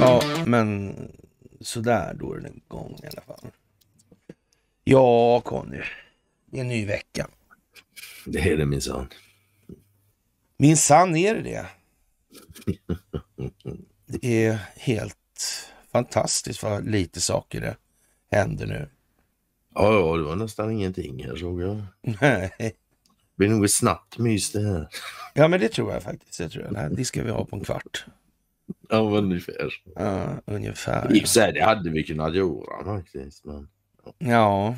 Ja, men sådär då är den igång i alla fall. Ja, Conny. Det är en ny vecka. Det är det minsann. Minsann är det det. Det är helt fantastiskt vad lite saker det händer nu. Ja, ja, det var nästan ingenting här såg jag. Nej, blir nog ett snabbt mys det här. Ja, men det tror jag faktiskt. Det, tror jag. Nej, det ska vi ha på en kvart. Ja, ungefär. Ja, ungefär. I och för det hade vi kunnat göra faktiskt. Men... Ja.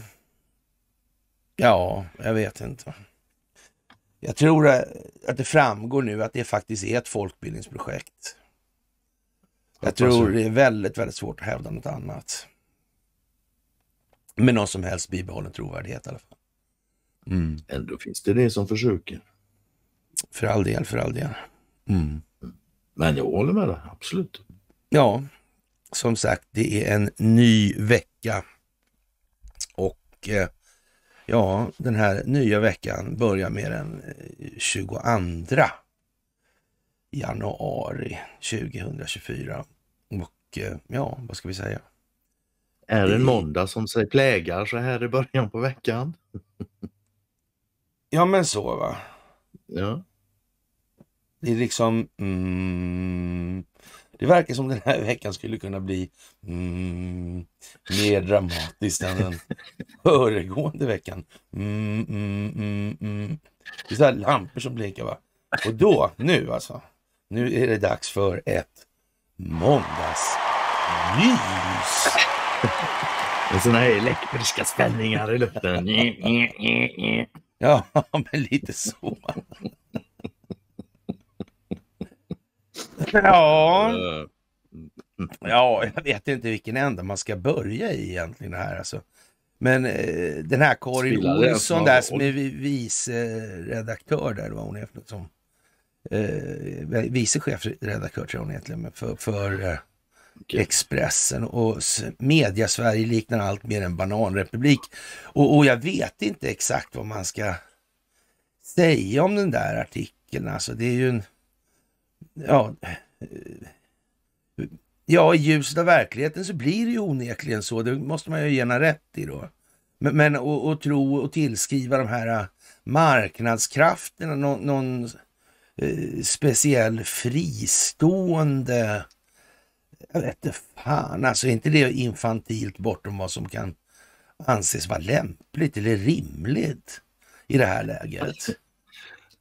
Ja, jag vet inte. Jag tror att det framgår nu att det faktiskt är ett folkbildningsprojekt. Jag tror det är väldigt, väldigt svårt att hävda något annat. Med någon som helst bibehållen trovärdighet i alla fall. Mm. Ändå finns det det som försöker. För all del, för all del. Mm. Men jag håller med dig, absolut. Ja, som sagt, det är en ny vecka. Och eh, ja, den här nya veckan börjar med den 22 eh, januari 2024. Och eh, ja, vad ska vi säga? Är det en måndag som sig plägar så här i början på veckan? Ja, men så va. Ja. Det är liksom... Mm, det verkar som den här veckan skulle kunna bli mm, mer dramatisk än den föregående veckan. Mm mm, mm, mm, det är så här lampor som blinkar. Va? Och då, nu alltså, nu är det dags för ett måndagsmys. Sådana här elektriska spänningar i luften. Ja, men lite så. ja. ja, jag vet inte vilken ända man ska börja i egentligen här alltså. Men eh, den här Karin Olsson där som är vice eh, redaktör där, vad hon är för något som. Eh, vice chefredaktör tror jag hon egentligen, för, för eh, Expressen och media-Sverige liknar allt mer en bananrepublik. Och, och, jag vet inte exakt vad man ska säga om den där artikeln. Alltså det är ju en... Ja, eh, ja i ljuset av verkligheten så blir det ju onekligen så. Det måste man ju ge rätt i då. Men, men och, och, tro och tillskriva de här eh, marknadskrafterna någon, någon eh, speciell fristående jag vet inte fan, alltså inte det infantilt bortom vad som kan anses vara lämpligt eller rimligt i det här läget?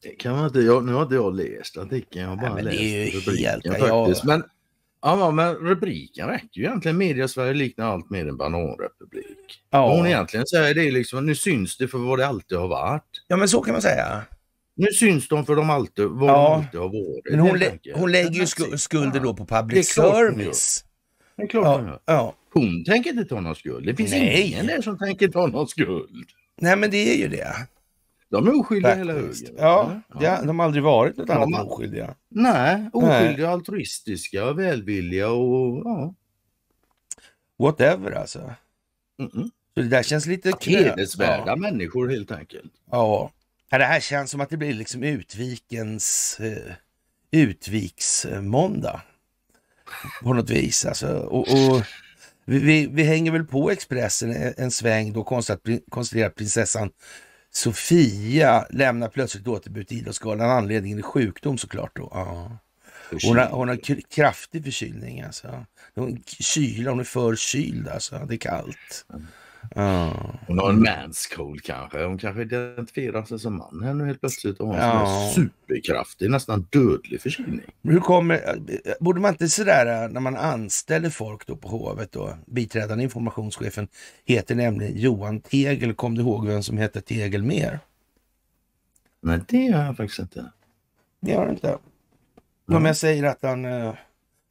Det kan man inte, jag, nu har inte jag läst artikeln, jag har bara Nej, läst rubriken faktiskt. Ja. Men, ja, men rubriken räcker ju egentligen. Media Sverige liknar allt mer en bananrepublik. Ja. hon egentligen säger det liksom, nu syns det för vad det alltid har varit. Ja men så kan man säga. Nu syns de för de alltid, vad ja. de alltid har varit. Men hon, lä hon lägger ju sku skulden då på public service. Det är klart hon Ja. Hon tänker inte ta någon skuld. Det finns Nej. ingen där som tänker ta någon skuld. Nej men det är ju det. De är oskyldiga Faktiskt. hela högen. Alltså. Ja, ja, de har aldrig varit något annat än oskyldiga. Nej, oskyldiga, nej. altruistiska, och välvilliga och ja. Whatever alltså. Mm -mm. Så det där känns lite knöligt. Hedersvärda ja. människor helt enkelt. Ja. Ja, det här känns som att det blir liksom utvikens, eh, utviksmåndag. På något vis alltså. Och, och vi, vi, vi, hänger väl på Expressen en, en sväng då konstaterar prinsessan Sofia lämnar plötsligt återbud till Idrottsgalan. Anledningen är sjukdom såklart. Då. Ja. Hon, har, hon har kraftig förkylning alltså. Hon, kyla, hon är förkyld alltså. Det är kallt. Mm. Hon har en manscold kanske. Hon kanske identifierar sig som man här nu helt plötsligt och har en ja. superkraftig, nästan dödlig förkylning. Hur kommer, borde man inte sådär eh, när man anställer folk då på hovet då, biträdande informationschefen heter nämligen Johan Tegel. Kom du ihåg vem som hette Tegel mer? Nej, det gör jag faktiskt inte. Det gör du inte. Om jag säger att han eh,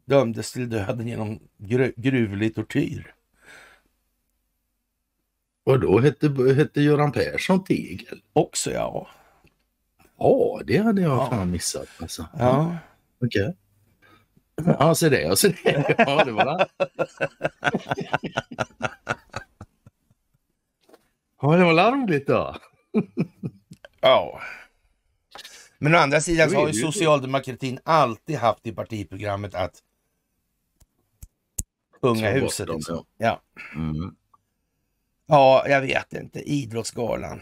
dömdes till döden genom gruvlig tortyr. Vadå, hette, hette Göran Persson Tegel? Också ja. Ja, det hade jag ja. fan missat. Alltså. Ja. Okej. Okay. Ja, se det, se det. Ja, det var det. Ja, det var larmligt då. Ja. Men å andra sidan så har ju socialdemokratin alltid haft i partiprogrammet att unga huset. Liksom. Ja. Mm. Ja, jag vet inte. Idrottsgalan.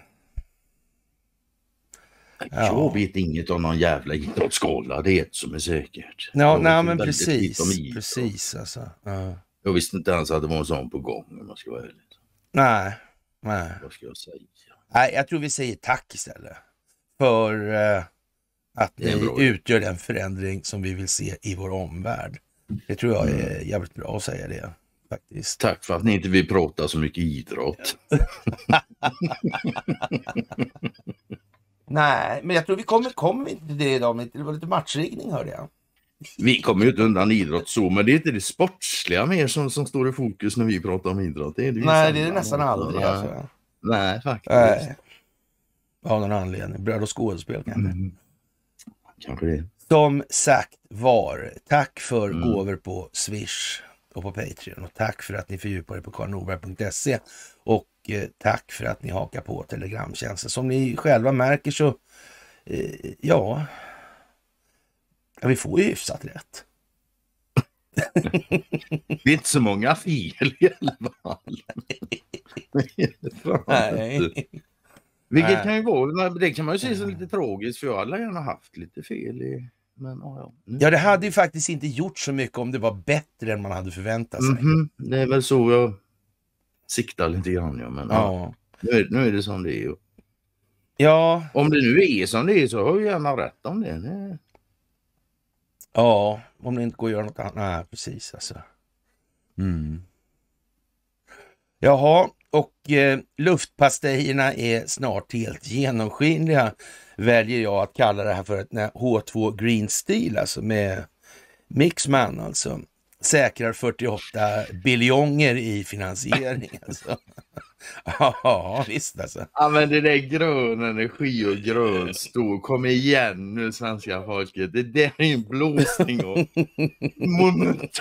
Ja. Jag vet inget om någon jävla idrottsgala, det är ett som är säkert. Ja, nej, men precis. precis alltså. Ja. Jag visste inte ens att det var en sån på gång om man ska vara ärlig. Nej, nej. Vad ska jag säga? Nej, jag tror vi säger tack istället. För eh, att ni utgör den förändring som vi vill se i vår omvärld. Det tror jag är jävligt bra att säga det. Faktiskt. Tack för att ni inte vill prata så mycket idrott. Nej, men jag tror vi kommer, kommer vi inte till det idag. Det var lite matchriggning hörde jag. Vi kommer ju inte undan idrott så, men det är inte det sportsliga mer som, som står i fokus när vi pratar om idrott. Det är det Nej, det är det nästan aldrig. Alltså. Nej, faktiskt. Nej. Av någon anledning. Bröd och skådespel kanske. Mm. Kanske det. Som sagt var, tack för mm. gåvor på Swish och på Patreon. Och tack för att ni fördjupar er på karlnorberg.se och eh, tack för att ni hakar på Telegramtjänsten. Som ni själva märker så, eh, ja, vi får ju hyfsat rätt. Det är inte så många fel i alla fall. Nej. Vilket Nej. kan ju vara, det kan man ju se som mm. lite tragiskt för jag har gärna haft lite fel i men, oh, ja. Nu... ja, det hade ju faktiskt inte gjort så mycket om det var bättre än man hade förväntat sig. Mm -hmm. Det är väl så jag siktar lite grann. Ja, men, ja. Nu, är, nu är det som det är. Ja. Om det nu är som det är så har jag gärna rätt om det. det... Ja, om det inte går att göra något annat. Nej, precis alltså. Mm. Jaha, och eh, luftpastejerna är snart helt genomskinliga, väljer jag att kalla det här för ett H2 Green Steel, alltså med Mixman alltså. Säkrar 48 biljonger i finansiering alltså. ja, visst alltså. Ja, men det där grön energi och grön stor. Kom igen nu svenska folket. Det där är en blåsning och monumental.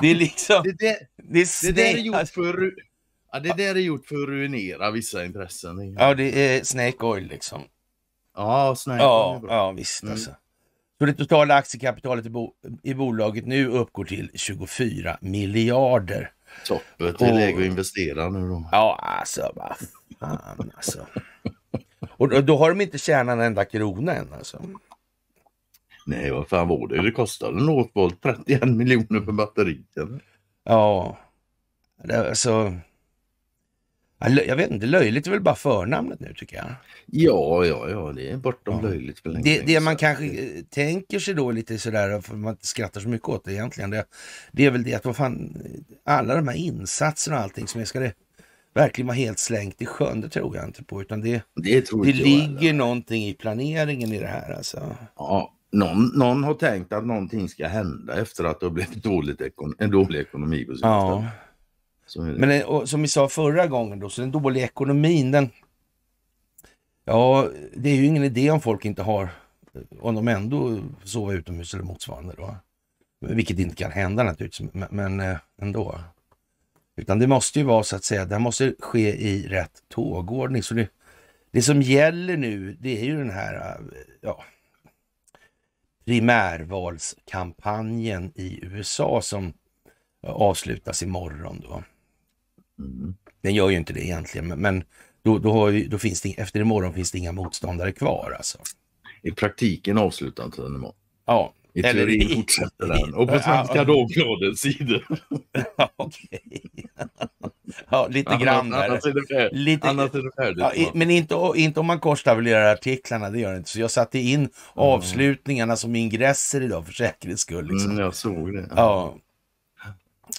Det är liksom... Det, är det där är gjort för... Ja, det där är gjort för att ruinera vissa intressen. Ja, det är Snake Oil liksom. Ja, Snake ja, Oil är bra. Ja, visst mm. alltså. Så det totala aktiekapitalet i, bo i bolaget nu uppgår till 24 miljarder. Toppen, det är läge att investera nu då. Ja, alltså vad fan alltså. Och då, då har de inte tjänat en enda krona än alltså. Nej, vad fan var det? Det kostade Northvolt 31 miljoner för batteriet. Ja, det, alltså... Jag vet inte, löjligt är väl bara förnamnet nu tycker jag. Ja, ja, ja, det är bortom ja. löjligt. För länge det, det man kanske eh, tänker sig då lite sådär, för man skrattar så mycket åt det egentligen, det, det är väl det att vad fan, alla de här insatserna och allting som är, ska det verkligen vara helt slängt i sjön? Det tror jag inte på, utan det, det, det ligger alla. någonting i planeringen i det här alltså. Ja, någon, någon har tänkt att någonting ska hända efter att det har blivit dåligt ekon en dålig ekonomi. På ja. Men eh, och, som vi sa förra gången då, så den dåliga ekonomin, den... Ja, det är ju ingen idé om folk inte har, eh, om de ändå sover utomhus eller motsvarande då. Vilket inte kan hända naturligtvis, men, men eh, ändå. Utan det måste ju vara så att säga, det måste ske i rätt tågordning. Så det, det som gäller nu, det är ju den här, ja, primärvalskampanjen i USA som eh, avslutas imorgon. Då. Mm. Den gör ju inte det egentligen, men då, då, vi, då, finns det, efter imorgon finns det inga motståndare kvar. Alltså. I praktiken avslutas den imorgon? Ja, i Eller teorin i... fortsätter den. Och på Svenska Dagbladets sidor. ja, lite grann. Där. Annars är det, fär... är det färdigt. Ja, i, men inte, inte om man korsfabulerar artiklarna, det gör det inte. Så jag satte in mm. avslutningarna som ingresser idag för säkerhets skull. Liksom. Mm, jag såg det. Ja.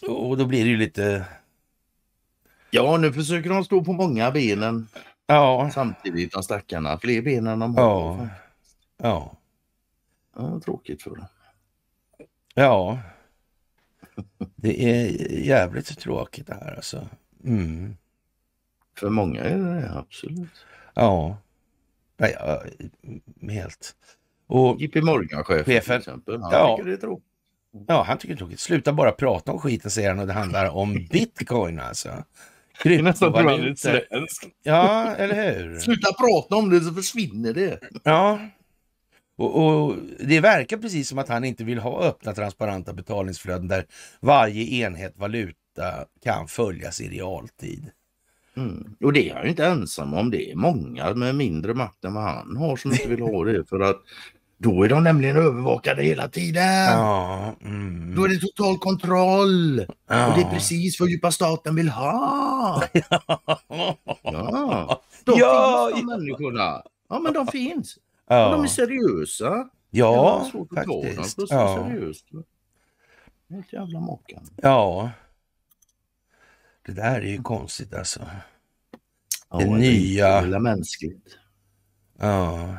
Och då blir det ju lite... Ja, nu försöker de stå på många benen ja. samtidigt, de stackarna. Fler ben än de har. Ja. ja. Det var tråkigt för dem. Ja, det är jävligt tråkigt det här alltså. Mm. För många är det det, absolut. Ja. Nej, ja, mm, helt. Och JP Morgan-chefen till exempel. Han ja. tycker det är tråkigt. Ja, han tycker det är tråkigt. Sluta bara prata om skiten säger han och det handlar om bitcoin alltså. Det är nästan brandligt svenskt. Ja, eller hur? Sluta prata om det så försvinner det. Ja, och, och, Det verkar precis som att han inte vill ha öppna transparenta betalningsflöden där varje enhet valuta kan följas i realtid. Mm. Och det är han inte ensam om. Det är många med mindre makt än vad han har som inte vill ha det för att då är de nämligen övervakade hela tiden. Ja, mm. Då är det total kontroll. Ja. Och det är precis vad djupa staten vill ha. ja. ja. De ja, finns de ja. människorna. Ja men de finns. Ja. de är seriösa. Ja, faktiskt. Dem, ja. Seriöst. Helt jävla mockan. Ja. Det där är ju konstigt alltså. det, det nya. Det är mänskligt. Ja.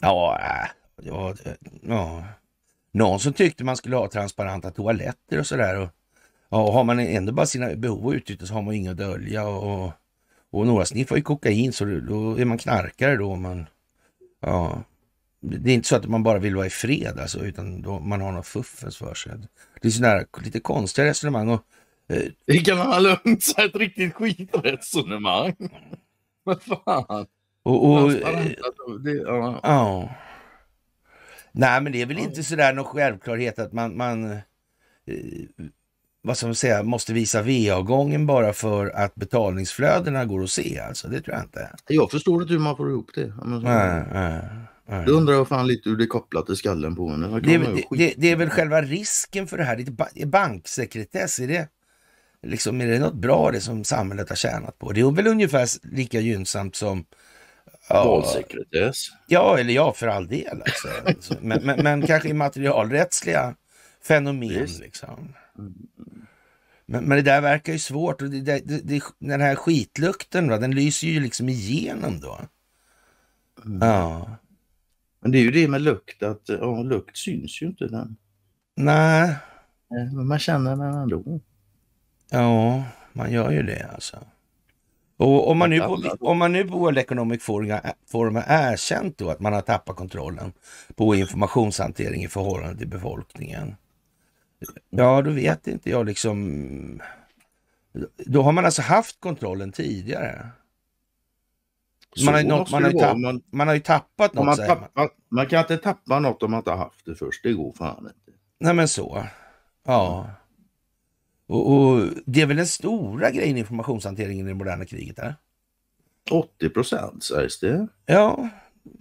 Ja, äh, ja, ja. Någon som tyckte man skulle ha transparenta toaletter och sådär. Och, och har man ändå bara sina behov att utnyttja så har man inget att dölja. Och, och några sniffar ju kokain så då är man knarkare då. Man, ja, det är inte så att man bara vill vara i fred alltså, utan då man har något fuffens för sig. Det är sådana här lite konstiga resonemang. Och, eh... Det kan man lugnt säga, ett riktigt skitresonemang. Vad fan. Och, och, eh, alltså, det, ja. ja. Nej, men det är väl inte sådär någon självklarhet att man, man eh, vad ska man säga, måste visa VA-gången bara för att betalningsflödena går att se. Alltså, det tror jag inte. Jag förstår inte hur man får ihop det. Men äh, äh, äh. Du undrar jag fan lite hur det är kopplat till skallen på henne. Det, det, det, det, är väl själva risken för det här. Det banksekretess, är det, liksom, är det något bra det som samhället har tjänat på? Det är väl ungefär lika gynnsamt som Valsekretess. Ja, eller ja, för all del. Alltså. men, men, men kanske immaterialrättsliga fenomen. Liksom. Mm. Men, men det där verkar ju svårt och det, det, det, den här skitlukten, va, den lyser ju liksom igenom då. Mm. Ja. Men det är ju det med lukt, att ja, lukt syns ju inte den. Nej. Men man känner den ändå. Ja, man gör ju det alltså. Och om man nu på, om man nu på World Economic Forum har erkänt då att man har tappat kontrollen på informationshantering i förhållande till befolkningen. Ja, då vet inte jag liksom. Då har man alltså haft kontrollen tidigare. Man, har något, man, har tapp, man, man, har ju tappat något. Man, tappar, man, kan inte tappa något om man inte har haft det först. Det går fan inte. Nej men så. Ja. Och, och det är väl den stora grejen informationshanteringen i det moderna kriget? Där. 80 procent sägs det. Ja,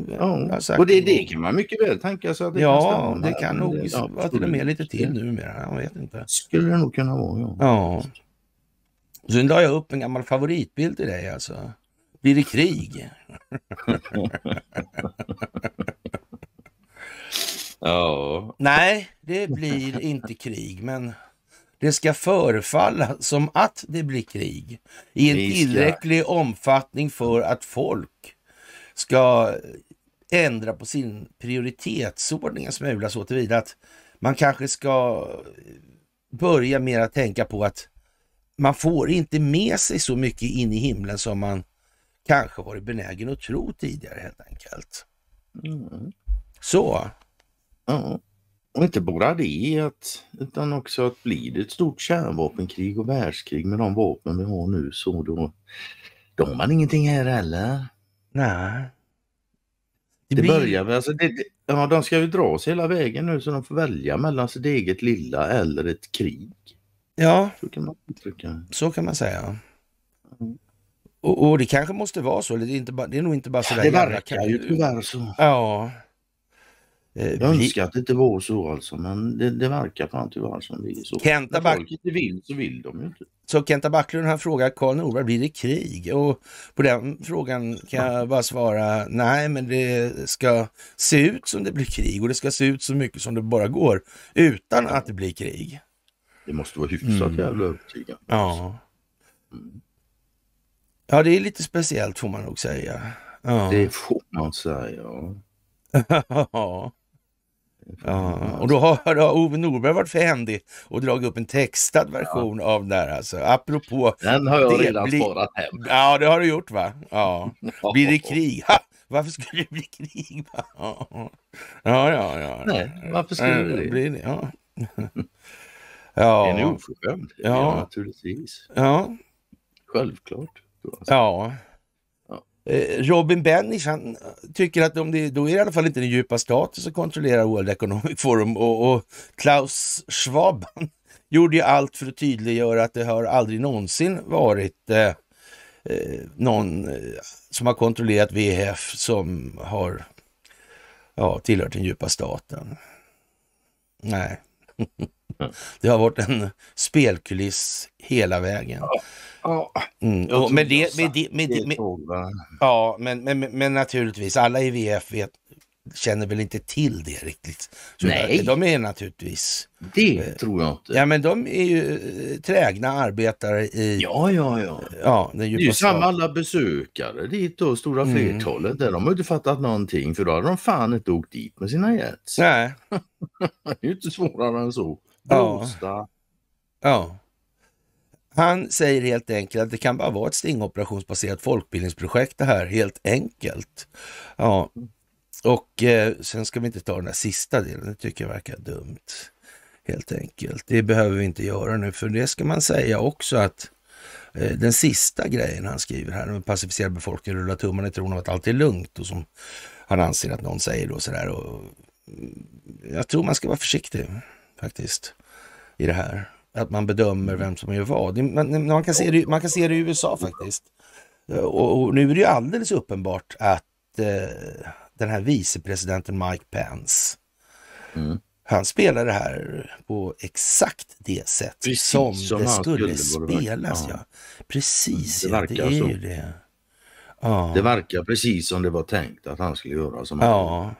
Ja, och det, det kan man mycket väl tänka sig att det ja, kan det kan nog vara till och med lite till numera. Jag vet inte. Skulle det nog kunna vara, ja. ja. Så la jag upp en gammal favoritbild till dig alltså. Blir det krig? ja. Nej, det blir inte krig, men det ska förefalla som att det blir krig i en tillräcklig omfattning för att folk ska ändra på sin prioritetsordning en smula så tillvida att man kanske ska börja mer att tänka på att man får inte med sig så mycket in i himlen som man kanske varit benägen att tro tidigare helt enkelt. Mm. Så. Ja, Och inte bara det, att, utan också att blir det ett stort kärnvapenkrig och världskrig med de vapen vi har nu så då, då har man ingenting här heller. Nej. Det, det börjar med, alltså ja, de ska ju dra sig hela vägen nu så de får välja mellan sitt eget lilla eller ett krig. Ja, så kan man, Så kan man säga. Mm. Och, och, det kanske måste vara så, det är, inte bara, det är nog inte bara sådär. Ja, det verkar ju tyvärr så. Ja. Eh, jag önskar att det inte var så alltså, men det, det verkar fan tyvärr som det är så. Kenta När folk inte vill så vill de ju inte. Så Kenta Backlund har frågat Karl Norberg, blir det krig? Och på den frågan kan jag bara svara nej, men det ska se ut som det blir krig och det ska se ut så mycket som det bara går utan att det blir krig. Det måste vara hyfsat mm. jävla övertygande. Ja. Mm. ja, det är lite speciellt får man nog säga. Ja. Det får man säga. ja. Ja, mm. och då har, då har Ove Norberg varit för händig och dragit upp en textad version ja. av den där alltså. Apropå... Den har jag det redan bli... sparat hem. Ja, det har du gjort va? Ja. Blir det krig? Ha! Varför skulle det bli krig? Va? Ja, ja, ja. ja. Nej, varför skulle äh, det bli det? Ja. ja. Den är oförskämd, ja. ja, naturligtvis. Ja. Självklart. Ja. Eh, Robin Bennish, han eh, tycker att om det, då är det i alla fall inte den djupa staten som kontrollerar World Economic Forum och, och Klaus Schwab gjorde ju allt för att tydliggöra att det har aldrig någonsin varit eh, eh någon som har kontrollerat WEF som har ja, tillhört den djupa staten. Nej, det har varit en spelkuliss hela vägen. Ja. Mm. Med det, med det, med det, med, ja, men, men, men naturligtvis, alla i VF vet, känner väl inte till det riktigt. Så Nej. De är naturligtvis... Det tror jag inte. Ja, men de är ju eh, trägna arbetare i... Ja, ja, ja. ja det är ju, samma alla besökare dit då, stora mm. flertalet. Där. De har inte fattat någonting för då hade de fan inte åkt dit med sina jets. Nej. det är ju inte svårare än så. Brosta. Ja. ja. Han säger helt enkelt att det kan bara vara ett stingoperationsbaserat folkbildningsprojekt det här, helt enkelt. Ja, och eh, sen ska vi inte ta den där sista delen, det tycker jag verkar dumt. Helt enkelt. Det behöver vi inte göra nu, för det ska man säga också att eh, den sista grejen han skriver här, den pacificerade befolkningen rullar tummarna i tron av att allt är lugnt och som han anser att någon säger då sådär. Och, mm, jag tror man ska vara försiktig faktiskt i det här att man bedömer vem som gör vad. Man, man, kan, se det, man kan se det i USA faktiskt. Och, och nu är det ju alldeles uppenbart att eh, den här vicepresidenten Mike Pence, mm. han spelar det här på exakt det sätt som, som det skulle, skulle spelas. Ja. Precis, det, verkar ja, det är så. ju det. Ja. Det verkar precis som det var tänkt att han skulle göra. Som ja,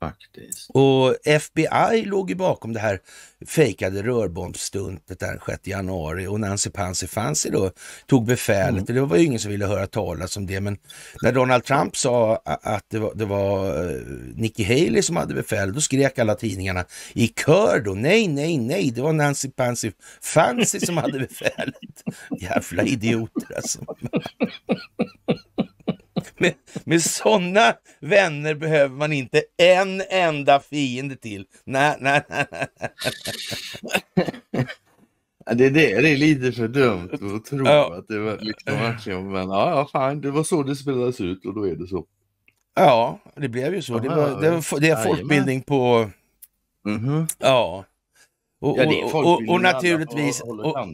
Faktiskt. Och FBI låg ju bakom det här fejkade rörbombsstuntet den 6 januari och Nancy Pansy Fancy då tog befälet. Mm. Det var ju ingen som ville höra talas om det, men när Donald Trump sa att det var, det var eh, Nikki Haley som hade befälet, då skrek alla tidningarna i kör då, nej, nej, nej, det var Nancy Pansy Fancy som hade befälet. Jävla idioter alltså. med, med sådana vänner behöver man inte en enda fiende till. Nej, nej, nej. Ja, det, där är lite för dumt att tro ja. att det var liksom verkligen, men ja, ja, fan, det var så det spelades ut och då är det så. Ja, det blev ju så. det, var, det, var, det är folkbildning på... Mm -hmm. Ja. Och, och, och, och naturligtvis... Och,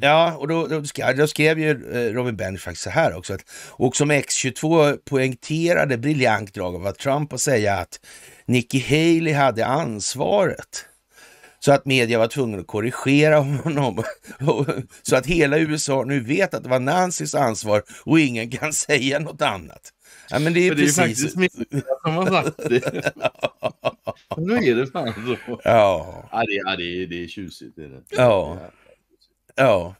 Ja, och då, då, skrev, då skrev ju eh, Robin Bench faktiskt så här också. Att, och som X22 poängterade briljant drag av att Trump att säga att Nikki Haley hade ansvaret. Så att media var tvungen att korrigera honom. så att hela USA nu vet att det var Nancys ansvar och ingen kan säga något annat. Ja, men det är, För precis... det är faktiskt media som har sagt det. nu är det fan så. Ja. ja, det, är, det är tjusigt. Det är det. Ja. Ja.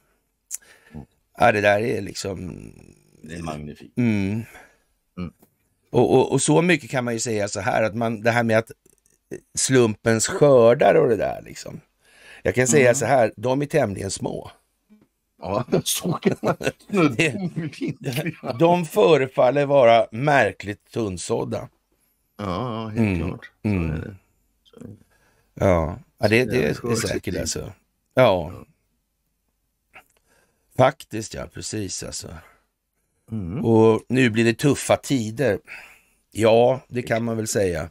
Ja, det där är liksom... Det är magnifikt. Mm. Mm. Och, och, och, så mycket kan man ju säga så här att man, det här med att eh, slumpens skördar och det där liksom. Jag kan säga mm. så här, de är tämligen små. Ja, så kan man. de förefaller vara märkligt tunnsådda. Ja, helt mm. klart. Så mm. är det. Så är det. Ja, ja det, det, det är säkert alltså. Ja. Faktiskt ja, precis alltså. Mm. Och nu blir det tuffa tider. Ja, det kan man väl säga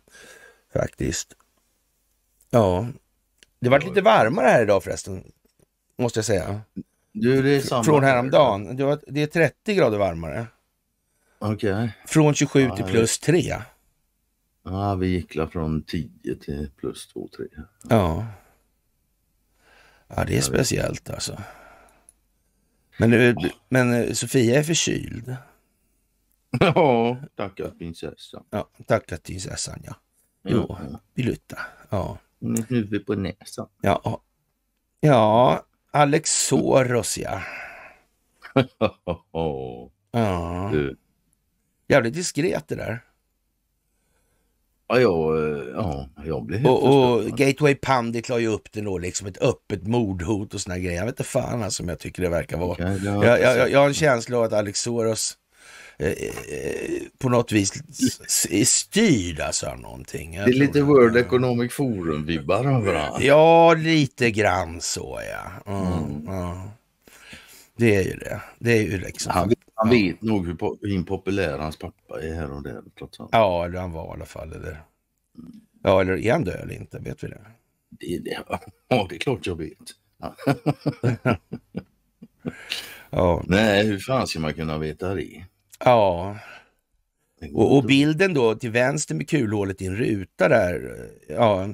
faktiskt. Ja, det var lite varmare här idag förresten, måste jag säga. Du, det är samma Från häromdagen. Det, det är 30 grader varmare. Okej. Okay. Från 27 ja, till plus 3. Ja, vi gick från 10 till plus 2-3. Ja. Ja, det är speciellt alltså. Men, men eh, Sofia är förkyld. Ja, tacka prinsessan. Ja, tacka prinsessan ja. Jo, mm. Bilutta. Ja. Med huvud på näsan. Ja. Ja, Alex Soros ja. ja. Jävligt diskret det där. Ja, jag, eh, ja, jag blev helt Och, och Gateway Pandit la ju upp det då, liksom ett öppet mordhot och såna grejer. Jag vet inte fan alltså, som jag tycker det verkar vara. Okay, det jag, jag, jag, jag, har en känsla av att Alex Soros eh, eh, på något vis är styrd alltså av någonting. det är lite det. World eh, Economic Forum-vibbar över Ja, lite grann så ja. Mm, mm. ja. Det är ju det. Det är ju liksom... Han han vet nog hur impopulär hans pappa är här och där. Trots allt. Ja, eller han var i alla fall. Eller... Ja, eller är han död eller inte? Vet vi det? det, det ja, det är klart jag vet. ja. Nej, hur fan ska man kunna veta det? Ja. Och, och bilden då till vänster med kulhålet i en ruta där. Eh, ja,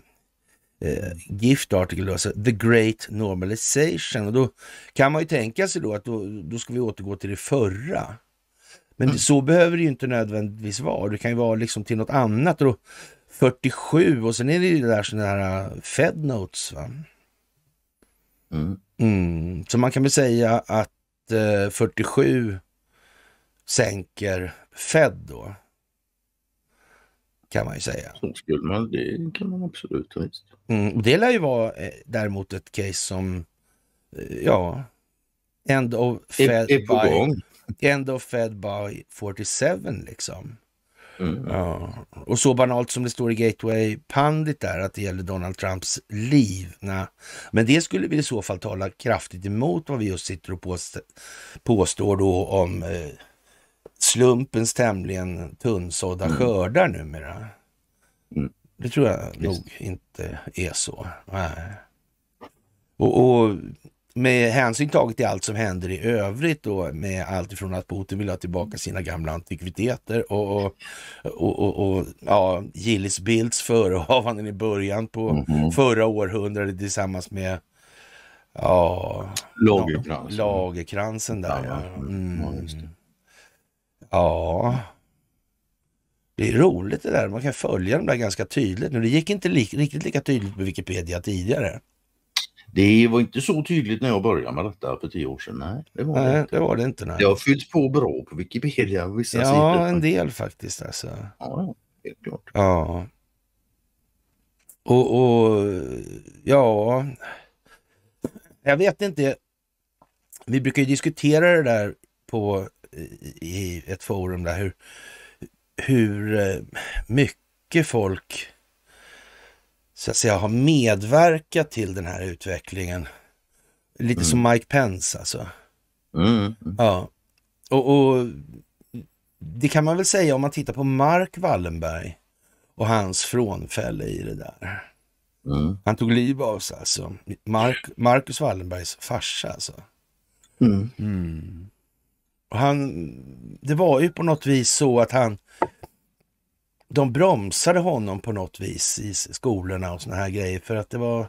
eh, gift article, alltså the great normalization. Och då kan man ju tänka sig då att då, då ska vi återgå till det förra. Men mm. så behöver det ju inte nödvändigtvis vara. Det kan ju vara liksom till något annat. Och då 47 och sen är det ju det där sådana här eh, Fed Notes. Va? Mm. Mm. Så man kan väl säga att eh, 47 sänker Fed då. Kan man ju säga. skulle man, det kan man absolut. Visst. Mm, det lär ju vara eh, däremot ett case som, eh, ja, end of fed, är, är by, end of fed by 47 liksom. Mm. Ja. Och så banalt som det står i Gateway Pandit där, att det gäller Donald Trumps liv. Nej. Men det skulle vi i så fall tala kraftigt emot vad vi just sitter och påstår då om eh, slumpens tämligen tunnsådda mm. skördar numera. Mm. Det tror jag Visst. nog inte är så. Nej. Och, och, med hänsyn taget till allt som händer i övrigt då med allt ifrån att Putin vill ha tillbaka sina gamla antikviteter och, och, och, och ja, Gillis Bildts förehavanden i början på mm -hmm. förra århundradet tillsammans med ja, lagerkransen. lagerkransen där. Ja, ja. Mm. Ja. Det är roligt det där. Man kan följa dem där ganska tydligt. det gick inte li riktigt lika tydligt på Wikipedia tidigare. Det var inte så tydligt när jag började med detta för tio år sedan. Nej, det var nej, det inte. Det, var det, inte, nej. det har fyllts på bra på Wikipedia. Vissa ja, sidor. en del faktiskt. Alltså. Ja, helt klart. Ja. Och, och ja, jag vet inte. Vi brukar ju diskutera det där på i ett forum där hur, hur eh, mycket folk så att säga har medverkat till den här utvecklingen. Lite mm. som Mike Pence alltså. Mm, mm, mm. Ja. Och, och, det kan man väl säga om man tittar på Mark Wallenberg och hans frånfälle i det där. Mm. Han tog liv av sig alltså. Mark, Marcus Wallenbergs farsa alltså. Mm han, det var ju på något vis så att han, de bromsade honom på något vis i skolorna och såna här grejer för att det var,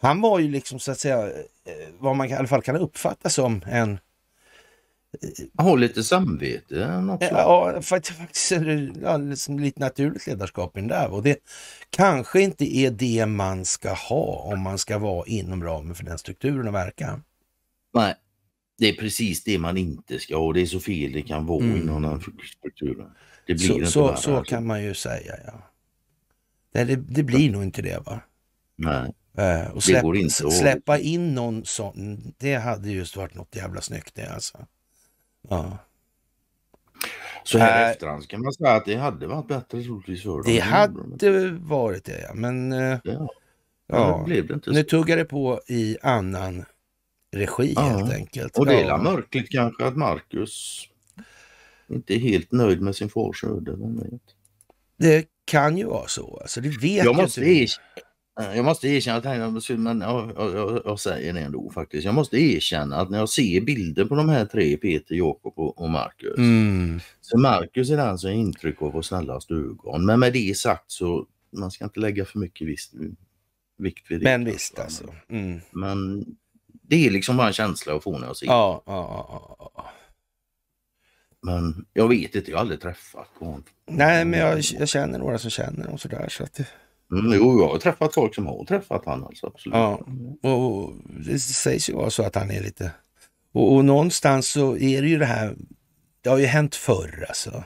han var ju liksom så att säga eh, vad man i alla fall kan uppfatta som en han har lite samvete? Något eh, ja, faktiskt ja, liksom lite naturligt ledarskap i den där. Och det kanske inte är det man ska ha om man ska vara inom ramen för den strukturen och verka. Nej, det är precis det man inte ska och det är så fel det kan vara mm. inom den strukturen. Det blir så, inte så, värre, så alltså. kan man ju säga ja. Nej, det, det blir ja. nog inte det va? Nej. Äh, och släpp, det går inte att... släppa in någon sån, det hade just varit något jävla snyggt det alltså. Ja. Så här äh, efterhand kan man säga att det hade varit bättre troligtvis för dem. Det hade varit det ja, men... Eh, ja. ja. ja. Det det nu tuggar det på i annan regi ja. helt enkelt. Och det är ja. märkligt kanske att Marcus inte är helt nöjd med sin fars öde. Det kan ju vara så. Alltså, det vet jag måste inte. Jag måste erkänna att här, men jag, jag, jag, säger det ändå faktiskt. Jag måste erkänna att när jag ser bilder på de här tre, Peter, Jakob och, Marcus. Mm. Så Marcus är den som är intryck av vår snällast ögon. Men med det sagt så man ska inte lägga för mycket vikt vid det. Men visst alltså. Mm. Men det är liksom bara en känsla att få när jag ser. Ja, ja, ja, ja. Men jag vet inte, jag har aldrig träffat någon. Nej, men jag, jag känner några som känner och sådär. Så att... Mm, jo, jag har träffat folk som har träffat honom. alltså, Ja, och, och det sägs ju vara så att han är lite... Och, och, någonstans så är det ju det här, det har ju hänt förr alltså,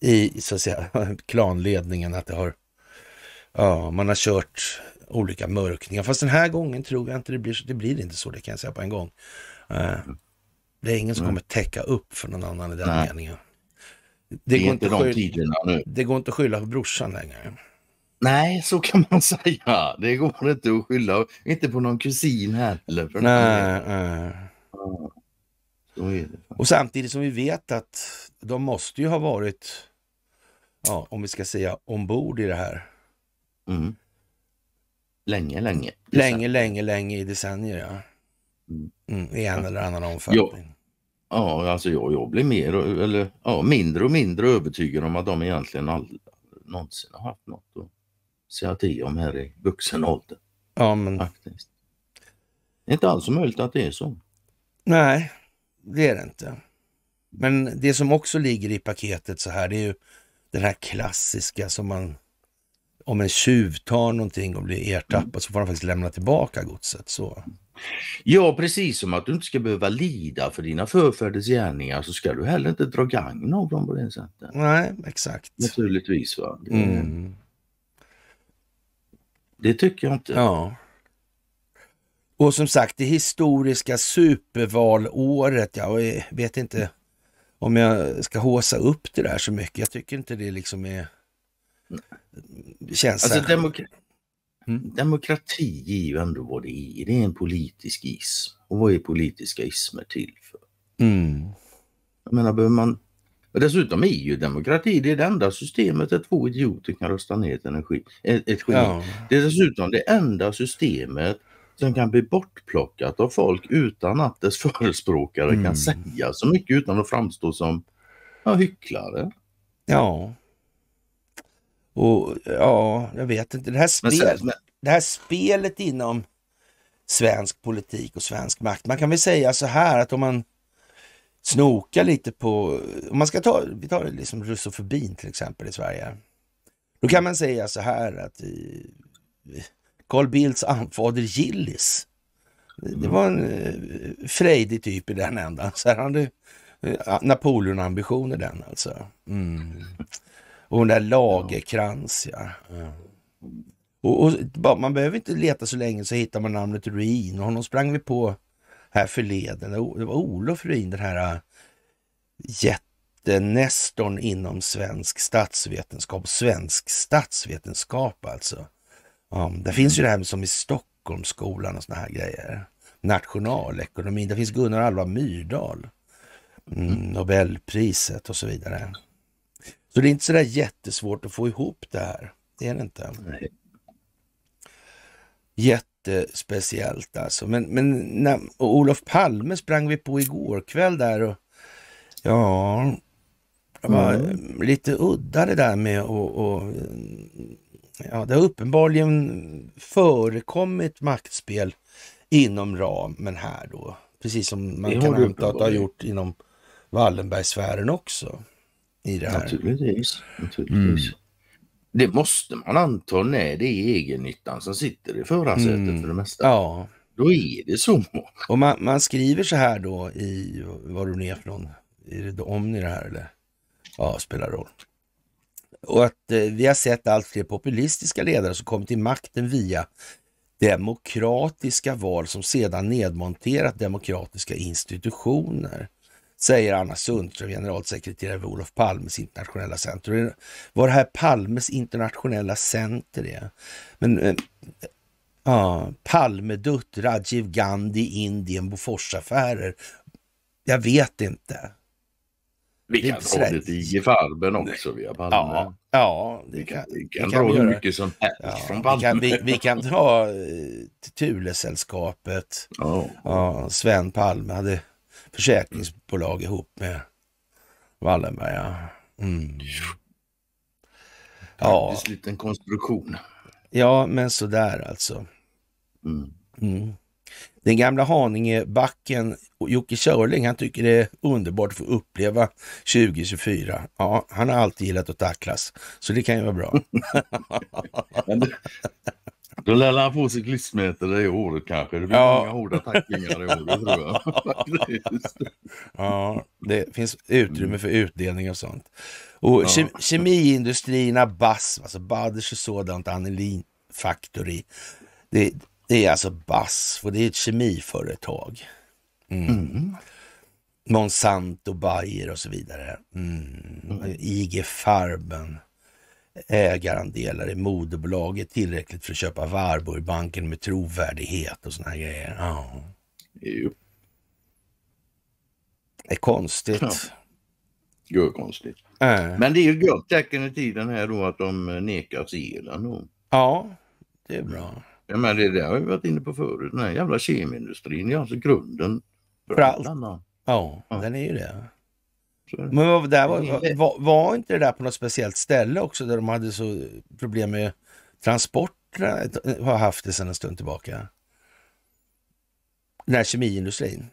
i så att säga klanledningen att det har, ja, man har kört olika mörkningar. Fast den här gången tror jag inte det blir så. Det blir inte så, det kan jag säga på en gång. Eh, det är ingen som kommer täcka upp för någon annan i den Nej. meningen. Det, det, går inte de tiderna nu. det går inte att skylla på brorsan längre. Nej, så kan man säga. Det går inte att skylla. Inte på någon kusin heller. För nej, Och samtidigt som vi vet att de måste ju ha varit, ja, om vi ska säga ombord i det här. Mm. Länge, länge. Decennier. Länge, länge, länge i decennier ja. Mm, mm I en eller annan omfattning. Ja, ja alltså jag, jag blir mer eller ja, mindre och mindre övertygad om att de egentligen aldrig någonsin har haft något att säga till om här i vuxen ålder. Ja, men... Faktiskt. Det är inte alls möjligt att det är så. Nej, det är det inte. Men det som också ligger i paketet så här, det är ju den här klassiska som man om en tjuv tar någonting och blir ertappad så får han faktiskt lämna tillbaka godset. Så. Ja, precis som att du inte ska behöva lida för dina förfäders gärningar så ska du heller inte dra gagn av dem på det sättet. Nej, exakt. Naturligtvis. Va? Det, mm. det tycker jag inte. Ja. Och som sagt, det historiska supervalåret, jag vet inte om jag ska håsa upp det där så mycket. Jag tycker inte det liksom är känns alltså, demokra mm. Demokrati är ju ändå vad det är. Det är en politisk ism. Och vad är politiska ismer till för? Mm. Jag menar, behöver man... dessutom är ju demokrati det, är det enda systemet där två idioter kan rösta ner ett, energi, ett, ett geni. Ja. Det är dessutom det enda systemet som kan bli bortplockat av folk utan att dess förespråkare mm. kan säga så mycket utan att framstå som ja, hycklare. Ja. Och ja, jag vet inte. Det här, spel, men, men... det här spelet inom svensk politik och svensk makt. Man kan väl säga så här att om man snokar lite på, om man ska ta, vi tar liksom russofobin till exempel i Sverige. Då kan man säga så här att i, Carl Bildts anfader Gillis, det var en eh, frejdig typ i den ändan. Så här hade eh, Napoleon-ambitioner den alltså. Mm. Och den där Lagerkrans ja. ja. Och, och, man behöver inte leta så länge så hittar man namnet Ruin. Och honom sprang vi på här förleden. Det var Olof Ruin, den här äh, jättenestorn inom svensk statsvetenskap. Svensk statsvetenskap alltså. Ja, det finns ju det här med som i Stockholmsskolan och såna här grejer. Nationalekonomi. Det finns Gunnar Alva Myrdal. Mm, mm. Nobelpriset och så vidare. Så det är inte så där jättesvårt att få ihop det här. Det är det inte. Nej. Jättespeciellt alltså. Men, men när, och Olof Palme sprang vi på igår kväll där och ja, det var mm. lite udda det där med och, och ja, det har uppenbarligen förekommit maktspel inom ramen här då. Precis som man kan anta att det har gjort inom Wallenbergsfären också i det här. Naturligtvis. naturligtvis. Mm. Det måste man anta när det är egennyttan som sitter i förarsätet mm. för det mesta. Ja. Då är det så. Och man, man skriver så här då i vad du är för någon. Är det Omni det här eller? Ja, spelar roll. Och att eh, vi har sett allt fler populistiska ledare som kommit till makten via demokratiska val som sedan nedmonterat demokratiska institutioner säger Anna Sundström, generalsekreterare vid Olof Palmes internationella center. Vad det här Palmes internationella center är? Men, äh, ja, Palmedutt, Rajiv Gandhi, Indien, Boforsaffärer. Jag vet inte. Vi kan dra det till IG Farben också via Palme. Ja, ja vi kan, kan, vi kan dra hur mycket som helst ja, från Palme. Vi kan, vi, vi kan dra uh, Thulesällskapet. Oh. Ja, Sven Palme hade försäkringsbolag ihop med Wallenberg. Ja. Mm. Ja. Faktiskt lite en konstruktion. Ja, men sådär alltså. Mm. Mm. Den gamla Haningebacken Jocke Körling, han tycker det är underbart att få uppleva 2024. Ja, han har alltid gillat att tacklas, så det kan ju vara bra. Då lär han få sig glissmeter i håret kanske. Det blir ja. många hårda tacklingar i håret tror jag. ja, det finns utrymme mm. för utdelning av sånt. Och ja. ke kemiindustrierna BASF, alltså Baders och sådant, Anelin Factory. Det, det, är alltså BASF och det är ett kemiföretag. Mm. Mm. Monsanto, Bayer och så vidare. Mm. mm. IG Farben ägarandelar i moderbolaget tillräckligt för att köpa Warburgbanken med trovärdighet och såna här grejer. Ja. Det är konstigt. Ja. Gud, konstigt. Äh. Men det är ju gott tecken i tiden här då att de eh, nekas elen. Då. Ja, det är bra. Ja, men det där har vi varit inne på förut. Den här jävla kemindustrin är alltså grunden för, för allt. Ja, ja, den är ju det. Men var, där var, var, var, inte det där på något speciellt ställe också där de hade så problem med transporterna? Har haft det sedan en stund tillbaka. Den här kemiindustrin.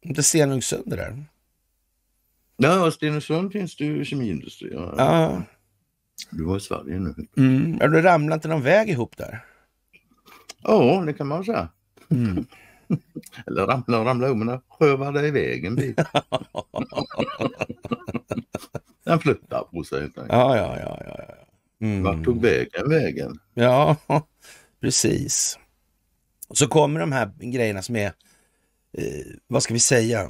Inte Stenungsund det där? Ja, Stenungsund finns det ju kemiindustri. Ja. ja. Du var i Sverige nu. Mm. Ja, ramlade inte någon väg ihop där? Ja, det kan man säga. Mm. Eller ramla och ramla om, men rövade iväg en bit. den flyttar på sig helt enkelt. ja, ja. ja, ja. Mm. Vart tog vägen vägen? Ja, precis. Och så kommer de här grejerna som är, eh, vad ska vi säga,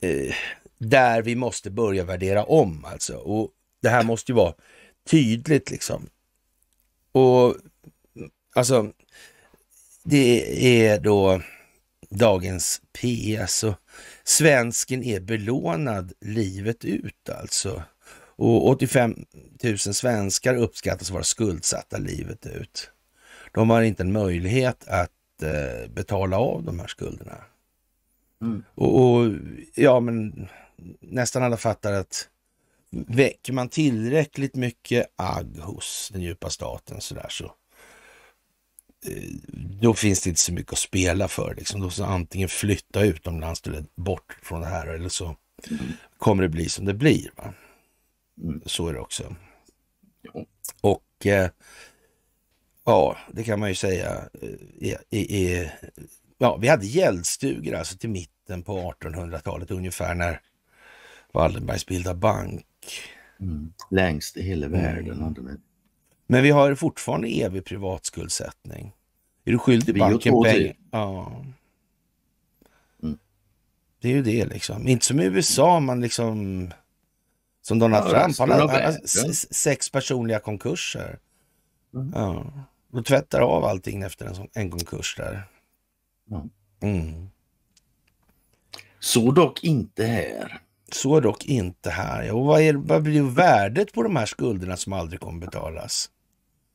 eh, där vi måste börja värdera om alltså. Och det här måste ju vara tydligt liksom. Och alltså, det är då dagens PS och svensken är belånad livet ut alltså. Och 85 000 svenskar uppskattas vara skuldsatta livet ut. De har inte en möjlighet att eh, betala av de här skulderna. Mm. Och, och, ja, men nästan alla fattar att väcker man tillräckligt mycket agg hos den djupa staten så där så Eh, då finns det inte så mycket att spela för. Liksom. Då så antingen flytta utomlands eller bort från det här eller så kommer det bli som det blir. Va? Så är det också. Och eh, ja, det kan man ju säga. Eh, eh, ja, vi hade gäldstugor alltså till mitten på 1800-talet ungefär när Wallenbergs bildade bank. Mm. Längst i hela världen mm. hade man men vi har fortfarande evig privatskuldsättning. Är du skyldig vi banken pengar? Ja. Mm. Det är ju det liksom. Inte som i USA, man liksom... Som Donald ja, Trump, han har sex personliga konkurser. Mm. Ja. De tvättar av allting efter en, en konkurs där. Mm. Så dock inte här. Så dock inte här. Och vad, är, vad blir värdet på de här skulderna som aldrig kommer betalas?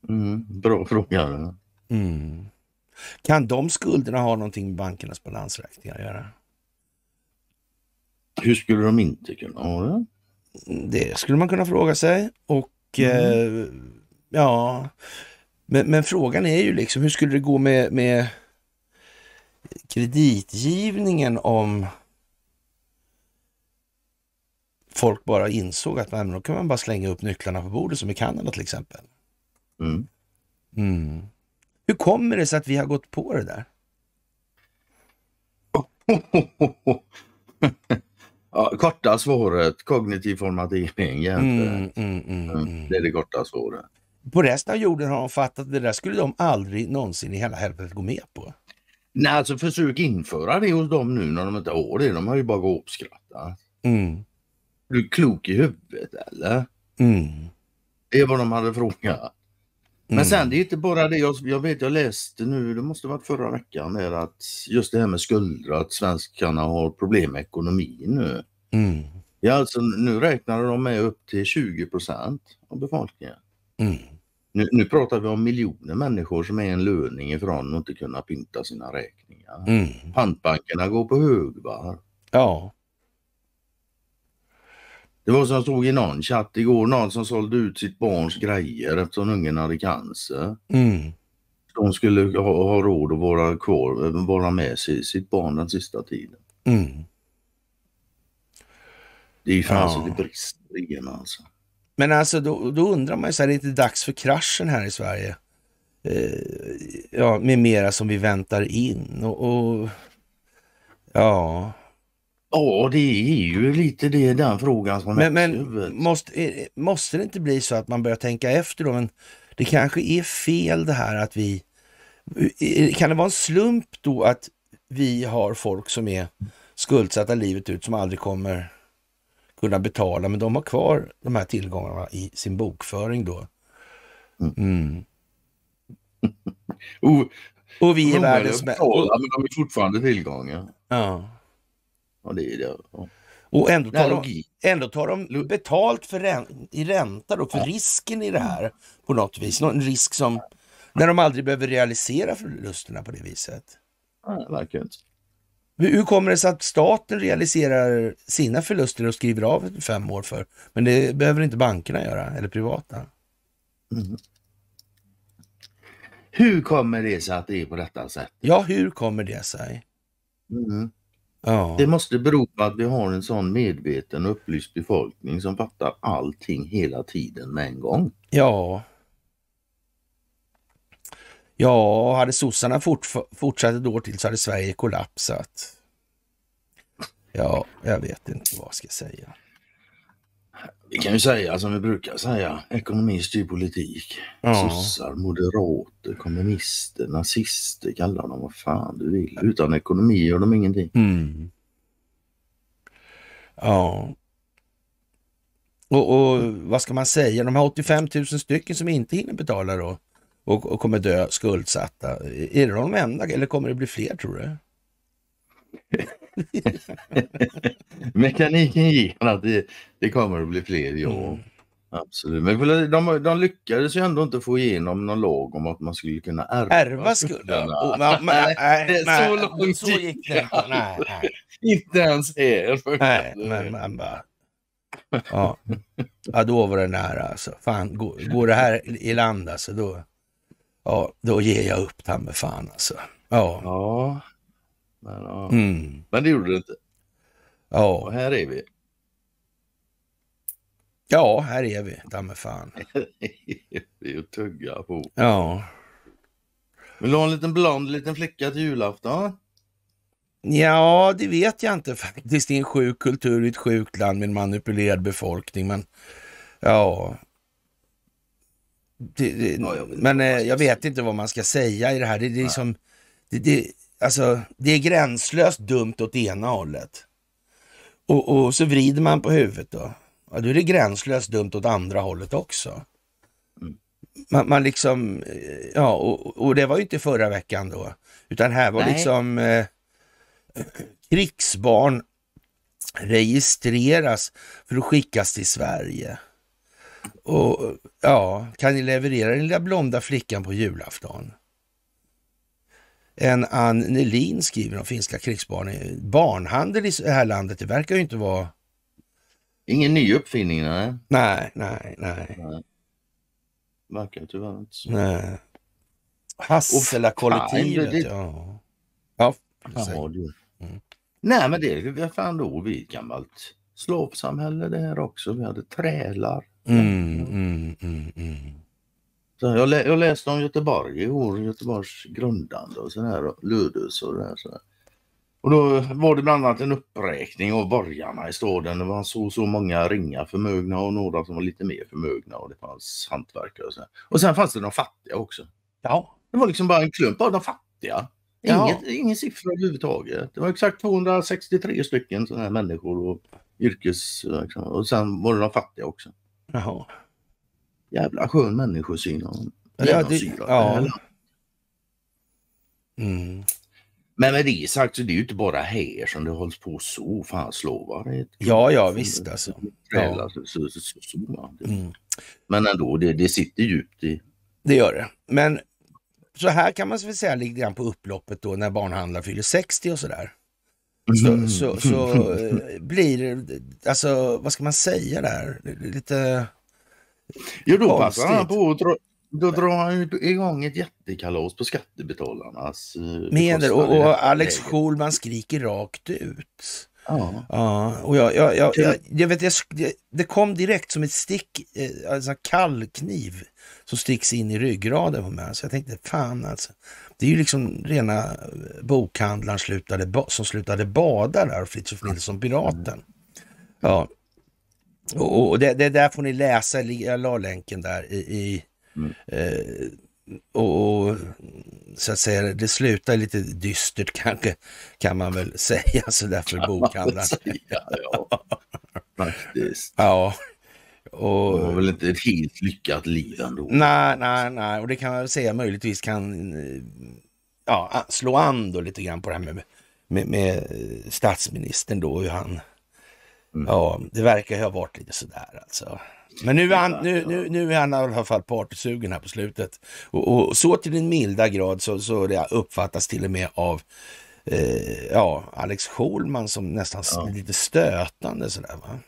Mm, bra fråga. Mm. Kan de skulderna ha någonting med bankernas balansräkningar att göra? Hur skulle de inte kunna ha det? Det skulle man kunna fråga sig. Och mm. eh, ja, men, men, frågan är ju liksom hur skulle det gå med, med kreditgivningen om folk bara insåg att nej, då kan man bara slänga upp nycklarna på bordet som i Kanada till exempel. Mm. Mm. Hur kommer det sig att vi har gått på det där? ja, korta svaret, kognitiv formativering. Mm mm, mm, mm, mm, det är det korta svaret. På resten av jorden har de fattat att det där skulle de aldrig någonsin i hela helvetet gå med på. Nej, alltså försök införa det hos dem nu när de inte har det. De har ju bara gåpskrattat. Mm. Du är klok i huvudet eller? Mm. Det är vad de hade frågat. Men mm. sen det är inte bara det, jag, jag vet jag läste nu, det måste varit förra veckan, är att just det här med skulder, att svenskarna har problem med ekonomin nu. Mm. Ja, alltså nu räknar de med upp till 20 procent av befolkningen. Mm. Nu, nu, pratar vi om miljoner människor som är en löning ifrån att inte kunna pynta sina räkningar. Mm. Pantbankerna går på högvarv. Ja. Det var som jag såg i någon chatt igår, någon som sålde ut sitt barns grejer eftersom ungen hade cancer. Mm. De skulle ha, ha råd att vara kvar, vara med sig, sitt barn den sista tiden. Mm. Det är fan ja. så det brister igen alltså. Men alltså då, då undrar man ju så här, är det inte dags för kraschen här i Sverige? Eh, ja, med mera som vi väntar in och, och ja, Ja, det är ju lite det, den frågan som Men, men måste, eh, måste det inte bli så att man börjar tänka efter då? Men det kanske är fel det här att vi... Eh, kan det vara en slump då att vi har folk som är skuldsatta livet ut som aldrig kommer kunna betala, men de har kvar de här tillgångarna i sin bokföring då? Mm. mm. och, och vi är världens... Betala, men de är fortfarande tillgångar. Ja. Ja, det det. Ja. Och ändå tar, de, ändå tar de betalt för rän, i ränta då, för ja. risken i det här på något vis. En risk som, när de aldrig behöver realisera förlusterna på det viset. Ja, det Hur, hur kommer det sig att staten realiserar sina förluster och skriver av fem år för, men det behöver inte bankerna göra, eller privata? Mm. Hur kommer det sig att det är på detta sätt? Ja, hur kommer det sig? Mm. Ja. Det måste bero på att vi har en sån medveten upplyst befolkning som fattar allting hela tiden med en gång. Ja. Ja, hade sossarna fortsatt ett år till så hade Sverige kollapsat. Ja, jag vet inte vad jag ska säga. Vi kan ju säga som vi brukar säga, ekonomi styr politik. Ja. Sossar, moderater, kommunister, nazister, kalla dem vad fan du vill. Utan ekonomi gör de ingenting. Mm. Ja. Och, och, vad ska man säga, de här 85 000 stycken som inte hinner betala då och, och kommer dö skuldsatta. Är det de enda eller kommer det bli fler tror du? Mekaniken ger att det, det, kommer att bli fler jobb. Mm. Absolut, men de, de lyckades ju ändå inte få igenom någon lag om att man skulle kunna ärva, ärva skulden. Oh, men, nej, nej, nej, så långt så gick det inte. Inte ens er. Nej, men man bara... Ja. ja, då var det nära alltså. Fan, går, det här i land alltså, då, ja, då ger jag upp ta fan alltså. Ja. ja, men, ja. mm. men det gjorde det inte. Ja. Och här är vi. Ja, här är vi, damme fan. det är att tugga på. Ja. Vill du ha en liten blond liten flicka till julafton? Ja, det vet jag inte faktiskt. Det är en sjuk kultur i ett sjukt land med en manipulerad befolkning. Men ja, det, det, ja jag men eh, jag vet inte vad man ska säga i det här. Det, det är som, det, Alltså, det är gränslöst dumt åt ena hållet. Och, och så vrider man på huvudet då. Ja, då är det gränslöst dumt åt andra hållet också. Mm. Man, man liksom, eh, ja, och, och, det var ju inte förra veckan då, utan här var Nej. liksom eh, krigsbarn registreras för att skickas till Sverige. Och ja, kan ni leverera den lilla blonda flickan på julafton? en Ann Nelin skriver om finska krigsbarn. Barnhandel i det här landet, det verkar ju inte vara... Ingen ny uppfinning, nej. Nej, nej, nej. nej. Verkar tyvärr inte så. Nej. Hassela-kollektivet, det... ja. Ja, ja du. Mm. Nej, men det är fan då vi ett gammalt slavsamhälle det här också. Vi hade trälar. Mm, mm, mm, mm. Jag, lä jag läste om Göteborg i år, Göteborgs grundande och sådär, Ludus och det sådär. Och då var det bland annat en uppräkning av borgarna i staden. Det var så så många ringa förmögna och några som var lite mer förmögna och det fanns hantverkare och så. Och sen fanns det de fattiga också. Ja. Det var liksom bara en klump av de fattiga. Inget, ja. Ingen siffra överhuvudtaget. Det var exakt 263 stycken sådana här människor och yrkes... Liksom. Och sen var det de fattiga också. Jaha. Jävla skön människosyn han genomsyrar ja, det, ja. Mm. Men med det sagt så det är ju inte bara här som det hålls på så fan slovar. Ja, ja visst alltså. Ja. Så, så, så, så, mm. Men ändå, det, det sitter djupt i... Det gör det. Men så här kan man säga lite grann på upploppet då när barnhandlaren fyller 60 och sådär. Så, så, så, blir det, alltså vad ska man säga där, lite Jo, då passar han på att dra, då drar han igång ett jättekalas på skattebetalarnas... Eh, Menar och, och Alex Schulman skriker rakt ut. Ja. ja och jag, jag, jag, jag, jag vet, jag, det kom direkt som ett stick, eh, alltså en kall kniv som sticks in i ryggraden på mig. Så jag tänkte, fan alltså. Det är ju liksom rena eh, bokhandlaren slutade, som slutade bada där Fritiof Nilsson, piraten. Mm. Ja, och, och det, det, där får ni läsa, jag la länken där i, i mm. eh, och, och, så att säga, det slutar lite dystert kanske, kan man väl säga sådär för bokhandlaren. ja, faktiskt. Ja. Och, det var väl inte ett helt lyckat liv ändå. Nej, nej, nej, och det kan man väl säga möjligtvis kan ja, slå an då lite grann på det här med, med, med statsministern då, hur han Mm. Ja, det verkar ju ha varit lite sådär alltså. Men nu är han, nu, nu, nu är han i alla fall partysugen här på slutet. Och, och, så till den milda grad så, så det uppfattas till och med av eh, ja, Alex Schulman som nästan ja. lite stötande sådär va.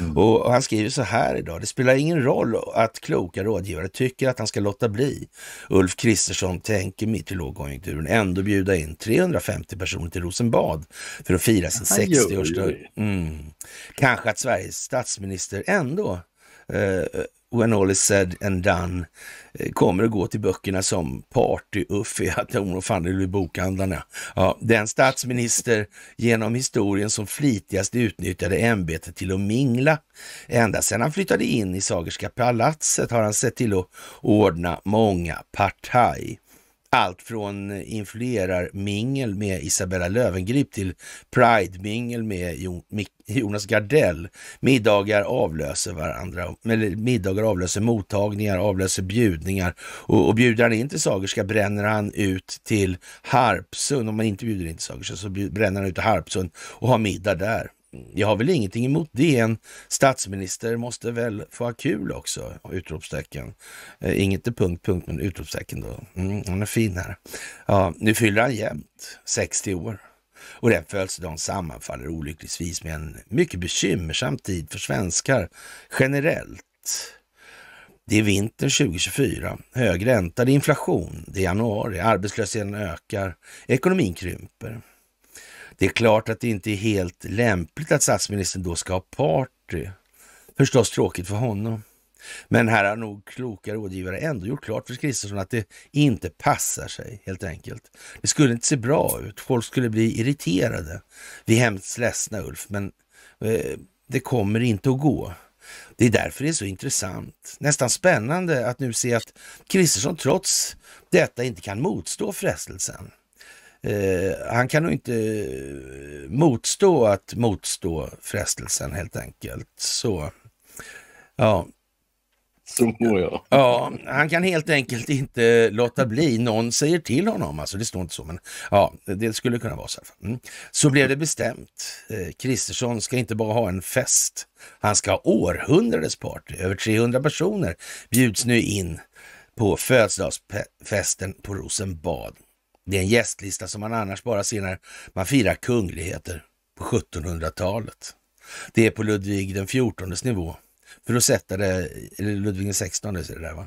Mm. Och han skriver så här idag. Det spelar ingen roll att kloka rådgivare tycker att han ska låta bli. Ulf Kristersson tänker mitt i lågkonjunkturen ändå bjuda in 350 personer till Rosenbad för att fira sin 60-årsdag. Mm. Kanske att Sveriges statsminister ändå eh, When All Is Said and Done eh, kommer att gå till böckerna som party-Uffe, att oh, bokhandlarna. Ja, den statsminister genom historien som flitigast utnyttjade ämbetet till att mingla. Ända sedan han flyttade in i Sagerska palatset har han sett till att ordna många partaj allt från influerar-mingel med Isabella Lövengrip till Pride-mingel med Jonas Gardell. Middagar avlöser varandra, eller middagar avlöser mottagningar, avlöser bjudningar och, och bjuder han in till Sagerska bränner han ut till Harpsund. Om man inte bjuder in till Sagerska så bränner han ut till Harpsund och har middag där jag har väl ingenting emot det. En statsminister måste väl få ha kul också? Utropstecken. Eh, inget till punkt, punkt, men utropstecken då. Mm, han är fin här. Ja, nu fyller han jämnt, 60 år och den födelsedagen sammanfaller olyckligtvis med en mycket bekymmersam tid för svenskar generellt. Det är vintern 2024, hög ränta, det är inflation, det är januari, arbetslösheten ökar, ekonomin krymper. Det är klart att det inte är helt lämpligt att statsministern då ska ha party. Förstås tråkigt för honom. Men här har nog kloka rådgivare ändå gjort klart för Kristersson att det inte passar sig helt enkelt. Det skulle inte se bra ut. Folk skulle bli irriterade. Vi är hemskt ledsna Ulf, men eh, det kommer inte att gå. Det är därför det är så intressant, nästan spännande att nu se att Kristersson trots detta inte kan motstå frestelsen. Eh, han kan nog inte eh, motstå att motstå frestelsen helt enkelt. Så, ja. Så mår jag. Ja, han kan helt enkelt inte låta bli. Någon säger till honom, alltså det står inte så, men ja, det skulle kunna vara så. Mm. Så blev det bestämt. Eh, Kristersson ska inte bara ha en fest, han ska ha århundradets party. Över 300 personer bjuds nu in på födelsedagsfesten på Rosenbad. Det är en gästlista som man annars bara ser när man firar kungligheter på 1700-talet. Det är på Ludvig den 14 nivå. För att sätta det, eller Ludvig den 16 det där va?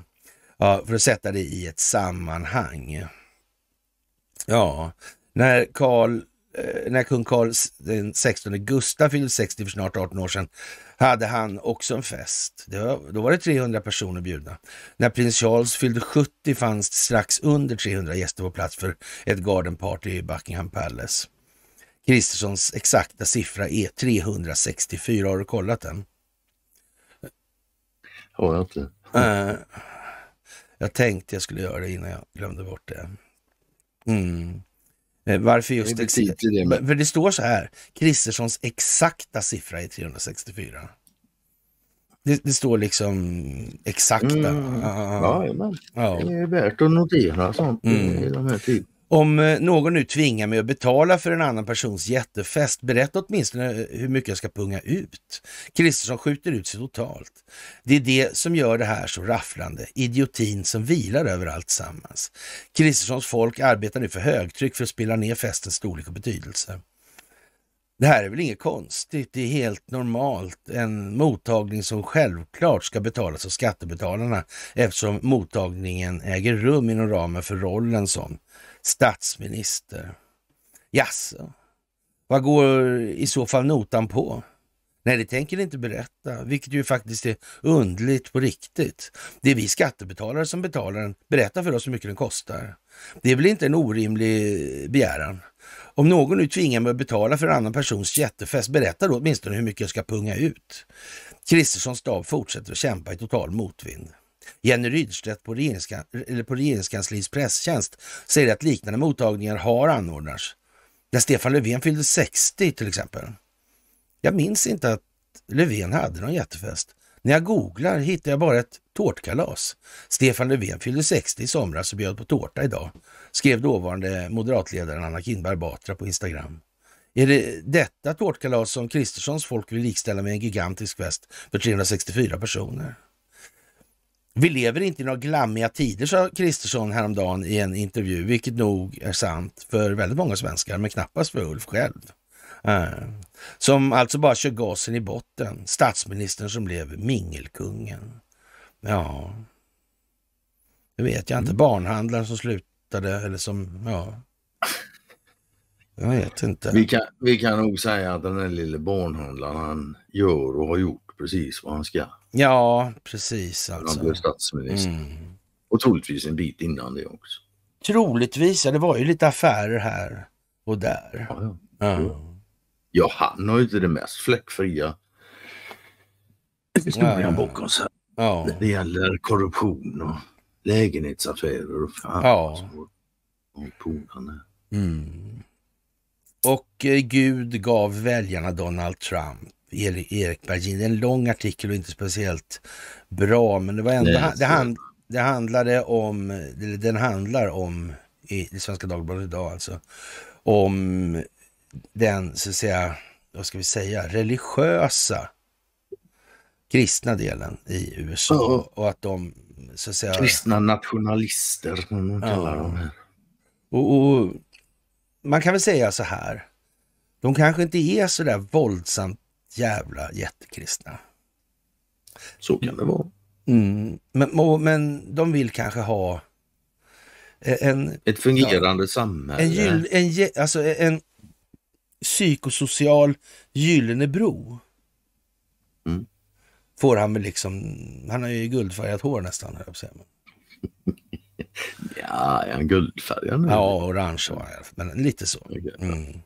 Ja, för att sätta det i ett sammanhang. Ja, när Karl Eh, när kung Karl den 16 Gustaf fyllde 60 för snart 18 år sedan hade han också en fest. Var, då var det 300 personer bjudna. När prins Charles fyllde 70 fanns det strax under 300 gäster på plats för ett garden party i Buckingham Palace. Kristerssons exakta siffra är 364. Har du kollat den? Har jag inte. Eh, jag tänkte jag skulle göra det innan jag glömde bort det. Mm. Eh, varför just det det För det står så här, Kristerssons exakta siffra är 364. Det, det står liksom exakta. Mm. Ah, ah, ah. Ja, ja, det är värt att notera sånt mm. i de här typerna. Om eh, någon nu tvingar mig att betala för en annan persons jättefest, berätta åtminstone eh, hur mycket jag ska punga ut. Kristersson skjuter ut sig totalt. Det är det som gör det här så rafflande, idiotin som vilar över allt sammans. Kristerssons folk arbetar nu för högtryck för att spela ner festens storlek och betydelse. Det här är väl inget konstigt, det är helt normalt. En mottagning som självklart ska betalas av skattebetalarna eftersom mottagningen äger rum inom ramen för rollen som statsminister. Jaså, vad går i så fall notan på? Nej, det tänker ni inte berätta, vilket ju faktiskt är undligt på riktigt. Det är vi skattebetalare som betalar den. Berätta för oss hur mycket den kostar. Det är väl inte en orimlig begäran? Om någon nu tvingar mig att betala för en annan persons jättefest, berätta då åtminstone hur mycket jag ska punga ut. Kristerssons stab fortsätter att kämpa i total motvind. Jenny Rydstedt på, regeringska, eller på regeringskansliets presstjänst säger att liknande mottagningar har anordnats. När Stefan Löfven fyllde 60 till exempel. Jag minns inte att Löfven hade någon jättefest. När jag googlar hittar jag bara ett tårtkalas. Stefan Löfven fyllde 60 i somras och bjöd på tårta idag, skrev dåvarande moderatledaren Anna Kinberg Batra på Instagram. Är det detta tårtkalas som Kristerssons folk vill likställa med en gigantisk fest för 364 personer? Vi lever inte i några glammiga tider, sa Kristersson häromdagen i en intervju, vilket nog är sant för väldigt många svenskar, men knappast för Ulf själv. Äh. Som alltså bara kör gasen i botten. Statsministern som blev mingelkungen. Ja, det vet jag inte. Mm. Barnhandlaren som slutade eller som, ja. Jag vet inte. Vi kan, vi kan nog säga att den där lille barnhandlaren, han gör och har gjort precis vad han ska. Ja, precis. Alltså. Han blev statsminister. Mm. Och troligtvis en bit innan det också. Troligtvis, ja det var ju lite affärer här och där. Ja, ja. Mm. ja han har ju inte det mest fläckfria historien ja. bakom sig. Ja. det gäller korruption och lägenhetsaffärer och fan ja. Alltså, och Mm. Och eh, Gud gav väljarna Donald Trump. Erik Bergin. Det är en lång artikel och inte speciellt bra, men det var ändå, Nej, det, hand, det handlade om, den handlar om, i, i Svenska Dagbladet idag alltså, om den, så att säga, vad ska vi säga, religiösa kristna delen i USA oh. och att de så att säga... Kristna nationalister, som de kallar ja. dem. Och, och, man kan väl säga så här, de kanske inte är så där våldsamt jävla jättekristna. Så kan det vara. Mm. Men, men de vill kanske ha eh, en... Ett fungerande ja, samhälle. En, gyll, en, alltså eh, en psykosocial gyllene bro. Mm. Får han väl liksom, han har ju guldfärgat hår nästan, höll Ja, är han guldfärgad nu? Ja, orange var han, men lite så. Mm.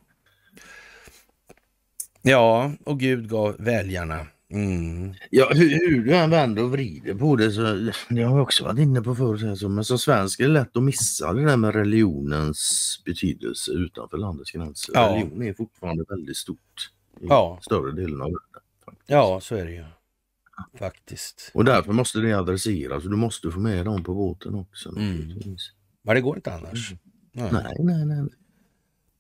Ja, och Gud gav väljarna. Mm. Ja, hur, hur du än vänder och vrider på det, så, det har jag också varit inne på förut, men som svensk är det lätt att missa det där med religionens betydelse utanför landets gränser. Ja. Religion är fortfarande väldigt stort i ja. större delen av världen. Ja, så är det ju. Faktiskt. Och därför måste det adresseras och du måste få med dem på båten också. Mm. Men det går inte annars. Mm. Nej, nej, nej. nej.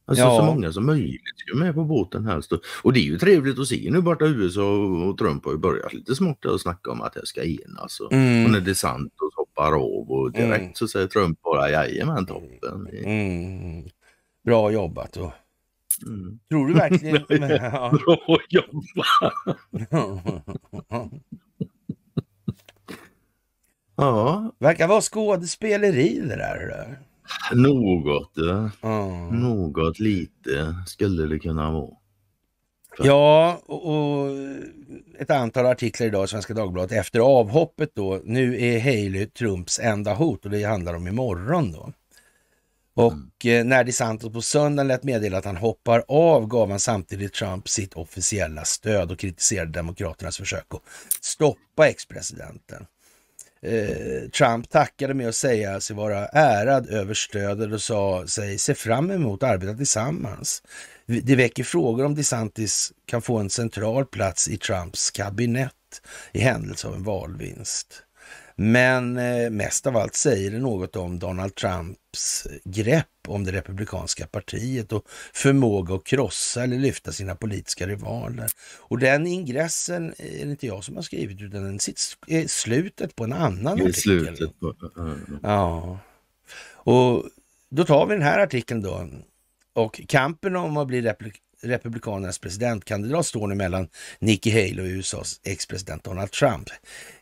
Alltså ja. så många som möjligt är med på båten helst. Och det är ju trevligt att se nu borta USA och Trump har ju börjat lite smart och snacka om att det ska enas. Och, mm. och när och hoppar av och mm. direkt mm. så säger Trump bara jajamän mm. toppen. Mm. Bra jobbat då. Mm. Tror du verkligen... ja. Bra jobbat! ja. Verkar vara skådespeleri det där. Något, eh? ja. något lite skulle det kunna vara. För. Ja, och, ett antal artiklar idag i Svenska Dagbladet efter avhoppet då. Nu är Haley Trumps enda hot och det handlar om imorgon då. Och mm. Eh, när DeSantos på söndagen lät meddela att han hoppar av gav han samtidigt Trump sitt officiella stöd och kritiserade Demokraternas försök att stoppa ex-presidenten. Eh, Trump tackade med att säga sig vara ärad över stödet och sa sig se fram emot att arbeta tillsammans. Det väcker frågor om DeSantis kan få en central plats i Trumps kabinett i händelse av en valvinst. Men eh, mest av allt säger det något om Donald Trumps grepp om det republikanska partiet och förmåga att krossa eller lyfta sina politiska rivaler. Och den ingressen är det inte jag som har skrivit utan den är slutet på en annan artikel. Slutet på, uh, uh. Ja. Och då tar vi den här artikeln då. Och kampen om att bli Republikanernas presidentkandidat står nu mellan Nikki Haley och USAs ex-president Donald Trump.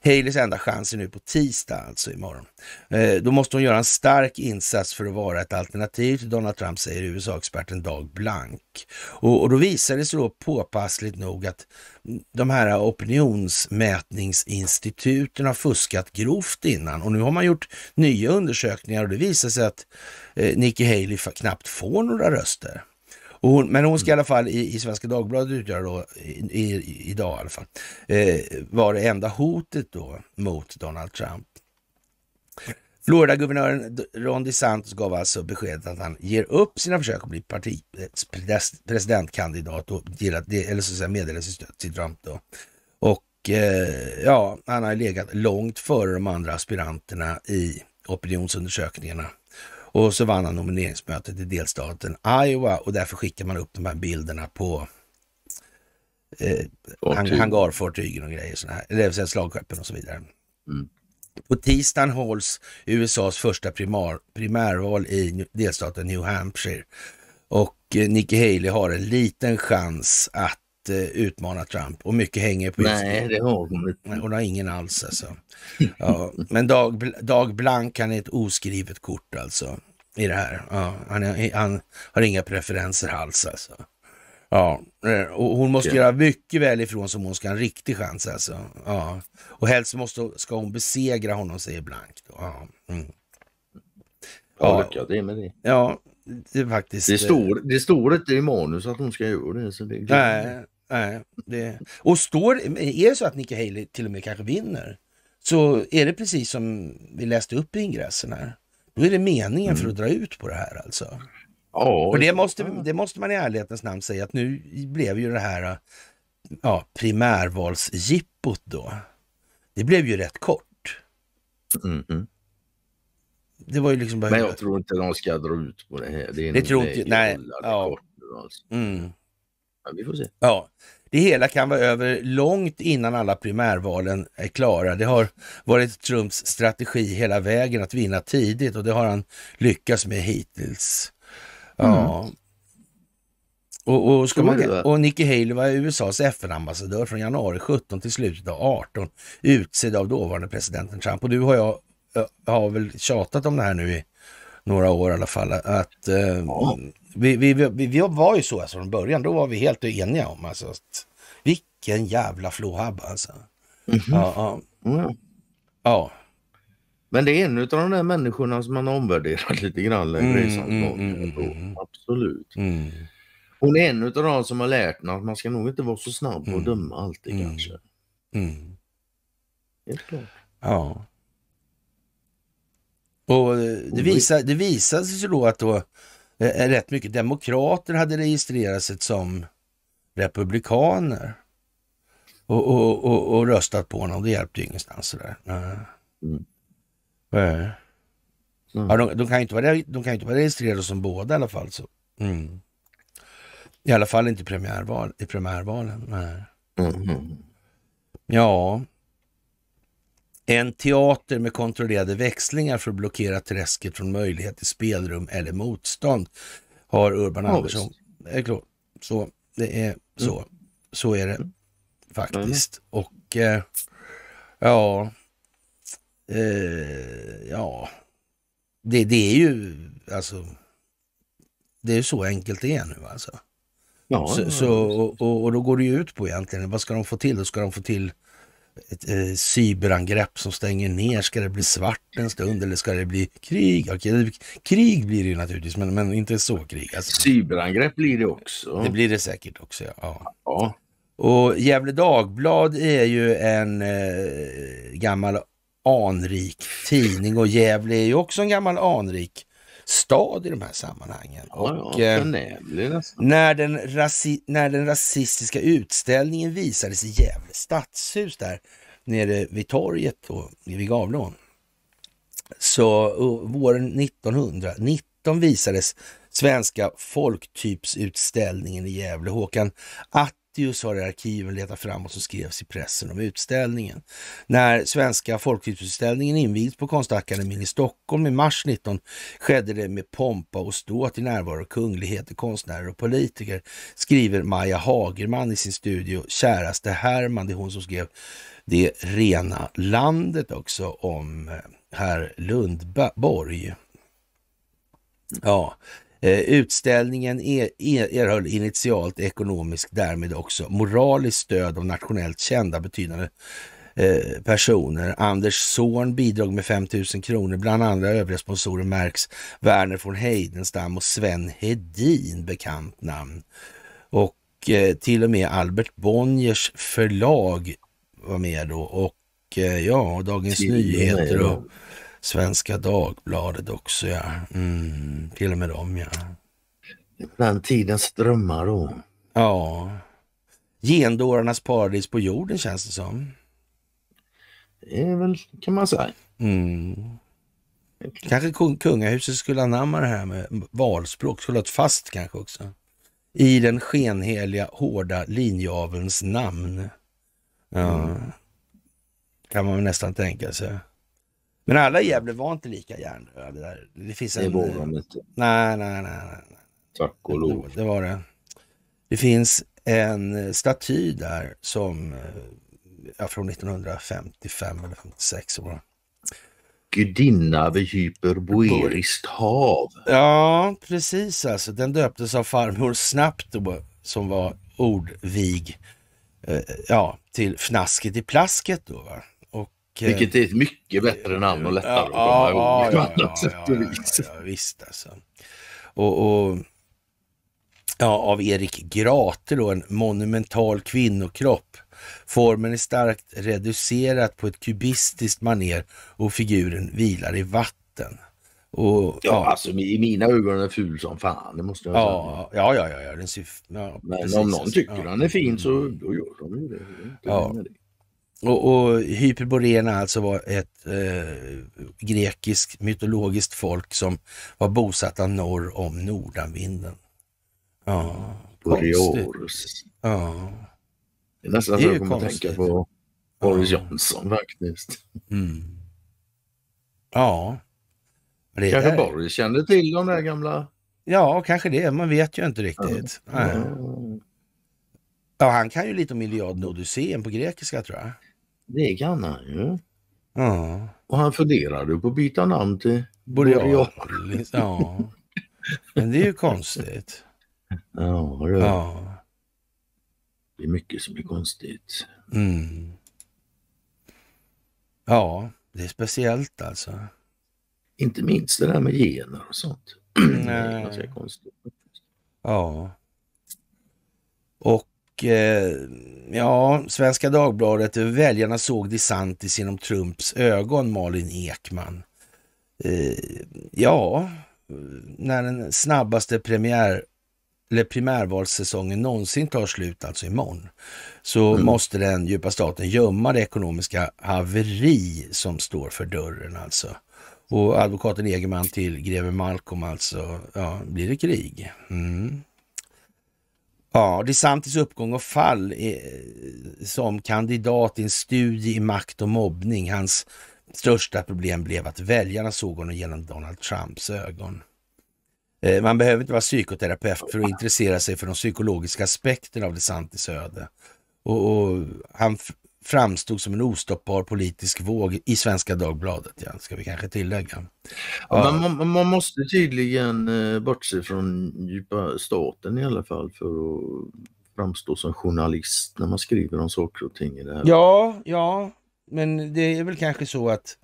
Haleys enda chans är nu på tisdag, alltså imorgon. Eh, då måste hon göra en stark insats för att vara ett alternativ till Donald Trump, säger USA-experten Dag Blank. Och, och då visar det sig då påpassligt nog att de här opinionsmätningsinstituten har fuskat grovt innan och nu har man gjort nya undersökningar och det visar sig att eh, Nikki Haley knappt får några röster. Hon, men hon ska i mm. alla fall i, i Svenska Dagbladet utgöra då, i, i, idag i alla fall, eh, var det enda hotet då mot Donald Trump. Florida-guvernören Ron DeSantis gav alltså beskedet att han ger upp sina försök att bli presidentkandidat och meddelar sitt stöd till Trump. Då. Och eh, ja, han har legat långt före de andra aspiranterna i opinionsundersökningarna och så vann han nomineringsmötet i delstaten Iowa och därför skickar man upp de här bilderna på eh, hangarfartygen och grejer, såna här, det vill säga slagskeppen och så vidare. Mm. På tisdagen hålls USAs första primär, primärval i delstaten New Hampshire och eh, Nikki Haley har en liten chans att Eh, utmana Trump och mycket hänger på just det har hon inte. Hon har ingen alls alltså. Ja, men Dag, Dag Blank, han är ett oskrivet kort alltså i det här. Ja, han, är, han har inga preferenser alls alltså. Ja, eh, och hon måste ja. göra mycket väl ifrån sig om hon ska ha en riktig chans alltså. Ja. Och helst måste, ska hon besegra honom, säger Blank. Då. Ja, mm. ja. lycka till med det. Ja, det är faktiskt... Det står, eh, det står inte i manus att hon ska göra det. Så det nej, Nej, det... Och står, är det så att Nikki Haley till och med kanske vinner, så är det precis som vi läste upp i ingressen här. Då är det meningen mm. för att mm. dra ut på det här alltså. Ja, och det måste, det måste man i ärlighetens namn säga att nu blev ju det här ja, primärvalsgippot då. Det blev ju rätt kort. Mm -hmm. Det var ju liksom bara... Men jag tror inte de ska dra ut på det här. Det, det tror inte... Nej. Ja. Kort, alltså. mm vi får se. Ja. Det hela kan vara över långt innan alla primärvalen är klara. Det har varit Trumps strategi hela vägen att vinna tidigt och det har han lyckats med hittills. Ja. Mm. Och, och, ska man, och Nikki Haley var USAs FN-ambassadör från januari 17 till slutet av 18, utsedd av dåvarande presidenten Trump. Och du har jag har väl tjatat om det här nu i några år i alla fall, att eh, ja. Vi, vi, vi, vi var ju så alltså från början, då var vi helt eniga om alltså att vilken jävla flåhabb alltså. Mm -hmm. ja, ja. Mm. ja. Men det är en av de där människorna som man har omvärderat lite grann längre i samtalen. Absolut. Mm. Hon är en av de som har lärt mig att man ska nog inte vara så snabb och mm. döma alltid mm. kanske. Mm. Helt klart. Ja. Och eh, det visade sig då att då Eh, eh, rätt mycket demokrater hade registrerat sig som republikaner och, och, och, och röstat på honom. Det hjälpte ju ingenstans. Sådär. Eh. Mm. Mm. Ja, de, de, kan inte vara, de kan inte vara registrerade som båda i alla fall. Så. Mm. I alla fall inte primärval, i primärvalen. Nej. Mm-hmm. Ja, en teater med kontrollerade växlingar för att blockera träsket från möjlighet till spelrum eller motstånd, har Urban ja, Andersson. Så det är mm. så. Mm. Så är det mm. faktiskt. Mm. Och eh, ja, eh, ja, det, det är ju alltså, det är så enkelt det är nu alltså. Ja, så, så och, och, och, då går det ju ut på egentligen, vad ska de få till? Då ska de få till ett, eh, cyberangrepp som stänger ner. Ska det bli svart en stund eller ska det bli krig? Okej, krig blir det ju naturligtvis, men, men inte så krig. Alltså. Cyberangrepp blir det också. Det blir det säkert också, ja. ja. Och Gävle Dagblad är ju en eh, gammal anrik tidning och Gävle är ju också en gammal anrik stad i de här sammanhangen. Ja, och, ja, eh, när, den rasi- när den rasistiska utställningen visades i Gävle stadshus där nere vid torget då, vid Gavlån. Så eh, våren 1919 visades Svenska folktypsutställningen i Gävle. Håkan Att Mattius har i arkiven letat fram vad som skrevs i pressen om utställningen. När Svenska folkhusutställningen invigdes på Konstakademin i Stockholm i mars 19 skedde det med pompa och ståt i närvaro av kungligheter, konstnärer och politiker, skriver Maja Hagerman i sin studio Käraste Herman. Det är hon som skrev Det rena landet också om eh, herr Lundborg. Ja, Eh, utställningen e-, e-, erhöll initialt ekonomiskt, därmed också moraliskt stöd av nationellt kända betydande eh, personer. Anders Zorn bidrog med 5 000 kronor, bland andra övriga sponsorer märks Werner von Heidenstam och Sven Hedin, bekant namn. Och eh, till och med Albert Bonniers förlag var med då och ja, Dagens Nyheter och Svenska Dagbladet också ja. Mm, till och med dem ja. Den tidens drömmar då. Ja. Gendårarnas paradis på jorden känns det som. Det är väl, kan man säga. Mm. Kanske kung, kungahuset skulle anamma det här med valspråk, skulle ha ett fast kanske också. I den skenheliga hårda linjavelns namn. Ja. Mm. Kan man nästan tänka sig. Men alla i Gävle var inte lika hjärndöda. Det, det, finns en... Det var de eh, inte. Nej, nej, nej. nej. Tack och lov. Det, var det. Det finns en eh, staty där som eh, ja, från 1955 eller 56 var Gudinna vid hyperboeriskt hav. Ja, precis alltså. Den döptes av farmor Snabbt då, som var ordvig ja, till fnasket i plasket då. Va? Eh, Vilket är ett mycket bättre namn och lättare ja, att komma ihåg. Ja, ja, ja, ja, ja, visst alltså. Och, och ja, av Erik Grate då, en monumental kvinnokropp. Formen är starkt reducerad på ett kubistiskt maner och figuren vilar i vatten. Och, ja, ja, alltså i mina ögon är den ful som fan, det måste jag ja, säga. Ja, ja, ja. ja, den ser, ja Men precis, om någon alltså. tycker ja. den är fin så då gör de ju det. det, ja. det. Och, och Hyperboreerna alltså var ett eh, grekiskt mytologiskt folk som var bosatta norr om nordanvinden. Ja, Boreoros. Ja. Det är nästan så jag kommer att tänka på Boris ja. Johnson faktiskt. Mm. Ja. Det kanske där. Boris kände till de där gamla... Ja, kanske det. Man vet ju inte riktigt. Mm. Ja. Ja, han kan ju lite om Iliaden och Odysseen på grekiska tror jag. Det kan han ju. Ja. Och han funderade på att byta namn till Borealis. Liksom. Ja. Men det är ju konstigt. Ja, det är. ja. Det är mycket som är konstigt. Mm. Ja, det är speciellt alltså. Inte minst det där med gener och sånt. Nej. Det är konstigt. Ja. Och och eh, ja, Svenska Dagbladet, eh, väljarna såg DeSantis genom Trumps ögon, Malin Ekman. Eh, ja, när den snabbaste premiär, eller primärvalssäsongen någonsin tar slut, alltså imorgon, så mm. måste den djupa staten gömma det ekonomiska haveri som står för dörren alltså. Och advokaten Egerman till greve Malcolm alltså, ja, blir det krig? Mm. Ja, DeSantis uppgång och fall eh, som kandidat i en studie i makt och mobbning. Hans största problem blev att väljarna såg honom genom Donald Trumps ögon. Eh, man behöver inte vara psykoterapeut för att intressera sig för de psykologiska aspekterna av DeSantis öde. Och, och han framstod som en ostoppbar politisk våg i Svenska Dagbladet, ja, ska vi kanske tillägga. Ja. Man, man, man, måste tydligen eh, bortse från djupa staten i alla fall för att framstå som journalist när man skriver om saker och ting. I det här. Ja, ja, men det är väl kanske så att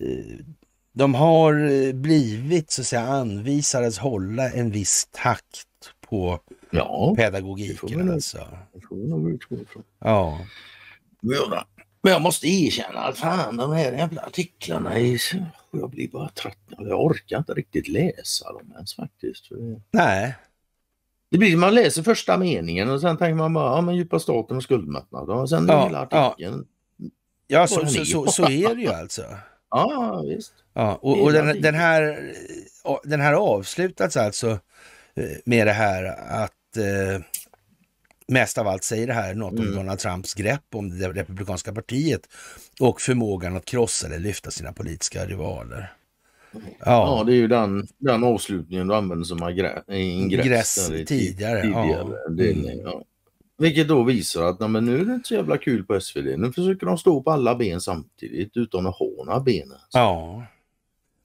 eh, de har eh, blivit så att säga anvisade att hålla en viss takt på ja, pedagogiken. Det får man, alltså. det får man utgå ifrån göra. Men jag måste erkänna att fan de här jävla artiklarna är Jag blir bara trött. Jag orkar inte riktigt läsa dem ens faktiskt. Nej. Det blir man läser första meningen och sen tänker man bara, ja men djupa staten och skuldmättnad. Och sen ja, hela artikeln. Ja, ja så, så, så, så, är det ju alltså. ja, visst. Ja, och, och den, den, här, den här avslutas alltså eh, med det här att eh, mest av allt säger det här något om mm. Donald Trumps grepp om det republikanska partiet och förmågan att krossa eller lyfta sina politiska rivaler. Ja, ja det är ju den, den avslutningen du använde som ingress tidigare. tidigare. Ja. Mm. Delning, ja. Vilket då visar att nej, nu är det inte så jävla kul på SVD. Nu försöker de stå på alla ben samtidigt utan att ha några ben. Ja,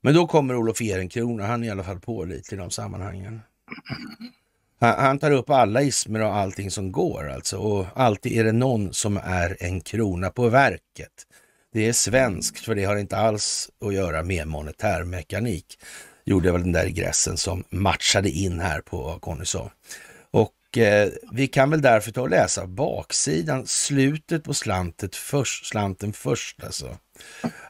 men då kommer Olof Ehrenkrona. Han är i alla fall pålitlig i de sammanhangen. Han, tar upp alla ismer och allting som går alltså. Och alltid är det någon som är en krona på verket. Det är svenskt för det har inte alls att göra med monetär mekanik. Gjorde väl den där ingressen som matchade in här på vad Conny sa. Och eh, vi kan väl därför ta och läsa baksidan, slutet på slantet först, slanten först alltså.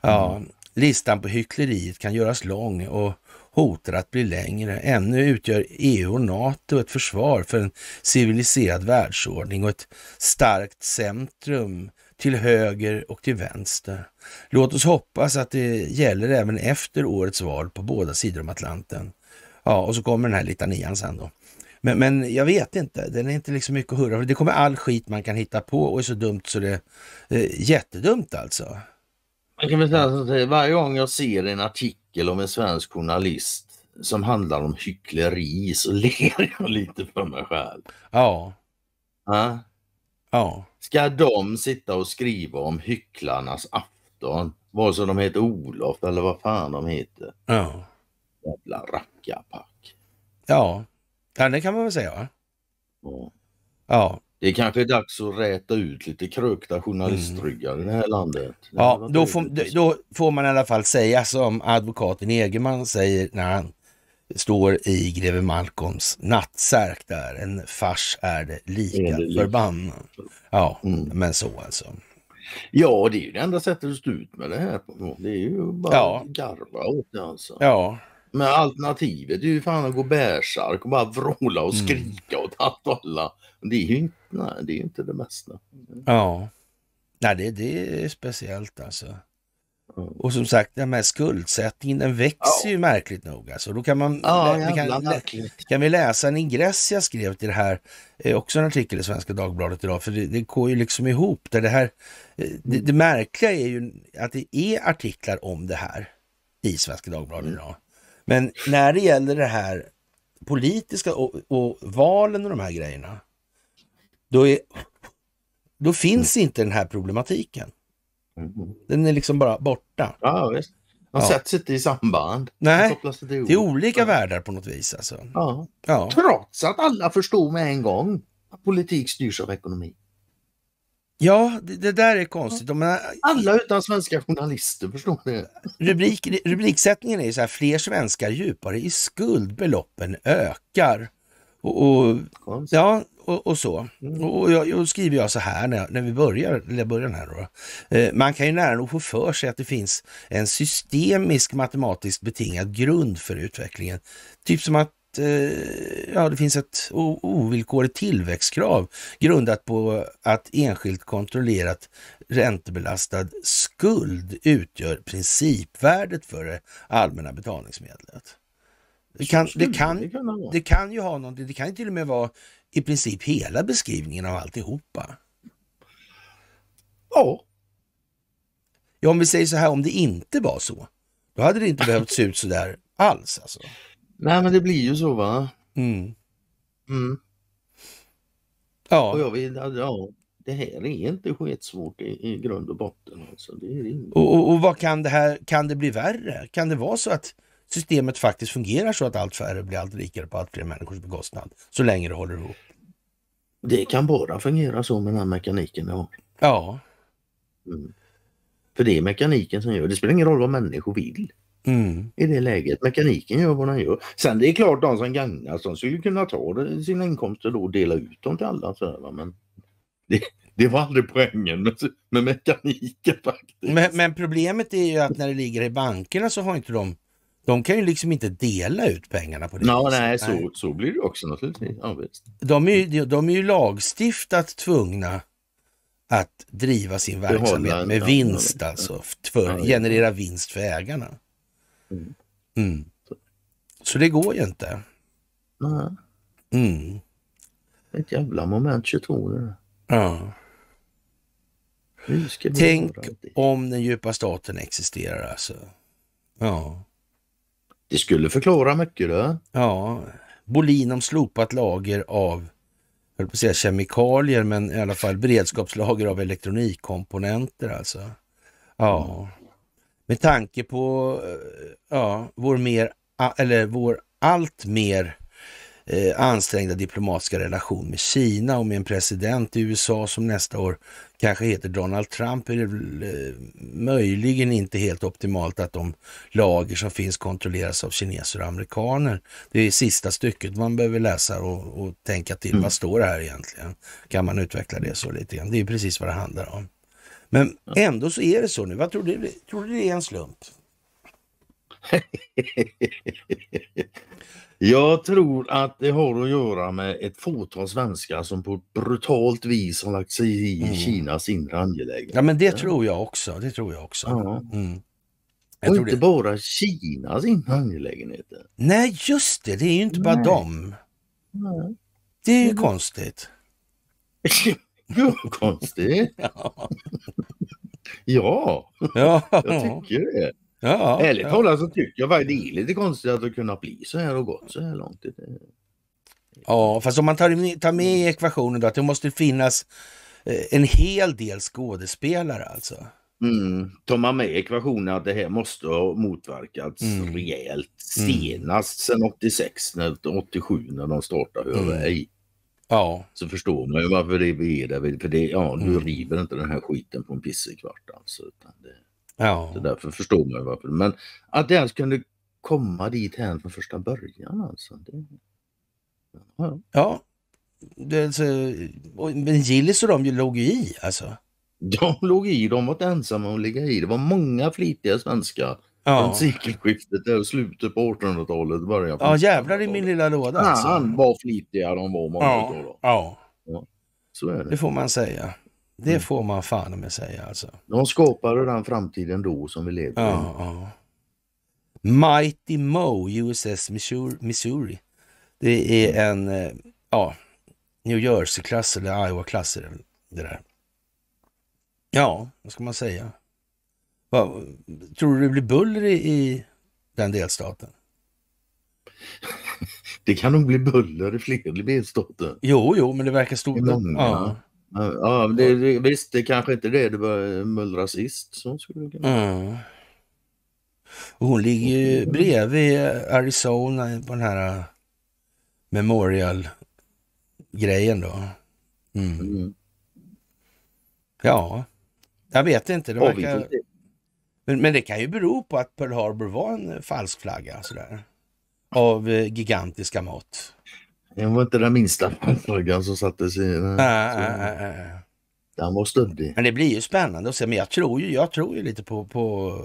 Ja, listan på hyckleriet kan göras lång och hotar att bli längre. Ännu utgör EU och NATO ett försvar för en civiliserad världsordning och ett starkt centrum till höger och till vänster. Låt oss hoppas att det gäller även efter årets val på båda sidor om Atlanten. Ja, och så kommer den här litanian sen då. Men, men jag vet inte, den är inte liksom mycket att hurra för. Det kommer all skit man kan hitta på och är så dumt så det är eh, jättedumt alltså. Man kan väl säga så varje gång jag ser en artikel om en svensk journalist som handlar om hyckleri så ler jag lite för mig själv. Ja. ja. Ja. Ska de sitta och skriva om hycklarnas afton? Vare sig de heter Olof eller vad fan de heter. Ja. Jävla rackarpack. Ja. ja, det kan man väl säga. Va? Ja. ja. Det kanske är dags att räta ut lite krökta journalistryggar mm. i det här landet. ja, då får, då får, man i alla fall säga som advokaten Egerman säger när han står i greve Malcolms nattsärk där. En fars är det lika är förbannat. Ja, mm. men så alltså. Ja, det är ju det enda sättet att stå ut med det här på. Det är ju bara ja. garva åt det alltså. Ja, men alternativet är ju fan att gå bärsark och bara vråla och mm. skrika mm. åt alla. Det är ju inte, nej, det, är inte det mesta. Ja, nej, det, det är speciellt alltså. Och som sagt, den här skuldsättningen den växer ja. ju märkligt nog. Alltså, då kan, man, ja, vi kan, kan, vi läsa en ingress jag skrev till det här, eh, också en artikel i Svenska Dagbladet idag, för det, det går ju liksom ihop. Där det, här, eh, det, det, märkliga är ju att det är artiklar om det här i Svenska Dagbladet mm. idag. Men när det gäller det här politiska och, och valen och de här grejerna, då, är, då finns mm. inte den här problematiken. Mm. Den är liksom bara borta. Ja, visst. De ja. sätts inte i samband. Nej, det är olika ja. världar på något vis. Alltså. Ja. ja. Trots att alla förstod med en gång att politik styrs av ekonomi. Ja, det, det där är konstigt. De Alla utan svenska journalister förstår det. Rubrik, rubriksättningen är så här, fler svenskar djupare i skuld, beloppen ökar. Och, och ja, och, och så. Mm. Och jag, jag skriver jag så här när, när vi börjar, eller den här då. Eh, man kan ju nära nog få för sig att det finns en systemisk matematiskt betingad grund för utvecklingen. Typ som att eh, ja, det finns ett ovillkorligt tillväxtkrav grundat på att enskilt kontrollerat räntebelastad skuld utgör principvärdet för det allmänna betalningsmedlet. Det kan, det, kan, det kan ju ha någonting, det kan ju till och med vara i princip hela beskrivningen av alltihopa. Ja. Ja, om vi säger så här, om det inte var så, då hade det inte behövt se ut så där alls. Alltså. Nej, men det blir ju så va. Mm. Mm. Ja. Och jag vet, ja, det här är inte skitsvårt i, i grund och botten. Alltså. Det är och, och, och vad kan det här, kan det bli värre? Kan det vara så att systemet faktiskt fungerar så att allt färre blir allt rikare på allt fler människors bekostnad, så länge det håller ihop. Det kan bara fungera så med den här mekaniken vi Ja. Mm. För det är mekaniken som gör det. spelar ingen roll vad människor vill mm. i det läget. Mekaniken gör vad den gör. Sen det är klart de som gagnas, de skulle kunna ta sina inkomster då och dela ut dem till alla. Så men det, det var aldrig poängen med, med mekaniken faktiskt. Men, men, problemet är ju att när det ligger i bankerna så har inte de de kan ju liksom inte dela ut pengarna på det no, viset. Nej, så, så blir det också naturligtvis. Ja, de, är ju, de är ju lagstiftat tvungna att driva sin verksamhet med vinst, alltså för, generera vinst för ägarna. Mm. mm. Så det går ju inte. Mm. Ett jävla moment 22. Ja. Tänk om den djupa staten existerar alltså. Ja. Det skulle förklara mycket det. Ja, Bolin om slopat lager av, höll på att säga kemikalier, men i alla fall beredskapslager av elektronikkomponenter alltså. Ja, med tanke på eh, ja, vår, mer, eller vår allt mer Eh, ansträngda diplomatiska relation med Kina och med en president i USA som nästa år kanske heter Donald Trump är det eh, möjligen inte helt optimalt att de lager som finns kontrolleras av kineser och amerikaner. Det är sista stycket man behöver läsa och, och tänka till. Mm. Vad står det här egentligen? Kan man utveckla det så lite grann? Det är precis vad det handlar om. Men ändå så är det så nu. Vad tror du? Tror du det är en slump? Jag tror att det har att göra med ett fåtal svenskar som på ett brutalt vis har lagt sig i mm. Kinas inre angelägenheter. Ja men det tror jag också. Det tror jag också. Ja. Mm. Jag och inte det. bara Kinas inre angelägenheter. Nej just det, det är ju inte bara Nej. dem. Nej. Det är ju det... Mm. konstigt. Gud konstigt. ja. ja. ja, jag tycker det. Ja, Ärligt ja. talat så tycker jag det är lite konstigt att det kunna bli så här och gått så här långt. Ja, fast om man tar, tar med i ekvationen då att det måste finnas eh, en hel del skådespelare alltså. Mm. Tar man med i ekvationen att det här måste ha motverkats mm. rejält mm. senast mm. sen 86, när, 87 när de startade Huawei. Mm. Ja. Så förstår man ju varför det är där. För det, ja, nu mm. river inte den här skiten på en pissekvart alltså. Utan det... Ja. Så därför förstår man varför. Men att det ens kunde komma dit hän från första början alltså. Det... Ja. ja. alltså, men Gillis och de låg ju i alltså. De låg i, de var inte ensamma om att ligga i. Det var många flitiga svenskar Ja. Från sekelskiftet, där, slutet på 1800-talet, början på Ja jävlar i min lilla låda. Alltså. Han var flitiga de var många ja. Då, då. Ja. ja. Så är det. Det får man säga. Det mm. får man fan med säga alltså. De skapade den framtiden då som vi lever i. Ja, ja. Mighty Mo, USS Missouri. Det är mm. en eh, ja, New Jersey-klass eller Iowa-klass. Ja, vad ska man säga? Va, tror du det blir buller i, i den delstaten? Det kan nog bli buller i fler delstater. Jo, jo, men det verkar stort. Ja. Ja, det, visst, det kanske inte är det du började eh, mullra sist. Så skulle kunna. Mm. Hon ligger ju bredvid eh, Arizona på den här eh, Memorial-grejen då. Mm. Mm. Ja, jag vet inte. Det verkar... men, men, det kan ju bero på att Pearl Harbor var en falsk flagga sådär. Av gigantiska mått. Den var inte den minsta flaggan som sattes i. Den, äh, den var stöddig. Men det blir ju spännande att se. Men jag tror ju, jag tror ju lite på, på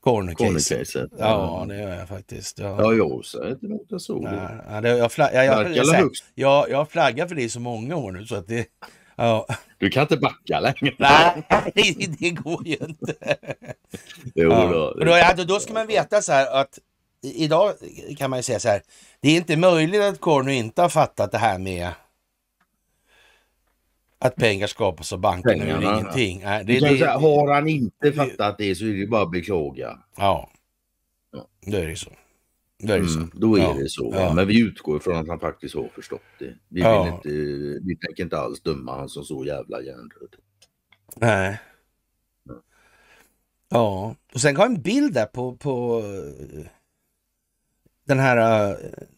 cornercaset. Ja, det gör jag faktiskt. Ja, ja jag säger inte emot. Jag såg det. Ja, det jag, flag, jag, jag, jag, jag, jag flaggar för det i så många år nu så att det... Ja. Du kan inte backa längre. Nej, det går ju inte. Jo, ja. då, då, då ska man veta så här att idag kan man ju säga så här. Det är inte möjligt att Cornu inte har fattat det här med att pengar skapas av banken och ingenting. Nej, det, det, säga, har han inte fattat det så är det bara att beklaga. Ja, då är det så. Då är det så. Mm, då är ja. det så. Ja. Men vi utgår från att han faktiskt har förstått det. Vi, ja. vill inte, vi tänker inte alls döma han som så jävla hjärndöd. Nej. Ja, och sen har jag en bild där på, på den här,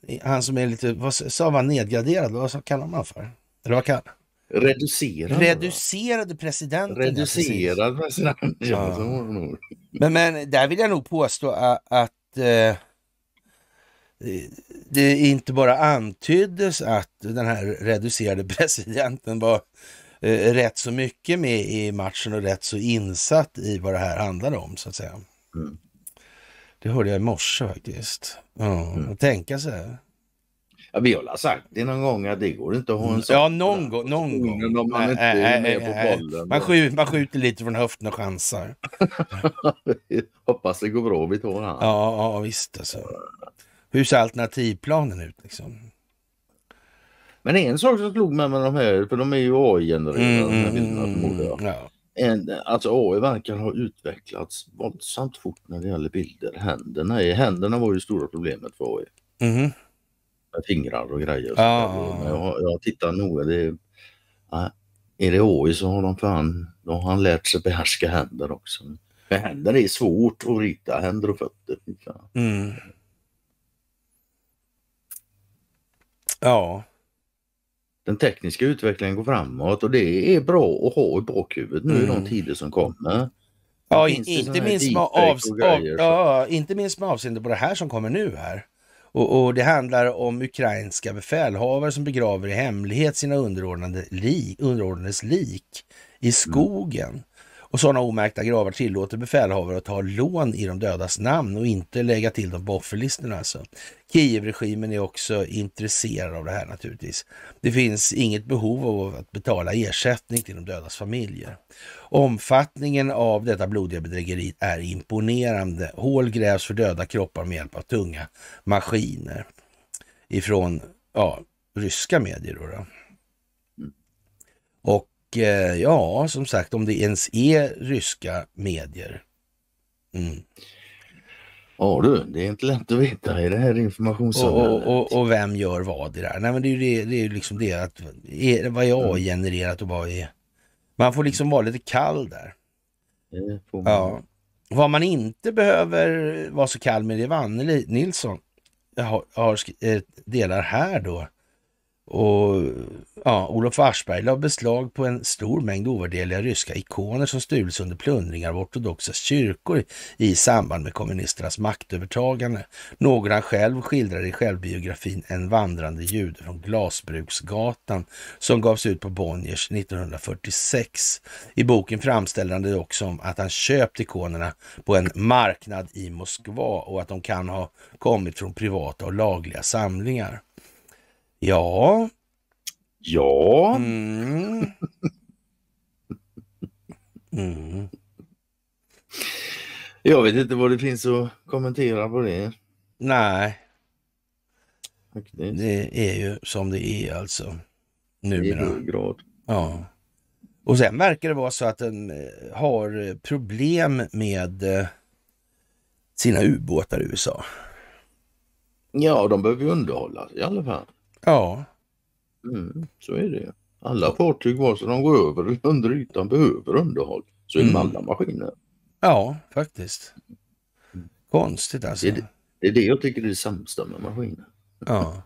eh, han som är lite, vad sa man, nedgraderad, vad kallar man för? Eller vad kallar Reducerad. Reducerade presidenten. Reducerad president. Ja. Men, men där vill jag nog påstå att, att eh, det inte bara antyddes att den här reducerade presidenten var eh, rätt så mycket med i matchen och rätt så insatt i vad det här handlade om så att säga. Mm. Det hörde jag i morse faktiskt. Ja, mm. Att tänka sig. Ja, vi har sagt det någon gång att det går inte att ha en mm. sån. Ja, någon, gång. Någon gång. man, äh, inte är äh, Man, skjuter, man skjuter lite från höften och chansar. Hoppas det går bra vid tårna. Ja, ja, visst alltså. Hur ser alternativplanen ut liksom? Men en sak som slog mig med de här, för de är ju AI-genererade. Mm, mm, mm ja en, alltså AI verkar ha utvecklats våldsamt fort när det gäller bilder. Händerna, händerna var ju stora problemet för AI. Mm. Mm-hmm. Med fingrar och grejer. Och ah. Men jag, jag tittar noga. Det, är, är det AI så har de fan, då har han lärt sig behärska händer också. För händer är svårt att rita, händer och fötter. Mm. Ja den tekniska utvecklingen går framåt och det är bra att ha i bakhuvudet nu i mm. de tider som kommer. Ja, inte minst, med avs- av, ja, inte minst med avseende på det här som kommer nu här. Och, och, det handlar om ukrainska befälhavare som begraver i hemlighet sina underordnade li, underordnades lik i mm. skogen. Mm och sådana omärkta gravar tillåter befälhavare att ta lån i de dödas namn och inte lägga till dem på offerlistorna. Alltså. Kievregimen är också intresserad av det här naturligtvis. Det finns inget behov av att betala ersättning till de dödas familjer. Omfattningen av detta blodiga bedrägeri är imponerande. Hål grävs för döda kroppar med hjälp av tunga maskiner ifrån ja, ryska medier. Då, då. Eh, ja, som sagt, om det ens är ryska medier. Mm. Ja du, det är inte lätt att veta i det här informationssamhället. Och, och, och, vem gör vad i det här? Nej men det är ju det, det, är liksom det att, är, vad är mm. AI-genererat och vad är... Man får liksom vara lite kall där. Ja. Vad man inte behöver vara så kall med det är Vanne Nilsson. Jag har, har eh, delar här då och ja, Olof Aschberg la beslag på en stor mängd ovärdeliga ryska ikoner som stulits under plundringar av ortodoxa kyrkor i samband med kommunisternas maktövertagande. Några han själv skildrar i självbiografin En vandrande jude från Glasbruksgatan som gavs ut på Bonniers 1946. I boken framställer han det också om att han köpt ikonerna på en marknad i Moskva och att de kan ha kommit från privata och lagliga samlingar. Ja. Ja. Mm. Mm. Jag vet inte vad det finns att kommentera på det. Nej. Faktiskt. Det är ju som det är alltså. Numera. I hög grad. Ja. Och sen verkar det vara så att den eh, har eh, problem med eh, sina ubåtar i USA. Ja, de behöver underhållas i alla fall. Ja. Mm, så är det. Alla fartyg, vare sig de går över eller under ytan, behöver underhåll. Så är det med mm. alla maskiner. Ja, faktiskt. Konstigt alltså. Det är det, det, är det jag tycker är det sämsta med maskiner. Ja.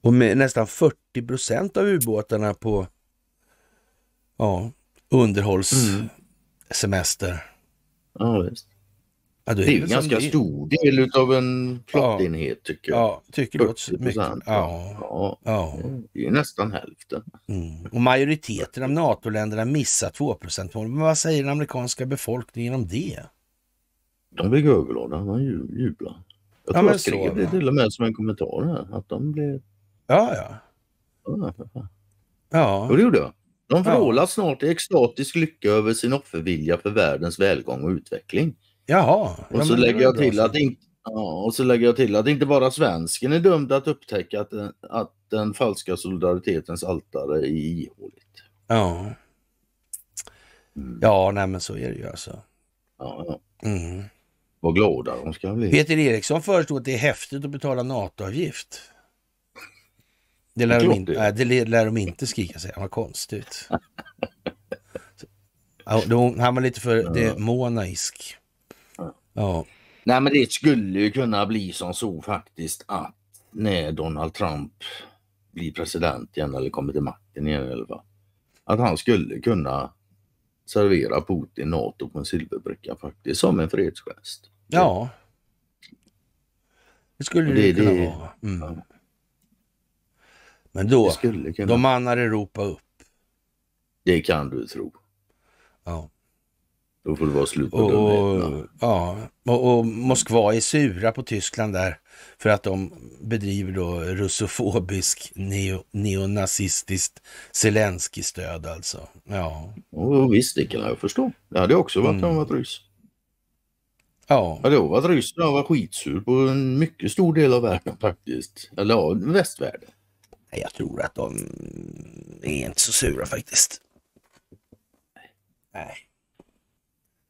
Och med nästan 40 procent av ubåtarna på ja, underhållssemester. Mm. Ja, visst. Ja, det, är ju en ganska det... stor del av en plottenhet ja, tycker jag. Ja, tycker 40 mycket. Ja, ja, ja. Det är nästan hälften. Mm. Och majoriteten av NATO-länderna missar 2 målet Men vad säger den amerikanska befolkningen om det? De blir överglada, de jublar. Jag tror ja, jag skrev det till och med som en kommentar här, att de blir... Ja, ja. Ja, ja. det gjorde jag. De vrålar ja. snart i extatisk lycka över sin offervilja för världens välgång och utveckling. Jaha. Och så lägger jag till att inte Ja, och så lägger jag till att inte bara svensken är dömd att upptäcka att, den, att den falska solidaritetens altare är ihåligt. Ja. Mm. Ja, nej men så är det ju alltså. Ja, ja. Mm. Vad glada de ska bli. Peter Eriksson föreslår att det är häftigt att betala NATO-avgift. Det lär, de inte, nej, det lär de inte skrika, säger Vad konstigt. han var lite för ja. demonaisk. Ja. Nej men det skulle ju kunna bli som så faktiskt att när Donald Trump blir president igen eller kommer till makten igen i alla fall. Att han skulle kunna servera Putin NATO på en silverbricka faktiskt som en fredsgest. Ja. Det skulle det, det kunna det, vara. Mm. Ja. Men då, då mannar Europa upp. Det kan du tro. Ja. Då får det vara slut på och, Ja, och, och, Moskva är sura på Tyskland där för att de bedriver då russofobisk neo, neonazistiskt Zelenskyj-stöd alltså. Ja. Oh, visst, det kan jag förstå. Det hade också varit mm. jag varit ryss. Ja. Hade jag varit ryss hade jag varit skitsur på en mycket stor del av världen faktiskt. Eller ja, västvärlden. Jag tror att de är inte så sura faktiskt. Nej.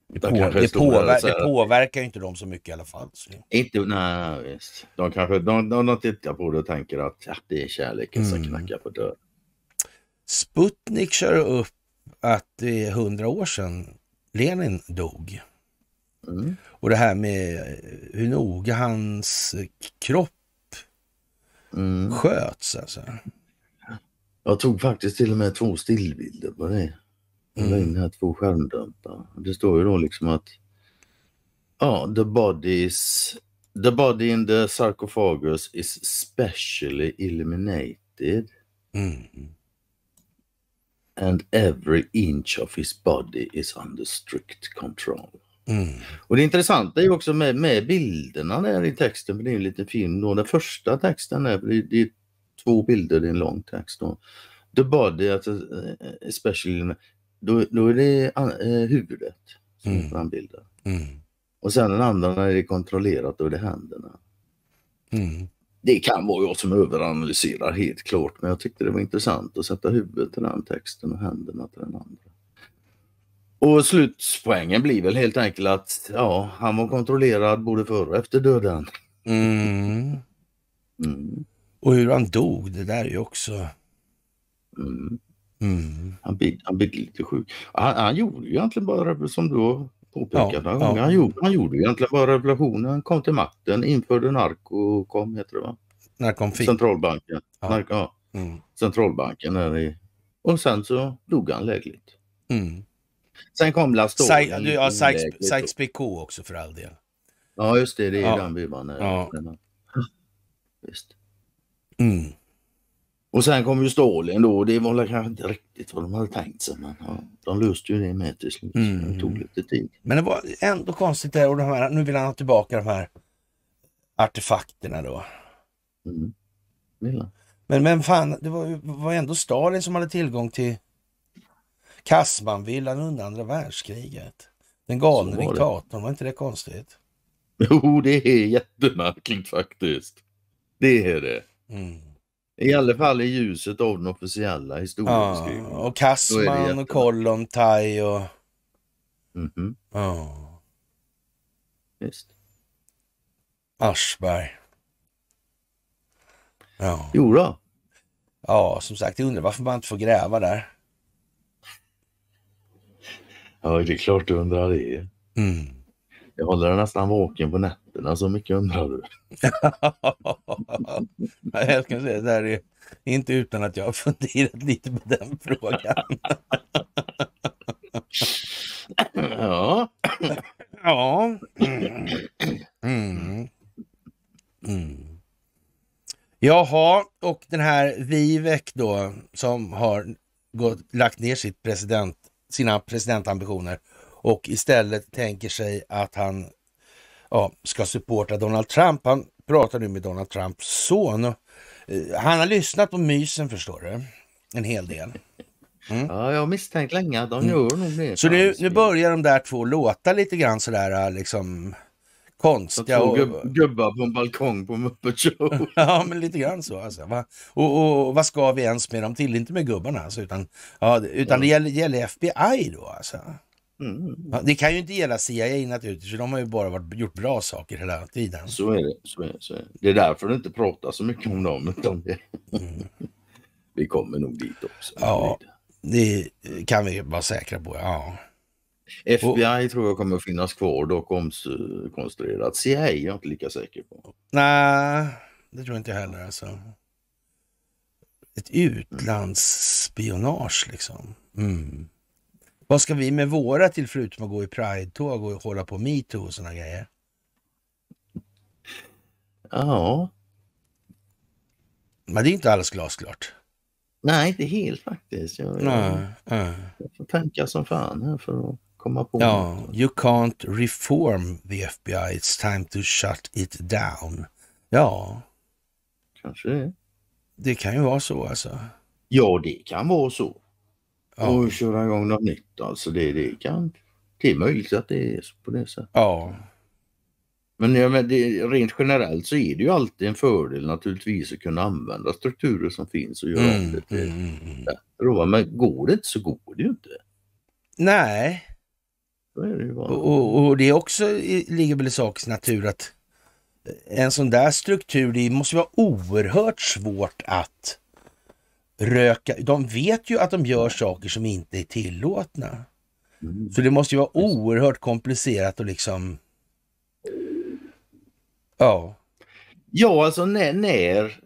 Det, på, det, påver det påverkar inte dem så mycket i alla fall. Så. Inte, nej, visst. De kanske de, de, de tittar på det och tänker att ja, det är kärleken som mm. knackar på dörren. Sputnik kör upp att det är hundra år sedan Lenin dog. Mm. Och det här med hur noga hans kropp mm. sköts alltså. Jag tog faktiskt till och med två stillbilder på det. Mm. in här två skärmdumpar. Det står ju då liksom att ja, the bodies The body in the sarcophagus is specially illuminated. Mm. And every inch of his body is under strict control. Mm. Och det intressanta är ju också med, med bilderna där i texten, för det är en liten film då. Den första texten är, det är, det är två bilder, det är en lång text då. The body, alltså, especially eh, eh, då, då är det eh, huvudet som mm. är frambilden. Mm. Och sen den andra när det är kontrollerat, då är det händerna. Mm. Det kan vara jag som överanalyserar helt klart, men jag tyckte det var intressant att sätta huvudet till den texten och händerna till den andra. Och slutpoängen blir väl helt enkelt att ja, han var kontrollerad både före och efter döden. Mm. Mm. Och hur han dog, det där är ju också... Mm. Mm. Han, blev han blir lite sjuk. Han, han gjorde ju egentligen bara, som du påpekade, ja, ja. Han, gjorde, han gjorde egentligen bara revolutionen. Han kom till makten, införde kom heter det va? Narkomfin. Centralbanken. Ja. Nark ja. Mm. Centralbanken. Där i. Och sen så dog han lägligt. Mm. Sen kom Lastoria. Ja, Sykes-Picot också för all del. Ja, just det. Det är ja. den vi vann. Ja. Visst. Mm. Och sen kom ju Stalin då och det var kanske inte riktigt vad de hade tänkt sig men ja, de löste ju det med till slut. Mm. Det tog lite tid. Men det var ändå konstigt där och de här, nu vill han ha tillbaka de här artefakterna då. Mm. Men, men fan, det var, var ändå Stalin som hade tillgång till Kassmanvillan under andra världskriget. Den galne diktatorn, var inte det konstigt? Jo, det är jättemärkligt faktiskt. Det är det. Mm. I alla fall i ljuset av den officiella historieskrivningen. Ja, och Kassman och Kollontaj och... Mm -hmm. Ja. Visst. Aschberg. Ja. Jo då. Ja, som sagt, jag undrar varför man inte får gräva där. Ja, det är klart du undrar det. Mm. Jag håller nästan vaken på nätterna fötterna så alltså, mycket undrar du? jag ska säga så här, det är inte utan att jag har funderat lite på den frågan. ja. ja. Mm. mm. Mm. Jaha, och den här Vivek då som har gått, lagt ner sitt president, sina presidentambitioner och istället tänker sig att han ja, ska supporta Donald Trump. Han pratar nu med Donald Trumps son. Och, eh, han har lyssnat på mysen förstår du, en hel del. Mm. Ja, jag har misstänkt länge att de mm. gör nog det. Så nu, nu börjar de där två låta lite grann sådär eh, liksom konstiga. Två och... gubbar på en balkong på Muppet Show. ja, men lite grann så. Alltså. Va? Och, och, och, vad ska vi ens med dem till? Inte med gubbarna alltså, utan, ja, utan ja. det gäller, gäller FBI då alltså. Mm. Det kan ju inte gälla CIA naturligtvis, för de har ju bara varit, gjort bra saker hela tiden. Så är det. Så är det, så är det. det är därför det inte pratar så mycket om dem. Utan Mm. vi kommer nog dit också. Ja, det kan vi vara säkra på. Ja. FBI och, tror jag kommer att finnas kvar dock omkonstruerat. CIA är jag inte lika säker på. Nej, det tror jag inte heller alltså. Ett utlandsspionage liksom. Mm. Vad ska vi med våra till förutom att gå i Pride-tåg och hålla på metoo och sådana grejer? Ja. Men det är inte alls glasklart. Nej, inte helt faktiskt. Jag, nej, jag, nej. jag får tänka som fan här för att komma på Ja, något. you can't reform the FBI, it's time to shut it down. Ja. Kanske det. Det kan ju vara så alltså. Ja, det kan vara så ja. och köra igång något nytt. Alltså det, det, kan, det är möjligt att det är på det sättet. Ja. Men, ja, men det, rent generellt så är det ju alltid en fördel naturligtvis att kunna använda strukturer som finns och göra mm, det till mm, mm. mm. Men går det inte så går det ju inte. Nej. Det och, och, och, det är också ligger väl i sakens natur att en sån där struktur, det måste vara oerhört svårt att röka. De vet ju att de gör saker som inte är tillåtna. Mm. Så det måste ju vara oerhört komplicerat och liksom... Ja. Ja, alltså när, när,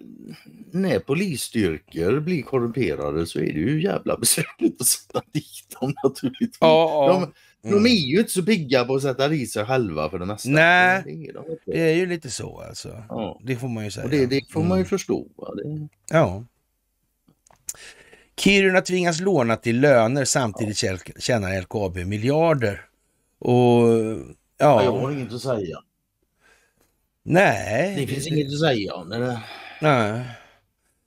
när polisstyrkor blir korrumperade så är det ju jävla besvärligt att sätta dit dem naturligtvis. Ja, ja. De, Mm. är ju inte så pigga på att sätta dit sig själva för det mesta. Nej, det är, de det är ju lite så alltså. Ja. Det får man ju säga. Och det, det får mm. man ju mm. förstå. Det... Ja. Kiruna tvingas låna till löner, samtidigt tjänar LKAB miljarder. Och ja... Jag har inget att säga. Nej. Det finns inget att säga om det Nej.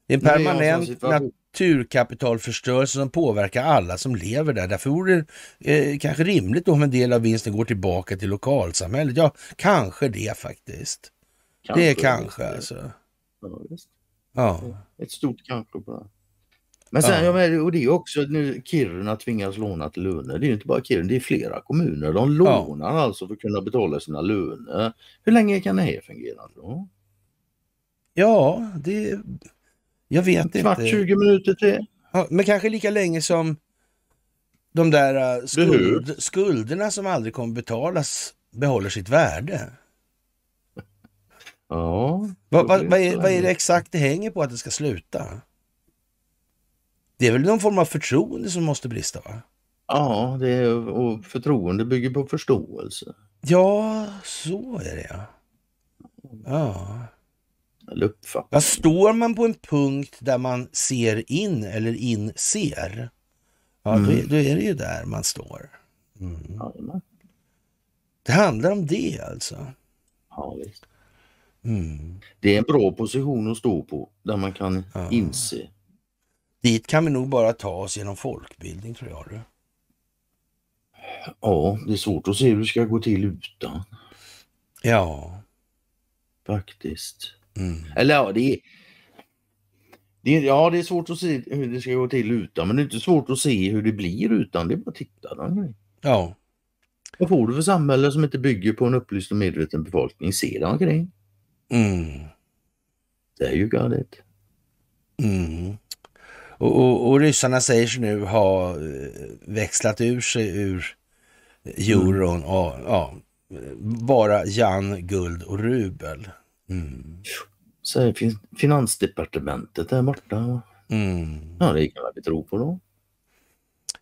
Det är en permanent naturkapitalförstörelse som påverkar alla som lever där. Därför vore det eh, kanske rimligt om en del av vinsten går tillbaka till lokalsamhället. Ja, kanske det faktiskt. Kanske det är kanske det. alltså. Ja, ja. Ett stort kanske bara. Men sen, ja. men, och det är också nu Kiruna tvingas låna till löner. Det är inte bara Kiruna, det är flera kommuner. De lånar ja. alltså för att kunna betala sina löner. Hur länge kan det här fungera då? Ja, det... Jag vet inte. Kvart, 20 minuter till. Ja, men kanske lika länge som de där eh, skuld, skulderna som aldrig kommer betalas behåller sitt värde. Ja. Vad va, va, va är, är det exakt det hänger på att det ska sluta? Det är väl någon form av förtroende som måste brista? va? Ja, det är, och förtroende bygger på förståelse. Ja, så är det ja. ja. Eller uppfattning. Ja, står man på en punkt där man ser in eller inser, ja, mm. då, då, är det ju där man står. Mm. det handlar om det alltså. Ja, visst. Mm. Det är en bra position att stå på där man kan ja. inse Dit kan vi nog bara ta oss genom folkbildning tror jag. Ja, det är svårt att se hur det ska gå till utan. Ja. Faktiskt. Mm. Eller ja, det är, det är, ja, det är svårt att se hur det ska gå till utan, men det är inte svårt att se hur det blir utan. Det är bara att titta. Där. Ja. Vad får du för samhälle som inte bygger på en upplyst och medveten befolkning? Se dig omkring. Mm. There you got it. Mm. Och, och, och ryssarna säger sig nu ha eh, växlat ur sig ur euron. Mm. Och, ja, bara jan, guld och rubel. Mm. Säger finansdepartementet är borta. Mm. Ja, det kan vi tro på då.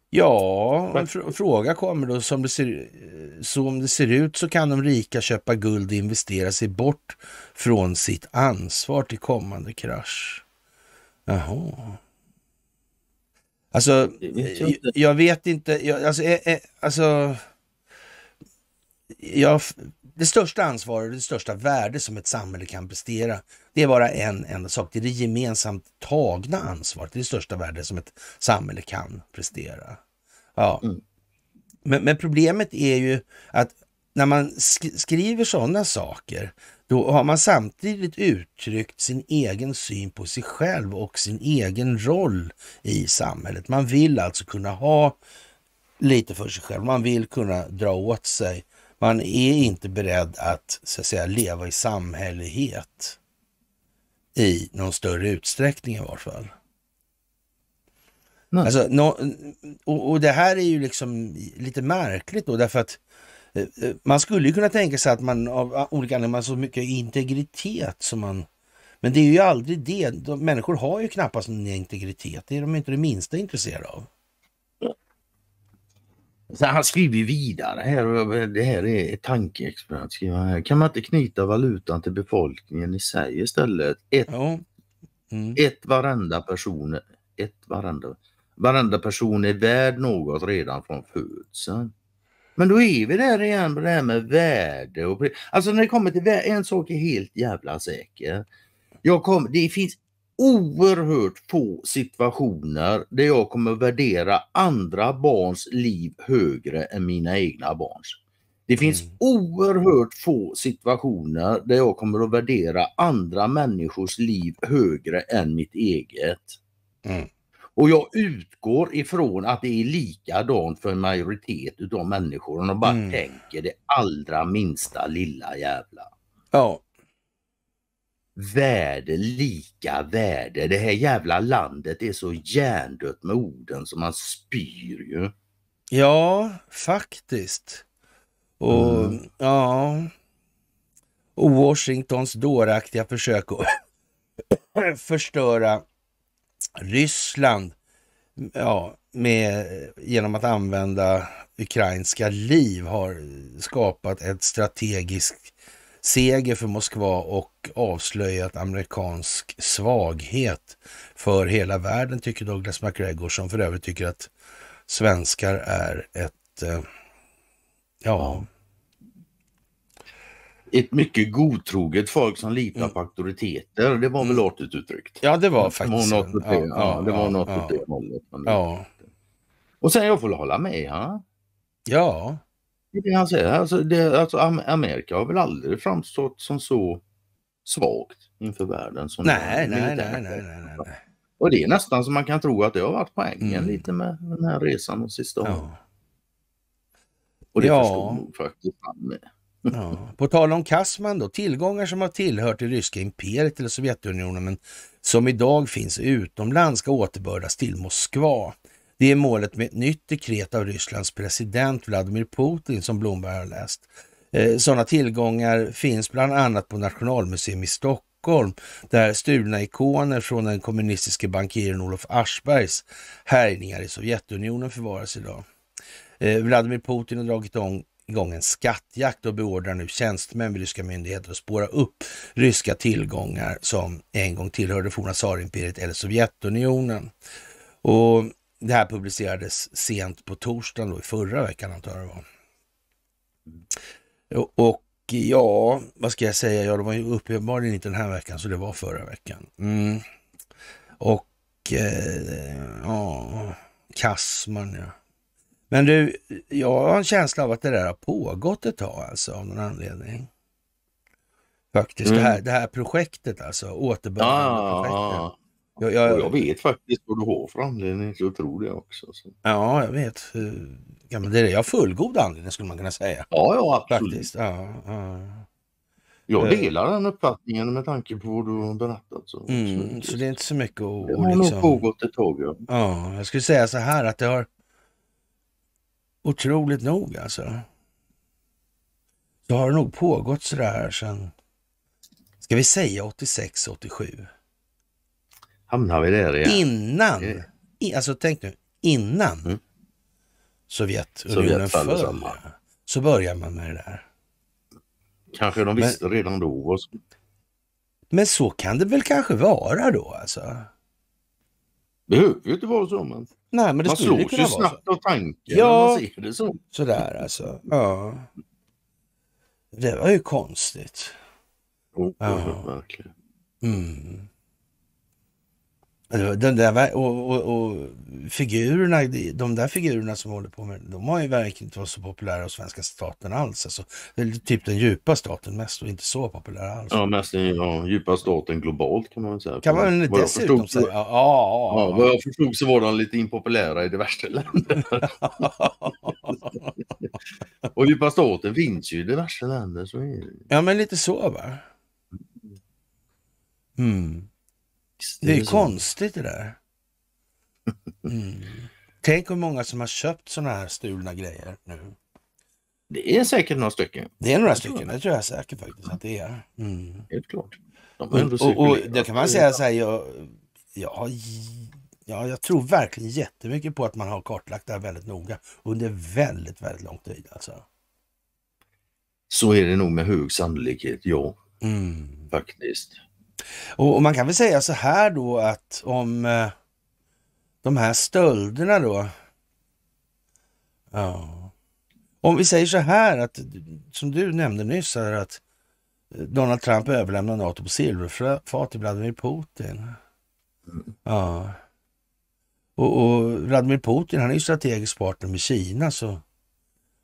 Ja, en fr fråga kommer då. Som det, ser, eh, som det ser ut så kan de rika köpa guld och investera sig bort från sitt ansvar till kommande krasch. Jaha. Alltså, vet jag, eh, jag, vet inte. Jag, alltså, ä, eh, ä, eh, alltså jag, det största ansvaret det största värde som ett samhälle kan prestera, det är bara en enda sak. Det är det gemensamt tagna ansvaret. Det är det största värde som ett samhälle kan prestera. Ja. Mm. Men, men, problemet är ju att när man skriver sådana saker då har man samtidigt uttryckt sin egen syn på sig själv och sin egen roll i samhället. Man vill alltså kunna ha lite för sig själv. Man vill kunna dra åt sig. Man är inte beredd att, så att säga, leva i samhällighet i någon större utsträckning i vart fall. Alltså, no, och, och, det här är ju liksom lite märkligt då därför att Eh, eh, man skulle ju kunna tänka sig att man av olika anledningar har så mycket integritet som man... Men det är ju aldrig det. De, människor har ju knappast någon integritet. Det är de inte det minsta intresserade av. Så han skriver vidare här, eh, det här är ett tankeexperiment. här. Kan man inte knyta valutan till befolkningen i sig istället? Ett, ja. mm. ett varenda person, ett varenda, varenda person är värd något redan från födseln. Men då är vi där igen med det här med värde. Och, alltså när det kommer till värde, en sak är helt jävla säker. Jag kom, det finns oerhört få situationer där jag kommer värdera andra barns liv högre än mina egna barns. Det finns mm. oerhört få situationer där jag kommer att värdera andra människors liv högre än mitt eget. Mm. Och jag utgår ifrån att det är likadant för en majoritet utav människor. Om de bara mm. tänker det allra minsta lilla jävla. Ja. Värde, lika värde. Det här jävla landet är så hjärndött med orden som man spyr ju. Ja, faktiskt. Och mm. ja... Och Washingtons dåraktiga försök att förstöra Ryssland ja, med, genom att använda ukrainska liv har skapat ett strategiskt seger för Moskva och avslöjat amerikansk svaghet för hela världen, tycker Douglas MacGregor, som för övrigt tycker att svenskar är ett, eh, ja, ett mycket godtroget folk som litar mm. på auktoriteter. Det var väl mm. artigt uttryckt? Ja, det var mm. faktiskt. Det något åt det, ja, ja, det, var något ja, det hållet. Ja. Och sen jag får hålla med han. Ja. Det han säger. Alltså, det, alltså, Amerika har väl aldrig framstått som så svagt inför världen. Som nej, nej, nej, nej, nej, nej, Och det är nästan så man kan tro att det har varit poängen mm. lite med den här resan de sista åren. Ja. Och det ja. förstod nog faktiskt han med. På tal om Kassman då, tillgångar som har tillhört det ryska imperiet eller Sovjetunionen men som idag finns utomlands ska återbördas till Moskva. Det är målet med ett nytt dekret av Rysslands president Vladimir Putin som Blomberg har läst. Eh, Sådana tillgångar finns bland annat på Nationalmuseum i Stockholm där stulna ikoner från den kommunistiske bankiren Olof Aschbergs härjningar i Sovjetunionen förvaras idag. Eh, Vladimir Putin har dragit igång igång en skattjakt och beordrar nu tjänstemän vid ryska myndigheter att spåra upp ryska tillgångar som en gång tillhörde forna tsarimperiet eller Sovjetunionen. Och det här publicerades sent på torsdagen då, i förra veckan antar jag var. Och ja, vad ska jag säga? Ja, det var ju uppenbarligen inte den här veckan, så det var förra veckan. Mm. Och eh, ja, Kassman ja. Men du, jag har en känsla av att det där har pågått ett tag alltså av någon anledning. Faktiskt, mm. det, här, det här projektet alltså, återbördandeprojektet. Ah, ja, ah, ah. jag, jag, jag, vet faktiskt vad du har för anledning till tror det också. Så. Ja, jag vet. Ja, men det är Jag har fullgod anledning skulle man kunna säga. Ja, ja absolut. Faktiskt. Ja, ja. Jag eh. delar den uppfattningen med tanke på vad du har berättat. Så, mm, så det är inte så mycket att... Det har liksom... nog pågått ett tag. Ja. ja, jag skulle säga så här att det har otroligt nog alltså. Så har det nog pågått sådär här sedan, ska vi säga 86, 87? Hamnar vi där igen? Innan, i, alltså tänk nu, innan mm. Sovjetunionen föll, så börjar man med det där. Kanske de visste men, redan då. Men så kan det väl kanske vara då alltså? Det behöver ju inte vara så men. Nej, men det man skulle ju snabbt av tanken. Ja, man ser det så. sådär alltså. Ja. Det var ju konstigt. Oh, ja. Verkligen. Mm. Den där, och, och, och, figurerna, de där figurerna som håller på med de har ju verkligen inte varit så populära hos svenska staten alls. Alltså, typ den djupa staten mest och inte så populära alls. Ja, mest den ja, djupa staten globalt kan man väl säga. Kan man väl dessutom förstod, säga. Ja, ja, ja, Vad jag förstod så var de lite impopulära i de värsta länderna. och djupa staten finns ju i diverse länder. Så är det. Ja, men lite så va. Mm. Det, det är, är konstigt det där. Mm. Tänk hur många som har köpt sådana här stulna grejer nu. Det är säkert några stycken. Det är några stycken, det tror jag säkert faktiskt att det är. Mm. Helt klart. De och, och, det kan man säga så här, jag, jag, ja, jag tror verkligen jättemycket på att man har kartlagt det här väldigt noga under väldigt, väldigt lång tid. Alltså. Så är det nog med hög sannolikhet, ja. Mm. Faktiskt. Och, och, man kan väl säga så här då att om eh, de här stölderna då. Ja. Om vi säger så här att, som du nämnde nyss här, att Donald Trump överlämnar NATO på silverfat till Vladimir Putin. Ja. Och, och Vladimir Putin, han är ju strategisk partner med Kina, så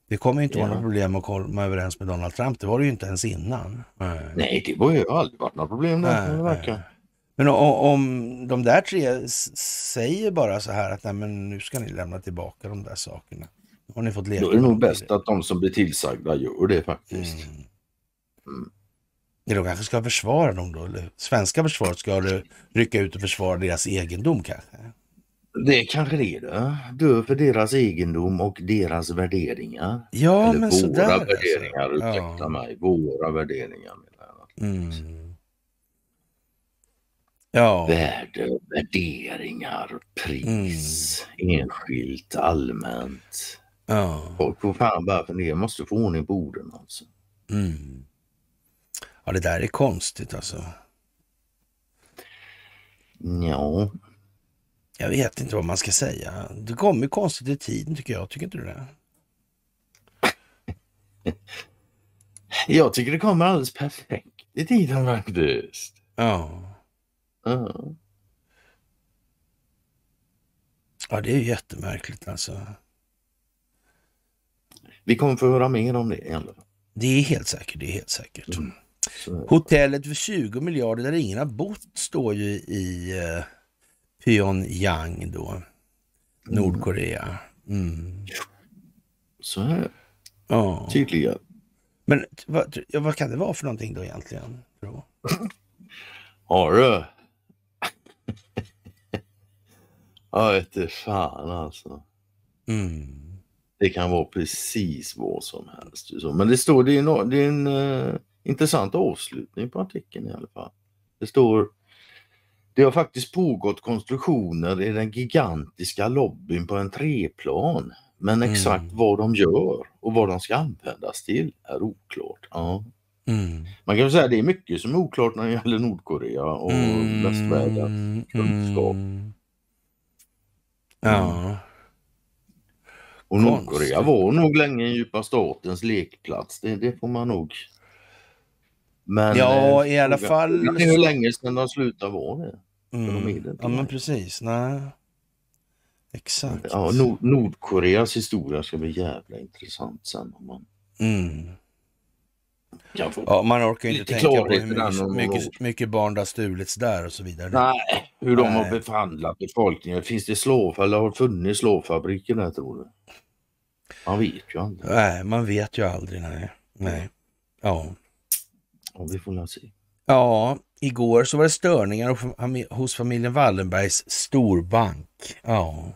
det kommer inte ja. vara något problem att komma överens med Donald Trump. Det var det ju inte ens innan. Nej, det har ju aldrig varit något problem. Nej, men om de där tre säger bara så här att Nej, men nu ska ni lämna tillbaka de där sakerna. Har ni fått leka Då är det nog bäst att de som blir tillsagda gör det faktiskt. Mm. Mm. Ja, de kanske ska försvara dem då? Eller? Svenska försvaret ska rycka ut och försvara deras egendom kanske? Det kanske det du. Dö för deras egendom och deras värderingar. Ja, Eller men våra sådär. Alltså. värderingar, alltså. ursäkta ja. mig. Våra värderingar menar jag. Mm. Ja. Värde, värderingar, pris, mm. enskilt, allmänt. Ja. Folk får fan bara fundera, måste få ordning på orden alltså. Mm. Ja, det där är konstigt alltså. Ja. Jag vet inte vad man ska säga. Det kommer konstigt i tiden tycker jag. Tycker inte du det? jag tycker det kommer alldeles perfekt i tiden faktiskt. Ja. Ja. Ja, det är jättemärkligt alltså. Vi kommer få höra mer om det i Det är helt säkert, det är helt säkert. Mm. Hotellet för 20 miljarder där ingen har bott står ju i eh, Pyongyang då. Mm. Nordkorea. Mm. Så här. Ja. Tydligen. Men vad, vad, kan det vara för någonting då egentligen? Har du? ja, vete fan alltså. Mm. Det kan vara precis vad som helst. Men det står, det är en, det är en uh, intressant avslutning på artikeln i alla fall. Det står det har faktiskt pågått konstruktioner i den gigantiska lobbyn på en treplan. Men mm. exakt mm. vad de gör och vad de ska användas till är oklart. Ja. Mm. Man kan säga att det är mycket som är oklart när det gäller Nordkorea och mm. västvärldens kunskap. Mm. Ja. Och Nordkorea var nog länge den djupa statens lekplats, det, det får man nog men, ja, i eh, alla fall... Det är länge sedan de slutade vara det. Mm. Ja, men precis. Nej. Exakt. Ja, Nord Nordkoreas historia ska bli jävla intressant sen. Om man... Mm. Ja, man orkar inte tänka på hur mycket, mycket, mycket, barn det har stulits där och så vidare. Nej, hur de Nej. har behandlat befolkningen. Finns det slåf eller har funnits slåfabriker där tror du? Man vet ju aldrig. Nej, man vet ju aldrig. Nej. nej. Ja. ja vi får väl se. Ja, Igår så var det störningar hos familjen Wallenbergs storbank. Ja.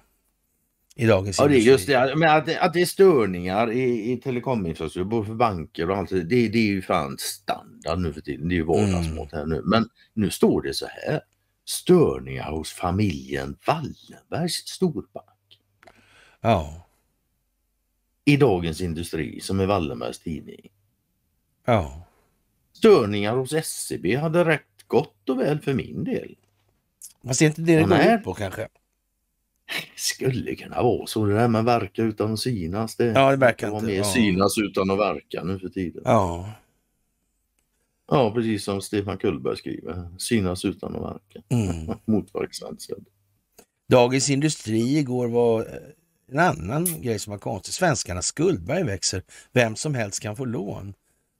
I dagens Ja, det är just det. Men att, att det är störningar i, i telekominfrastruktur, både för banker och allt det, det, är ju fan standard nu för tiden. Det är ju mm. vardagsmått här nu. Men nu står det så här. Störningar hos familjen Wallenbergs storbank. Ja. I Dagens Industri, som är Wallenbergs tidning. Ja. Störningar hos SCB e hade räckt gott och väl för min del. Fast är inte det det går ut på kanske? skulle kunna vara så. Det där med verka utan att synas. Det, ja, det verkar inte. Mer ja. synas utan att verka nu för tiden. Ja. Ja, precis som Stefan Kullberg skriver. Synas utan att verka. Mm. Motverksansedd. Dagens Industri igår var eh, en annan grej som var konstig. Svenskarnas skuldberg växer. Vem som helst kan få lån.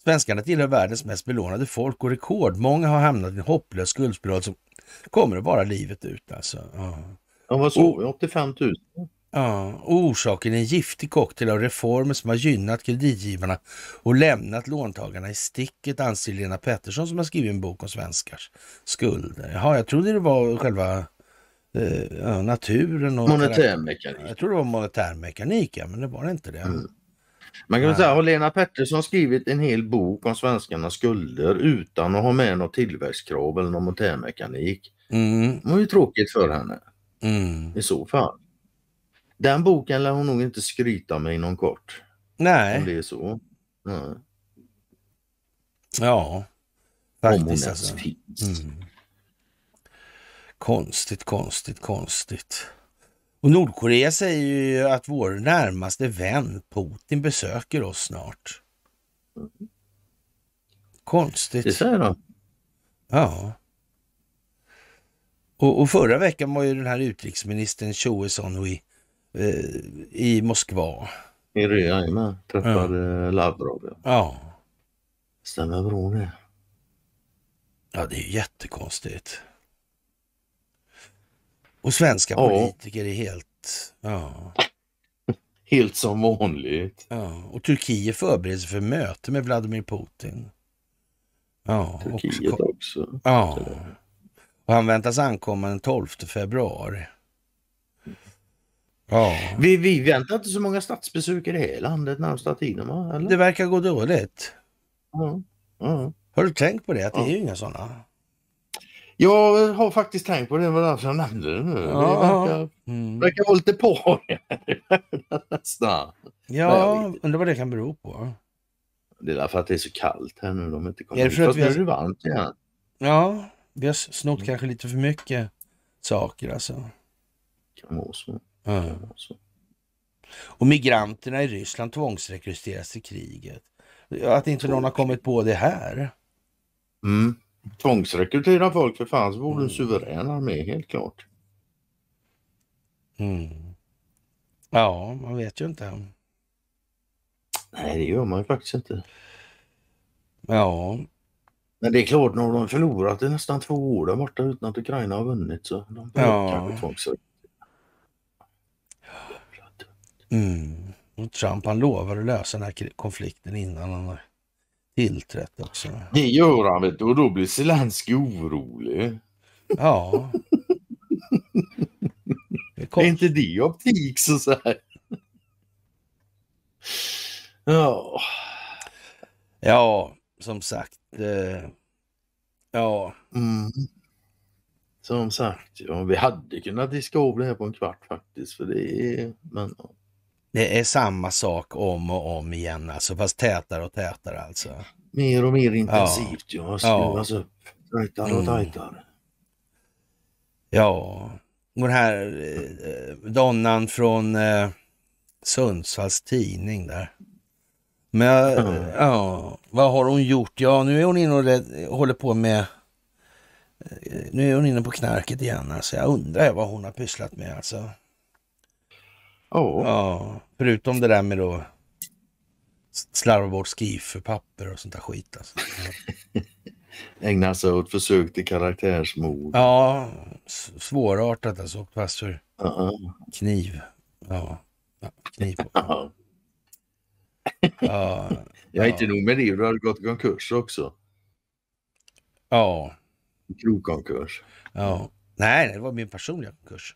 Svenskarna tillhör världens mest belånade folk och rekordmånga har hamnat i en hopplös skuldspiral som kommer att vara livet ut. Alltså. Ja, ja vad sa 85 000? Ja, orsaken är en giftig cocktail av reformer som har gynnat kreditgivarna och lämnat låntagarna i sticket, anser Lena Pettersson som har skrivit en bok om svenskars skulder. Jaha, jag trodde det var själva eh, naturen. Och monetärmekanik. Jag trodde det var monetärmekanik, ja, men det var det inte det. Mm. Man kan säga, har Lena Pettersson skrivit en hel bok om svenskarnas skulder utan att ha med något tillväxtkrav eller någon montermekanik? Mm. Det var ju tråkigt för henne. Mm. I så fall. Den boken lär hon nog inte skryta med inom kort. Nej. Om det är så. Nej. Ja. Faktiskt om hon alltså. finns. Mm. Konstigt, konstigt, konstigt. Och Nordkorea säger ju att vår närmaste vän Putin besöker oss snart. Konstigt. Det säger de. Ja. Och, och, förra veckan var ju den här utrikesministern Choe Son-Hui eh, i Moskva. I Ryajma träffade ja. Lavrov. Ja. Stämmer bra det. Ja, det är ju jättekonstigt. Och svenska ja. politiker är helt... Ja. Helt som vanligt. Ja. Och Turkiet förbereder sig för möte med Vladimir Putin. Ja, Turkiet också. också. Ja. Och han väntas ankomma den 12 februari. Ja. Vi, vi väntar inte så många statsbesök i det här landet närmsta tiden va? Eller? Det verkar gå dåligt. Ja. ja. Har du tänkt på det? Att det är ju inga sådana. Jag har faktiskt tänkt på det, var därför jag nämnde det nu. Ja. Det verkar, mm. verkar vara lite på nästan. Ja, undrar vad det kan bero på. Det är därför att det är så kallt här nu. De inte är det för ut. att vi har... nu är det varmt igen. Ja, vi har snott mm. kanske lite för mycket saker alltså. Kan vara så. Mm. Kan vara så. Och migranterna i Ryssland tvångsrekryteras till kriget. Att inte någon har kommit på det här. Mm. Tvångsrekrytera folk för fan så vore du en mm. suverän armé helt klart. Mm. Ja, man vet ju inte. Nej, det gör man ju faktiskt inte. Ja. Men det är klart, nu har de förlorat i nästan två år där borta utan att Ukraina har vunnit så de ja. kanske tvångsrekrytera. Mm. Och Trump han lovade att lösa den här konflikten innan han har tillträtt också. Det gör han vet du, och då blir Zelenskyj orolig. Ja. Det är, är inte det optik så, att säga. Ja. Ja, som sagt. Eh, ja. Mm. Som sagt, ja, vi hade kunnat diska av det här på en kvart faktiskt. För det är, men, ja. Det är samma sak om och om igen alltså, fast tätare och tätare alltså. Mer och mer intensivt ja. ja. Alltså, alltså tajtare och mm. tajtare. Mm. Ja, och den här eh, donnan från eh, Sundsvalls tidning där. Men mm. ja, vad har hon gjort? Ja, nu är hon inne och håller på med... Eh, nu är hon inne på knarket igen. Alltså. Jag undrar vad hon har pysslat med. Alltså. Oh. Ja, förutom det där med då slarva bort skrivförpapper och sånt där skit. Alltså. Ägna sig åt försök till karaktärsmord. Ja, svårartat alltså. Åkt fast för uh -uh. kniv. Ja, ja kniv. ja. ja, jag är inte nog med det, du har gått i konkurs också. Ja. Krogkonkurs. Ja. Nej, det var min personliga konkurs.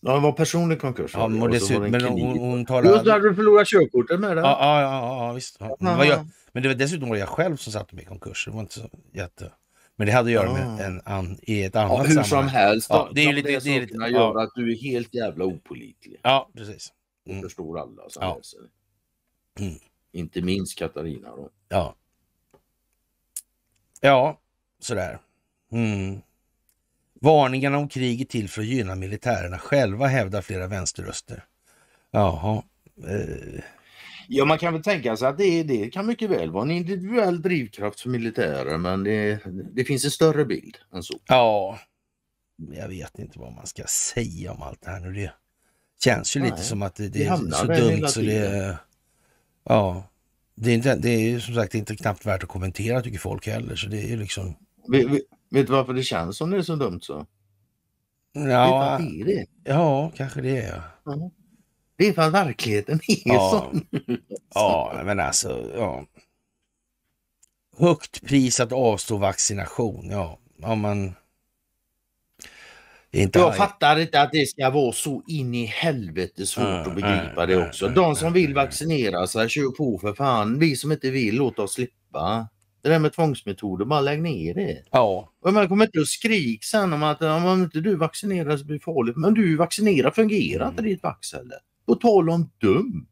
Ja, hon var personlig konkurs. Ja, men, dessutom, men hon, hon talade... Just hade du förlorat körkortet med det. Ja, ja, ja, ja visst. Ja. Men, jag, men det var dessutom var jag själv som satte mig i konkurs. Det var inte så jätte... Men det hade att göra med ah. en, an, i ett annat ja, sammanhang. Hur som helst, ja, det är lite, det, det är lite, gör ja. att du är helt jävla opolitlig. Ja, precis. Mm. förstår alla som ja. läser. Mm. Inte minst Katarina då. Ja. Ja, sådär. Mm. Varningarna om krig är till för att gynna militärerna själva, hävdar flera vänsterröster. Jaha. Eh. Ja, man kan väl tänka sig att det, det kan mycket väl vara en individuell drivkraft för militärer, men det, det finns en större bild än så. Ja, jag vet inte vad man ska säga om allt det här nu. Det känns ju Nej, lite som att det, det är så dumt så det... Ja, det är, inte, det är ju som sagt inte knappt värt att kommentera tycker folk heller, så det är ju liksom... Vi, vi, Vet du varför det känns som det är så dumt så? Ja, det är det. ja kanske det är. Ja. Det är för att verkligheten är ja. sån. Ja, men alltså. Ja. Högt pris att avstå vaccination. Ja, om man... Inte jag arg. fattar inte att det ska vara så in i helvete svårt äh, att mm, mm, begripa äh, det mm, också. Äh, De som vill vaccinera sig, kör på för fan. Vi som inte vill, låt oss slippa. Det där med tvångsmetoder, bara lägg ner det. Ja. Och man kommer inte att skrika sen om att om inte du vaccinerar så blir det farligt. Men du vaccinerar fungerar mm. inte ditt vax heller. På tal om dumt.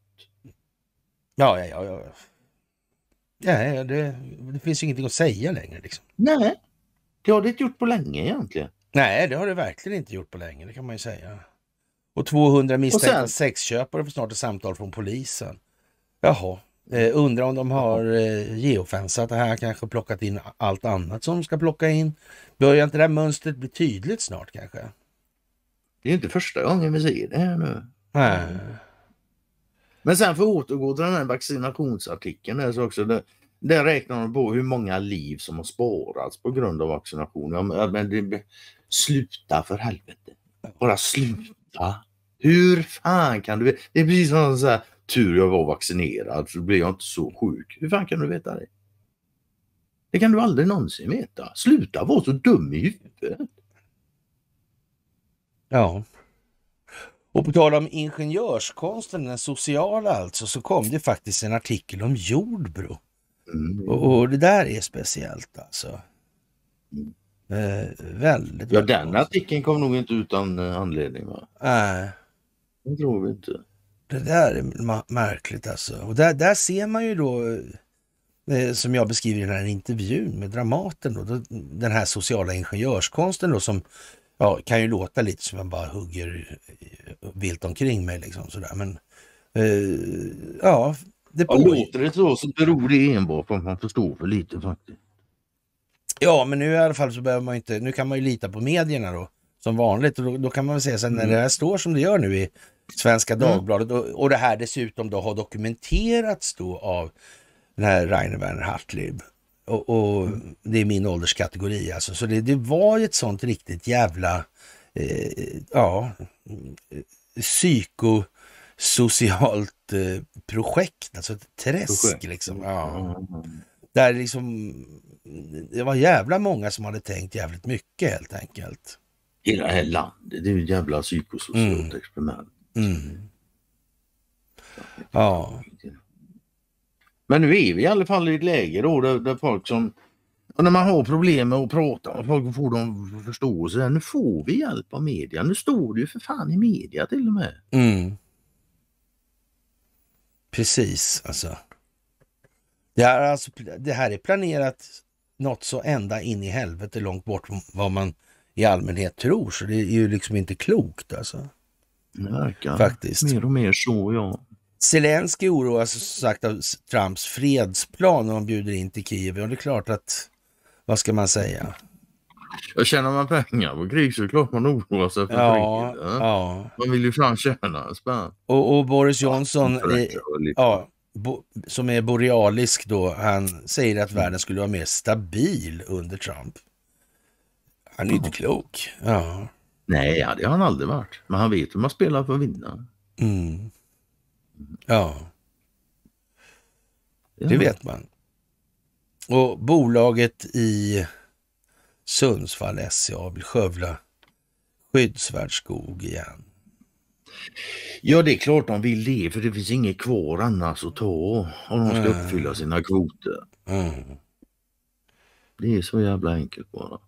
Ja, ja, ja. ja. ja det, det finns ingenting att säga längre liksom. Nej, det har det inte gjort på länge egentligen. Nej, det har det verkligen inte gjort på länge, det kan man ju säga. Och 200 misstänkta sexköpare får snart ett samtal från polisen. Jaha, Eh, undrar om de har eh, geofensat det här, kanske plockat in allt annat som de ska plocka in. Börjar inte det här mönstret bli tydligt snart kanske? Det är inte första gången vi ser det här nu. Nej. Men sen för att återgå till den här vaccinationsartikeln där så också. Där, där räknar de på hur många liv som har sparats på grund av vaccination. Ja, men det, sluta för helvete. Bara sluta. Hur fan kan du? Det är precis som att säga tur jag var vaccinerad så blev jag inte så sjuk. Hur fan kan du veta det? Det kan du aldrig någonsin veta. Sluta vara så dum i huvudet. Ja. Och på tal om ingenjörskonsten, den sociala alltså, så kom det faktiskt en artikel om Jordbro. Mm. Och, och, det där är speciellt alltså. Mm. Eh, väldigt. Ja, den artikeln kom nog inte utan eh, anledning va? Nej. Äh. Det tror vi inte. Det där är märkligt alltså. Och där, där ser man ju då, eh, som jag beskriver i den här intervjun med Dramaten, då, den här sociala ingenjörskonsten då som ja, kan ju låta lite som jag bara hugger eh, vilt omkring mig liksom sådär. Men eh, ja, det Ja, låter det så så beror det enbart på att man förstår för lite faktiskt. Ja, men nu i alla fall så behöver man inte, nu kan man ju lita på medierna då som vanligt och då, då kan man väl säga så när mm. det här står som det gör nu i Svenska mm. Dagbladet mm. och, det här dessutom då har dokumenterats då av den här Rainer Werner Hartlib. Och, och mm. det är min ålderskategori alltså. Så det, det var ju ett sånt riktigt jävla, eh, ja, psykosocialt eh, projekt, alltså ett träsk projekt. liksom. Ja. Mm. Där liksom, det var jävla många som hade tänkt jävligt mycket helt enkelt. Hela det här landet, det är ju ett jävla psykosocialt mm. experiment. Mm. Ja. Men nu är vi i alla fall i ett läge då där, där folk som och när man har problem med att prata och folk får de förståelse, nu får vi hjälp av media. Nu står det ju för fan i media till och med. Mm. Precis alltså. Det här, alltså. det här är planerat något så ända in i helvete långt bort från vad man i allmänhet tror, så det är ju liksom inte klokt alltså verkar faktiskt. mer och mer så, ja. Zelenskyj oroas som sagt av Trumps fredsplan när de bjuder in till Kiev. Och det är klart att, vad ska man säga? Jag tjänar man pengar på krig så är det klart man oroar sig för ja, kriget. Ja. Man vill ju fan tjäna spänn. Och, och, Boris Johnson, ja, eh, i, ja, bo, som är borealisk då, han säger att världen skulle vara mer stabil under Trump. Han är ju inte klok. Ja. Nej, ja, det har han aldrig varit. Men han vet hur man spelar för att vinna. Mm. mm. Ja. ja. Det vet man. Och bolaget i Sundsvall, SCA, vill skövla skyddsvärd skog igen. Ja, det är klart de vill det, för det finns inget kvar annars att ta om de ska mm. uppfylla sina kvoter. Mm. Det är så jävla enkelt bara.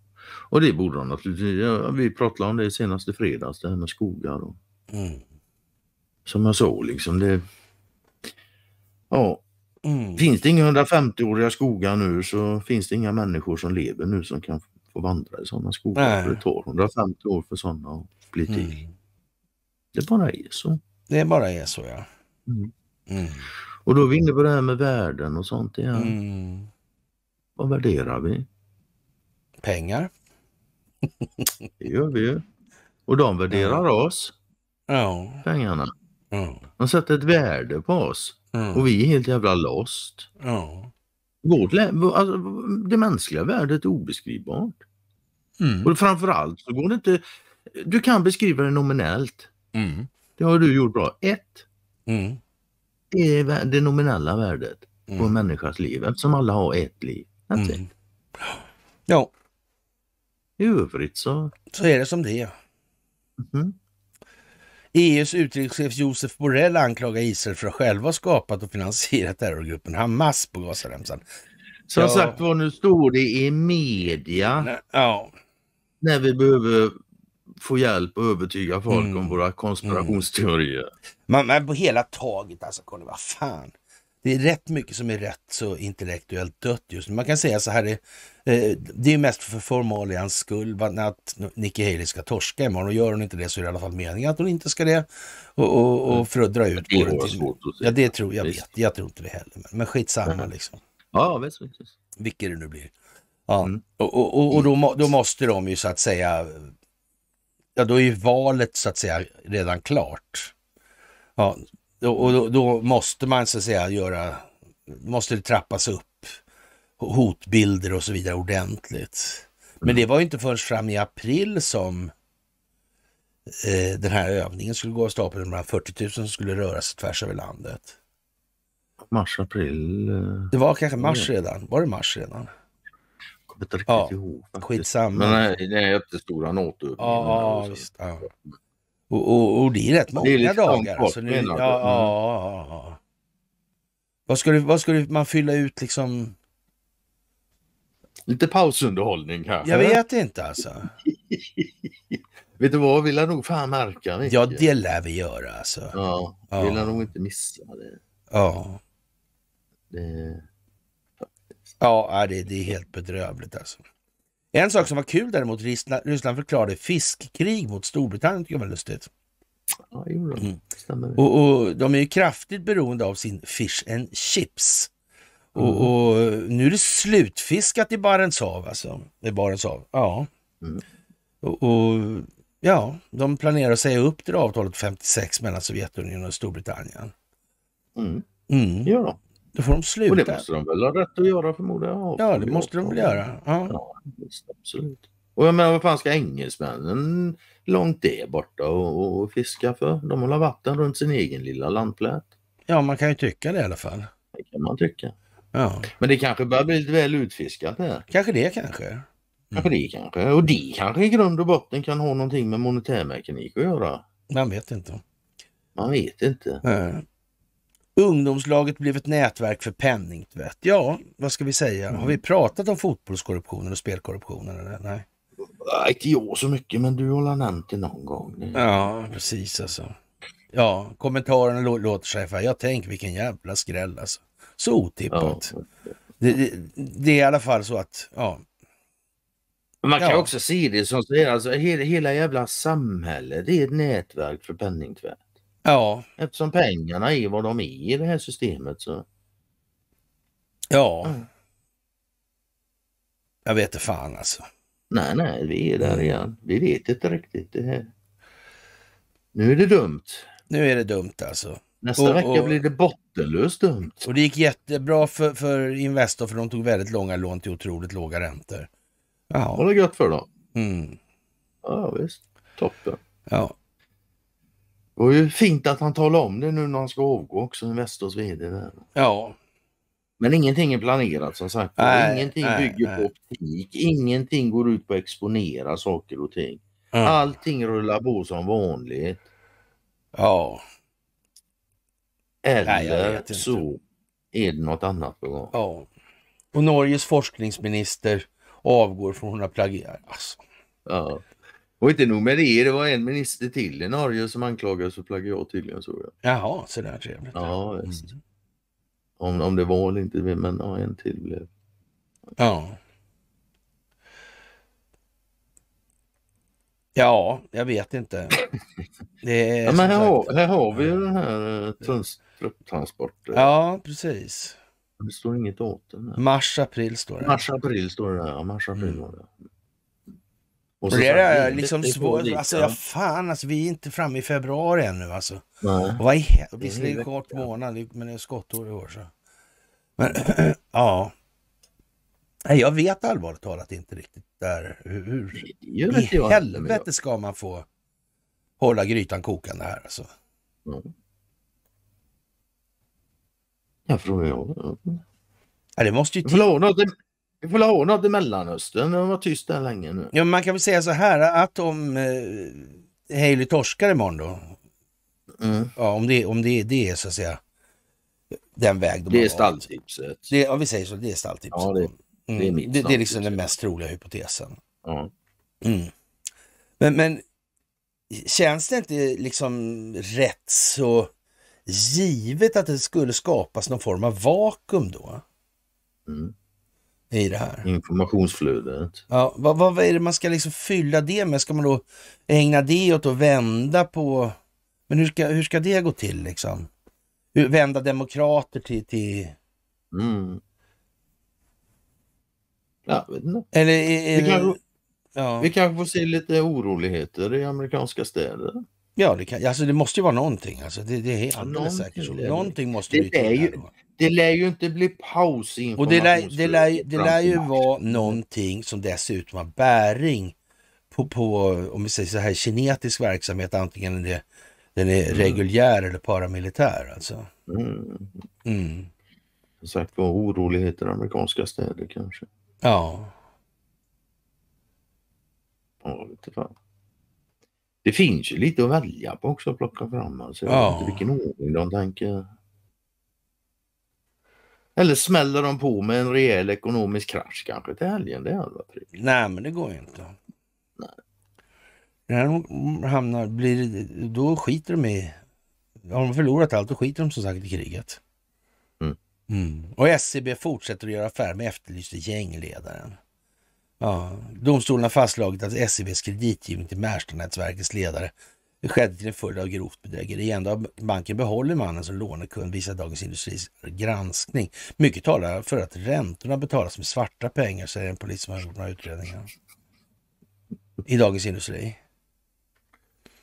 Och det borde de naturligtvis. vi pratade om det senaste fredags, det här med skogar. Och, mm. Som jag sa, liksom det... Ja. Mm. Finns det inga 150-åriga skogar nu så finns det inga människor som lever nu som kan få vandra i sådana skogar. Nej. det tar 150 år för sådana att bli till. Mm. Det bara är så. Det bara är så ja. Mm. Mm. Och då är vi inne på det här med värden och sånt igen. Mm. Vad värderar vi? Pengar. Det gör vi ju. Och de värderar ja. oss. Ja. Pengarna. Ja. De sätter ett värde på oss. Ja. Och vi är helt jävla lost. Ja. Vårt, alltså, det mänskliga värdet är obeskrivbart. Mm. Och framförallt så går det inte... Du kan beskriva det nominellt. Mm. Det har du gjort bra. Ett. Mm. Det är det nominella värdet på en mm. människas liv eftersom alla har ett liv. mm. Ja, i övrigt så... Så är det som det är. Mm. EUs utrikeschef Josef Borrell anklagar Israel för att själva ha skapat och finansierat terrorgruppen Hamas på Gazaremsan. Som ja. sagt var, nu står det i media ja. när vi behöver få hjälp och övertyga folk mm. om våra konspirationsteorier. Mm. Man, på hela taget alltså, Conny, vad fan. Det är rätt mycket som är rätt så intellektuellt dött just nu. Man kan säga så här, det, Eh, det är mest för formalians skull, att Nikki Haley ska torska imorgon och gör hon inte det så är det i alla fall meningen att hon inte ska det. Och, och, och mm. för att dra ut det på det. Svårt Ja, det tror jag. Vet. Jag tror inte det heller, men, skitsamma mm. liksom. Ja, visst, visst. Vilket det nu blir. Ja. Mm. Och, och, och, och då, då måste de ju så att säga, ja då är ju valet så att säga redan klart. Ja, och då, då måste man så att säga göra, måste det trappas upp hotbilder och så vidare ordentligt. Men det mm. var inte förrän fram i april som eh, den här övningen skulle gå av stapeln. de här 40 000 som skulle röra sig tvärs över landet. Mars, april? Eh, det var kanske mars redan. Var det mars redan? Kommer ja, ihåg. Skitsamma. Men det är jättestora nåtövningar. Ja, ja, visst. Ja. Och, och, och, det är rätt många det är lite dagar. Kort, alltså nu, ja, ja, mm. ja, ja, Vad, ska vad ska man fylla ut liksom Lite pausunderhållning kanske? Jag vet inte alltså. vet du vad, vi lär nog fan märka mycket. Ja, det lär vi göra alltså. Ja, ja. vi lär nog inte missa det. Ja. Det... Ja, det, det är helt bedrövligt alltså. En sak som var kul däremot, Ryssland förklarade fiskkrig mot Storbritannien, tycker jag var lustigt. Ja, jo, mm. Och, och, de är ju kraftigt beroende av sin fish and chips och, mm. och, nu är det slutfiskat i Barents hav alltså. I Barents hav, ja. Mm. Och, och, ja, de planerar att säga upp det avtalet 56 mellan Sovjetunionen och Storbritannien. Mm. Mm. gör de. då får de sluta. Och det måste de väl ha rätt att göra förmodar jag. Ja, det måste de väl göra. Ja. ja visst, absolut. Och jag menar, vad fan ska engelsmännen långt där borta och, och fiska för? De har vatten runt sin egen lilla landplätt. Ja, man kan ju tycka det i alla fall. Det kan man tycka. Ja. Men det kanske börjar bli lite väl utfiskat det här. Kanske det kanske. Kanske det kanske. Och det kanske i grund och botten kan ha någonting med monetärmekanik att göra. Man vet inte. Man vet inte. Mm. Ungdomslaget blev ett nätverk för penningtvätt. Ja, vad ska vi säga? Mm. Har vi mm. pratat om fotbollskorruptionen och spelkorruptionen? Eller? Nej. Inte jag så mycket, men du har nämnt det någon gång. Ja, precis alltså. Ja, kommentarerna låter sig för jag tänker vilken jävla skräll alltså. Så otippat. Ja. Det, det, det, är i alla fall så att, ja. Man kan ja. också se det som så är, alltså, hela, hela jävla samhället det är ett nätverk för penningtvätt. Ja. Eftersom pengarna är vad de är i det här systemet så. Ja. Mm. Jag vet inte fan alltså. Nej, nej, vi är där igen. Vi vet inte riktigt det här. Nu är det dumt. Nu är det dumt alltså. Nästa och, vecka och, blir det bottenlöst dumt. Och det gick jättebra för, för Investor för de tog väldigt långa lån till otroligt låga räntor. Ja. Var det gött för dem? Mm. Ja visst, toppen. Ja. Det var ju fint att han talade om det nu när han ska avgå också, Investors VD. Där. Ja. Men ingenting är planerat som sagt. Nej, ingenting nej, bygger nej. på optik. Ingenting går ut på att exponera saker och ting. Mm. Allting rullar på som vanligt. Ja. Eller Nej, så är det något annat på gång. Ja. Och Norges forskningsminister avgår för hon har plagierat. Alltså. Ja. Och inte nog med det, det var en minister till i Norge som anklagades för plagiat tydligen såg jag. Jaha, så där trevligt. Ja, mm. Om, om det var eller inte, men ja, en till blev... Ja. Ja, jag vet inte. ja, men här, har, här har vi ju den här eh, trupptransporten. Ja, precis. Det står inget datum. Mars-april står det. Mars-april står det. Ja, mars-april mm. var det. Och så det är liksom svårt. Alltså, ja, fan, alltså, vi är inte framme i februari ännu. Alltså. Nej. Och vad i helvete? Visserligen kort månad, men det är skottår i år. Så. Men ja, Nej, jag vet allvarligt talat inte riktigt där hur i helvete jag. ska man få hålla grytan kokande här alltså. Mm. Jag frågar jag. Ja, det måste ju... Vi får ha något i Mellanöstern, den var tyst där länge nu. Ja, man kan väl säga så här att om eh, Haley torskar imorgon då, mm. ja, om, det, om det, det är så att säga den väg de Det är stalltipset. ja, vi säger så, det är stalltipset. Ja, Mm. Det, är mm. mitt det, det, är liksom den mest troliga hypotesen. Mm. Men, men känns det inte liksom rätt så givet att det skulle skapas någon form av vakuum då? Mm. I det här? Informationsflödet. Ja, vad, vad, är det man ska liksom fylla det med? Ska man då ägna det åt att vända på... Men hur ska, hur ska det gå till liksom? vända demokrater till... till... Mm. Ja, Eller är, är vi, kanske, ja. vi kanske får se lite oroligheter i amerikanska städer. Ja, det, kan, alltså det måste ju vara någonting. Alltså det, det är helt ja, någonting, säkert så. Någonting måste det, det, ju, det lär ju inte bli paus i Och det lär, det lär, det lär ju vara någonting som dessutom har bäring på, på om vi säger så här, kinetisk verksamhet, antingen det, den är mm. reguljär eller paramilitär. Alltså. Mm. Mm. Som sagt var, oroligheter i amerikanska städer kanske. Ja. Det finns ju lite att välja på också att plocka fram. Alltså, jag ja. vet inte vilken ordning de tänker. Eller smäller de på med en rejäl ekonomisk krasch kanske till helgen? Det hade varit trevligt. Nej, men det går ju inte. Nej. När de hamnar, blir, då skiter de i... Har de förlorat allt, då skiter de som sagt i kriget. Mm. Och SCB fortsätter att göra affär med efterlyste gängledaren. Ja. Domstolen har fastslagit att SCBs kreditgivning till Märstanätverkets ledare skedde till en följd av grovt bedrägeri. Ändå har banken behåller mannen som lånekund, visar Dagens Industris granskning. Mycket talar för att räntorna betalas med svarta pengar, säger en polis som har gjort några utredningar. I Dagens Industri.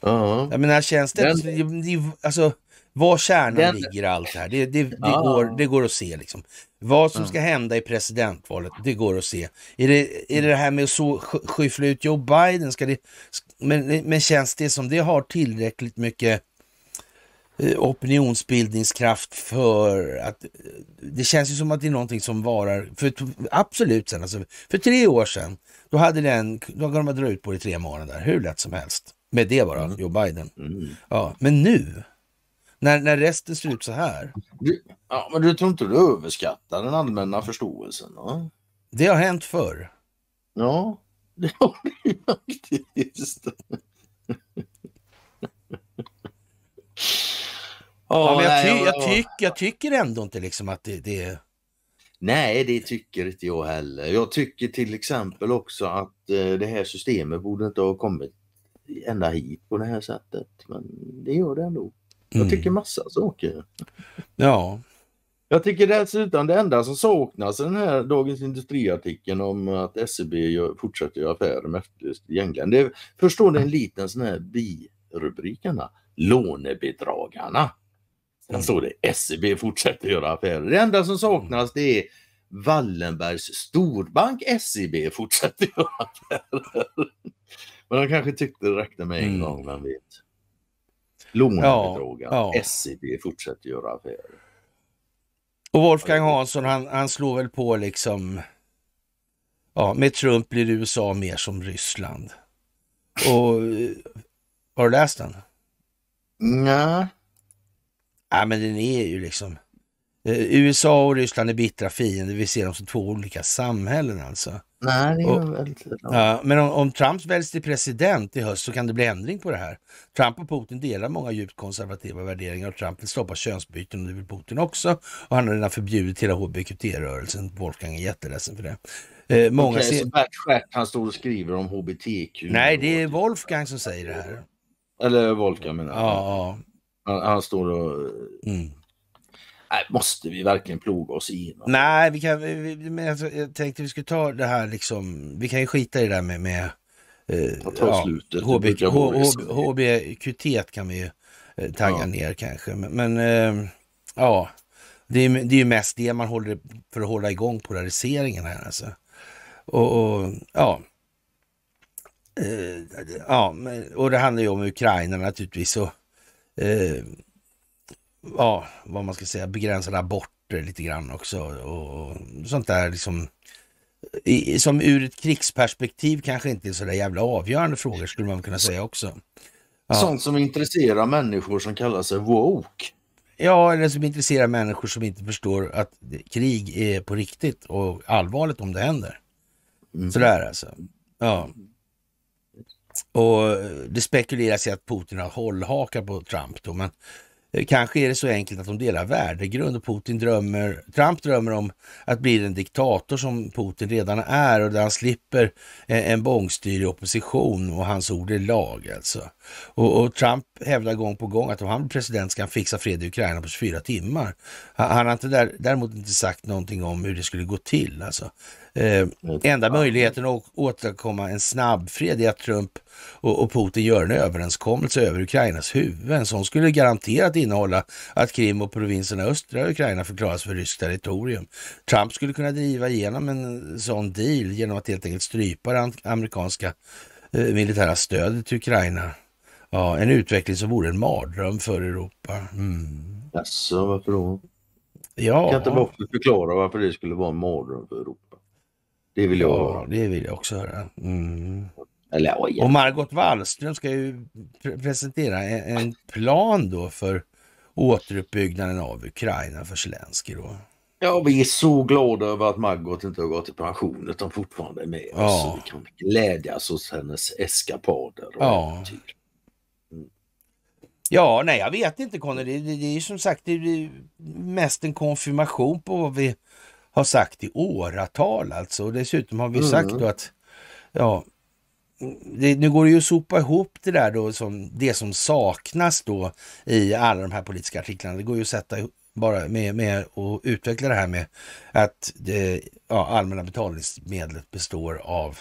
Uh -huh. Ja. Men här känns det... Den... Alltså, var kärnan den... ligger allt det här, det, det, det ah. går, det går att se liksom. Vad som ska hända i presidentvalet, det går att se. Är det, är det, det här med att så skyffla ut Joe Biden? Ska det, men, men känns det som det har tillräckligt mycket eh, opinionsbildningskraft för att det känns ju som att det är någonting som varar för absolut sen alltså, för tre år sedan då hade den, då kan man dra ut på det i tre månader hur lätt som helst med det bara, mm. Joe Biden. Mm. Ja, men nu när, när resten ser ut så här. ja, men du tror inte du överskattar den allmänna förståelsen? Va? Det har hänt förr. Ja, det har det ju faktiskt. ja, men jag, ty jag, tyck jag, tycker ändå inte liksom att det, det... Nej, det tycker inte jag heller. Jag tycker till exempel också att eh, det här systemet borde inte ha kommit ända hit på det här sättet. Men det gör det ändå. Jag mm. tycker massa saker. Ja. Jag tycker dessutom det enda som saknas i den här Dagens Industriartikeln om att SEB fortsätter göra affärer med efterlyst gängland. Det förstår ni en liten sån här birubrikerna. Lånebedragarna. Sen står det SEB fortsätter göra affärer. Det enda som saknas det är Wallenbergs storbank SEB fortsätter göra affärer. Men de kanske tyckte det räckte med en mm. gång, vem vet. Lånebedrogen. Ja, ja. SEB fortsätter göra affärer. Och Wolfgang Hansson han, han slår väl på liksom, ja med Trump blir USA mer som Ryssland. Och eh, har du läst den? Nej. Ja, men den är ju liksom, Eh, USA och Ryssland är bittra fiender. Vi ser dem som två olika samhällen alltså. Nej, det och, ja, Men om, om Trump väljs till president i höst så kan det bli ändring på det här. Trump och Putin delar många djupt konservativa värderingar och Trump vill stoppa könsbyten och det vill Putin också. Och han har redan förbjudit hela HBQT-rörelsen. Wolfgang är jätteledsen för det. Eh, många okay, ser... så Bert Schert, han står och skriver om HBTQ? Nej, det är Wolfgang som säger det här. Eller Wolfgang menar jag. Ja, ja. Han, han står och... Mm Nej, måste vi verkligen ploga oss i? Nej, vi kan, men alltså, jag tänkte vi skulle ta det här liksom, vi kan ju skita i det där med, med eh, ja, slutet, HB, HBQT kan vi ju eh, tagga ja. ner kanske. Men, men eh, ja, det är, det är ju mest det man håller för att hålla igång polariseringen här alltså. Och, och ja. Eh, ja, och det handlar ju om Ukraina naturligtvis. Och, eh, ja, vad man ska säga, begränsade aborter lite grann också och sånt där liksom. I, som ur ett krigsperspektiv kanske inte är så där jävla avgörande frågor skulle man kunna säga också. Ja. Sånt som intresserar människor som kallar sig woke. Ja, eller som intresserar människor som inte förstår att krig är på riktigt och allvarligt om det händer. Mm. Sådär alltså. Ja. Och det spekuleras i att Putin har hållhakar på Trump då, men Eh, kanske är det så enkelt att de delar värdegrund och Putin drömmer, Trump drömmer om att bli den diktator som Putin redan är och där han slipper eh, en bångstyrig opposition och hans ord är lag alltså. Och, och, Trump hävdar gång på gång att om han blir president ska han fixa fred i Ukraina på 24 timmar. Han, har inte där, däremot inte sagt någonting om hur det skulle gå till. Alltså. Eh, mm. enda möjligheten att åstadkomma en snabb fred är att Trump och, och, Putin gör en överenskommelse över Ukrainas huvuden som skulle garanterat innehålla att Krim och provinserna östra Ukraina förklaras för ryskt territorium. Trump skulle kunna driva igenom en sån deal genom att helt enkelt strypa det amerikanska eh, militära stödet till Ukraina Ja, en utveckling som vore en mardröm för Europa. Mm. Jaså, varför då? Ja. Kan inte bara förklara varför det skulle vara en mardröm för Europa? Det vill jag ja, höra. det vill jag också höra. Mm. Eller, oh, ja. Och Margot Wallström ska ju pre presentera en, en, plan då för återuppbyggnaden av Ukraina för Zelenskyj då. Ja, vi är så glada över att Margot inte har gått i pension utan fortfarande är med oss. Ja. Så vi kan glädjas åt hennes eskapader. Och ja. Äventyr. Ja, nej jag vet inte Conny. Det, det, det är som sagt det mest en konfirmation på vad vi har sagt i åratal alltså. Och dessutom har vi mm. sagt då att ja, det, nu går det ju att sopa ihop det där då som det som saknas då i alla de här politiska artiklarna. Det går ju att sätta bara med, med och utveckla det här med att det, ja, allmänna betalningsmedlet består av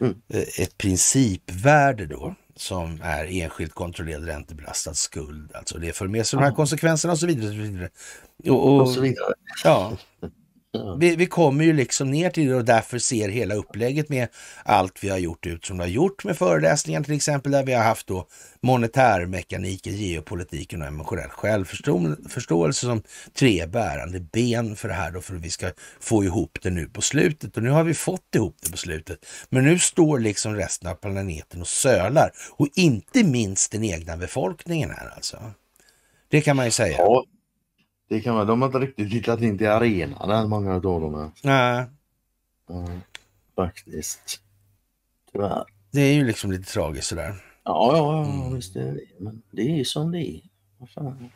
mm. Eh, ett principvärde då som är enskilt kontrollerad räntebelastad skuld. Alltså det för med sig de här konsekvenserna och så vidare. Och så vidare. Och, och, och så vidare. Ja, Vi, vi, kommer ju liksom ner till det och därför ser hela upplägget med allt vi har gjort ut som vi har gjort med föreläsningen till exempel där vi har haft då monetärmekaniken, geopolitiken och emotionell självförståelse som tre bärande ben för det här då för att vi ska få ihop det nu på slutet och nu har vi fått ihop det på slutet. Men nu står liksom resten av planeten och sölar och inte minst den egna befolkningen här alltså. Det kan man ju säga. Ja. Det kan man, de har inte riktigt hittat in till arenan än många av dem. Nej. Mm, faktiskt. Tyvärr. Det är ju liksom lite tragiskt sådär. Ja, ja, ja mm. visst är det Men det är ju som det är. Vad fan.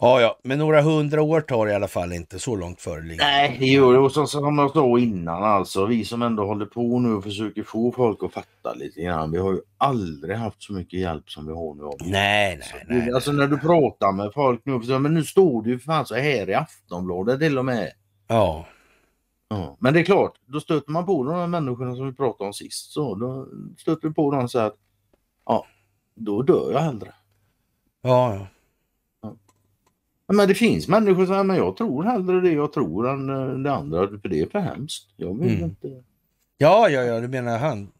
Ja, ja, men några hundra år tar det i alla fall inte. Så långt före föreligger Nej, det gör det. Och som jag sa innan alltså, vi som ändå håller på nu och försöker få folk att fatta lite grann. Vi har ju aldrig haft så mycket hjälp som vi har nu. Nej, nej, så, nej. alltså när du pratar med folk nu, men nu står du ju för fan så här i Aftonbladet till och med. Ja. ja. Men det är klart, då stöter man på de här människorna som vi pratade om sist. Så då stöter du på dem så att, ja, då dör jag hellre. Ja, ja. Men det finns människor som säger men jag tror hellre det jag tror än eh, det andra för det är för hemskt. Jag vill mm. inte. Ja, ja, ja, du menar han.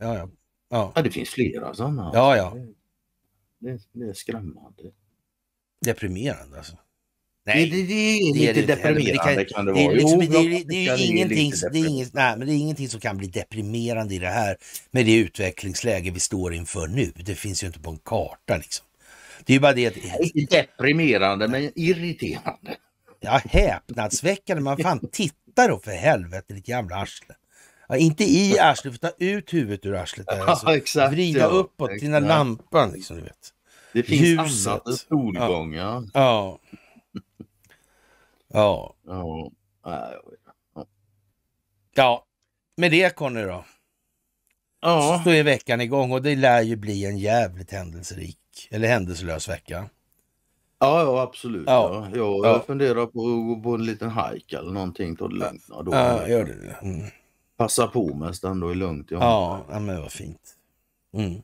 Ja, ja. Ja, ja det finns flera sådana. Ja, ja. Det, det, det är skrämmande. Deprimerande alltså. Nej, det, det, det, det är inte deprimerande kan, kan det vara. det, det, det det är ingenting som kan bli deprimerande i det här med det utvecklingsläge vi står inför nu. Det finns ju inte på en karta liksom. Det är bara det att... Deprimerande men irriterande. Ja, häpnadsväckande. Man fan tittar då för helvete ditt jävla arsle. Ja, inte i arslet, för ta ut huvudet ur arslet. Där, alltså. ja, exakt, Vrida ja, uppåt exakt. dina lampan. Liksom, du vet. Det finns Ljuset. annat än solgång. Ja. Ja. Ja. ja. ja. ja. Med det Conny då. Ja. Så är veckan igång och det lär ju bli en jävligt händelserik eller händelselös vecka. Ja, ja absolut. Ja. Ja. Jag ja. funderar på att gå på en liten hike eller någonting. Ta det lugnt. Ja, ja, gör det. Mm. Passa på mest ändå är lugnt. ja, ja, men vad fint. Mm.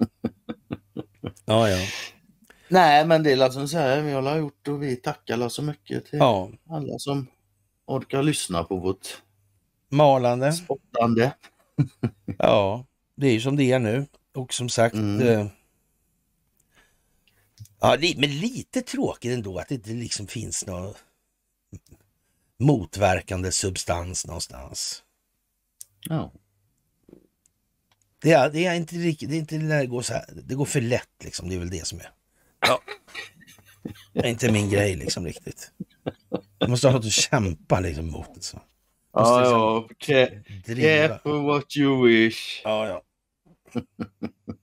ja, ja. Nej, men det är liksom så här vi har gjort och vi tackar så mycket till ja. alla som orkar lyssna på vårt malande. Spottande. ja, det är som det är nu. Och som sagt, mm. eh, Ja, men lite tråkigt ändå att det inte liksom finns någon motverkande substans någonstans. Ja. Det är, det är inte riktigt, det är inte när det går så här, det går för lätt liksom, det är väl det som är. Ja. Det är inte min grej liksom riktigt. Jag måste ha något att kämpa liksom mot. Så. Ja, ja, liksom okay. careful what you wish. Ja, ja.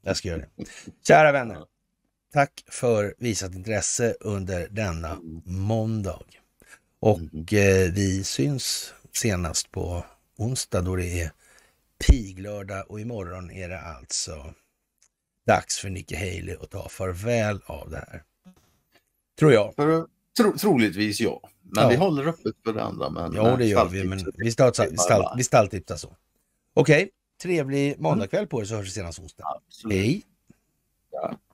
Jag ska göra det. Kära vänner. Tack för visat intresse under denna måndag. Och mm-hmm. eh, vi syns senast på onsdag då det är piglördag och imorgon är det alltså dags för Nicky Haley att ta farväl av det här. Tror jag. För, tro, troligtvis ja. Men ja. vi håller öppet för det andra. Men ja, det eh, gör vi. Men vi stalltipsar så. Okej, okay. trevlig mm. måndagkväll på er så hörs vi senast onsdag. Absolut. Hej! Ja.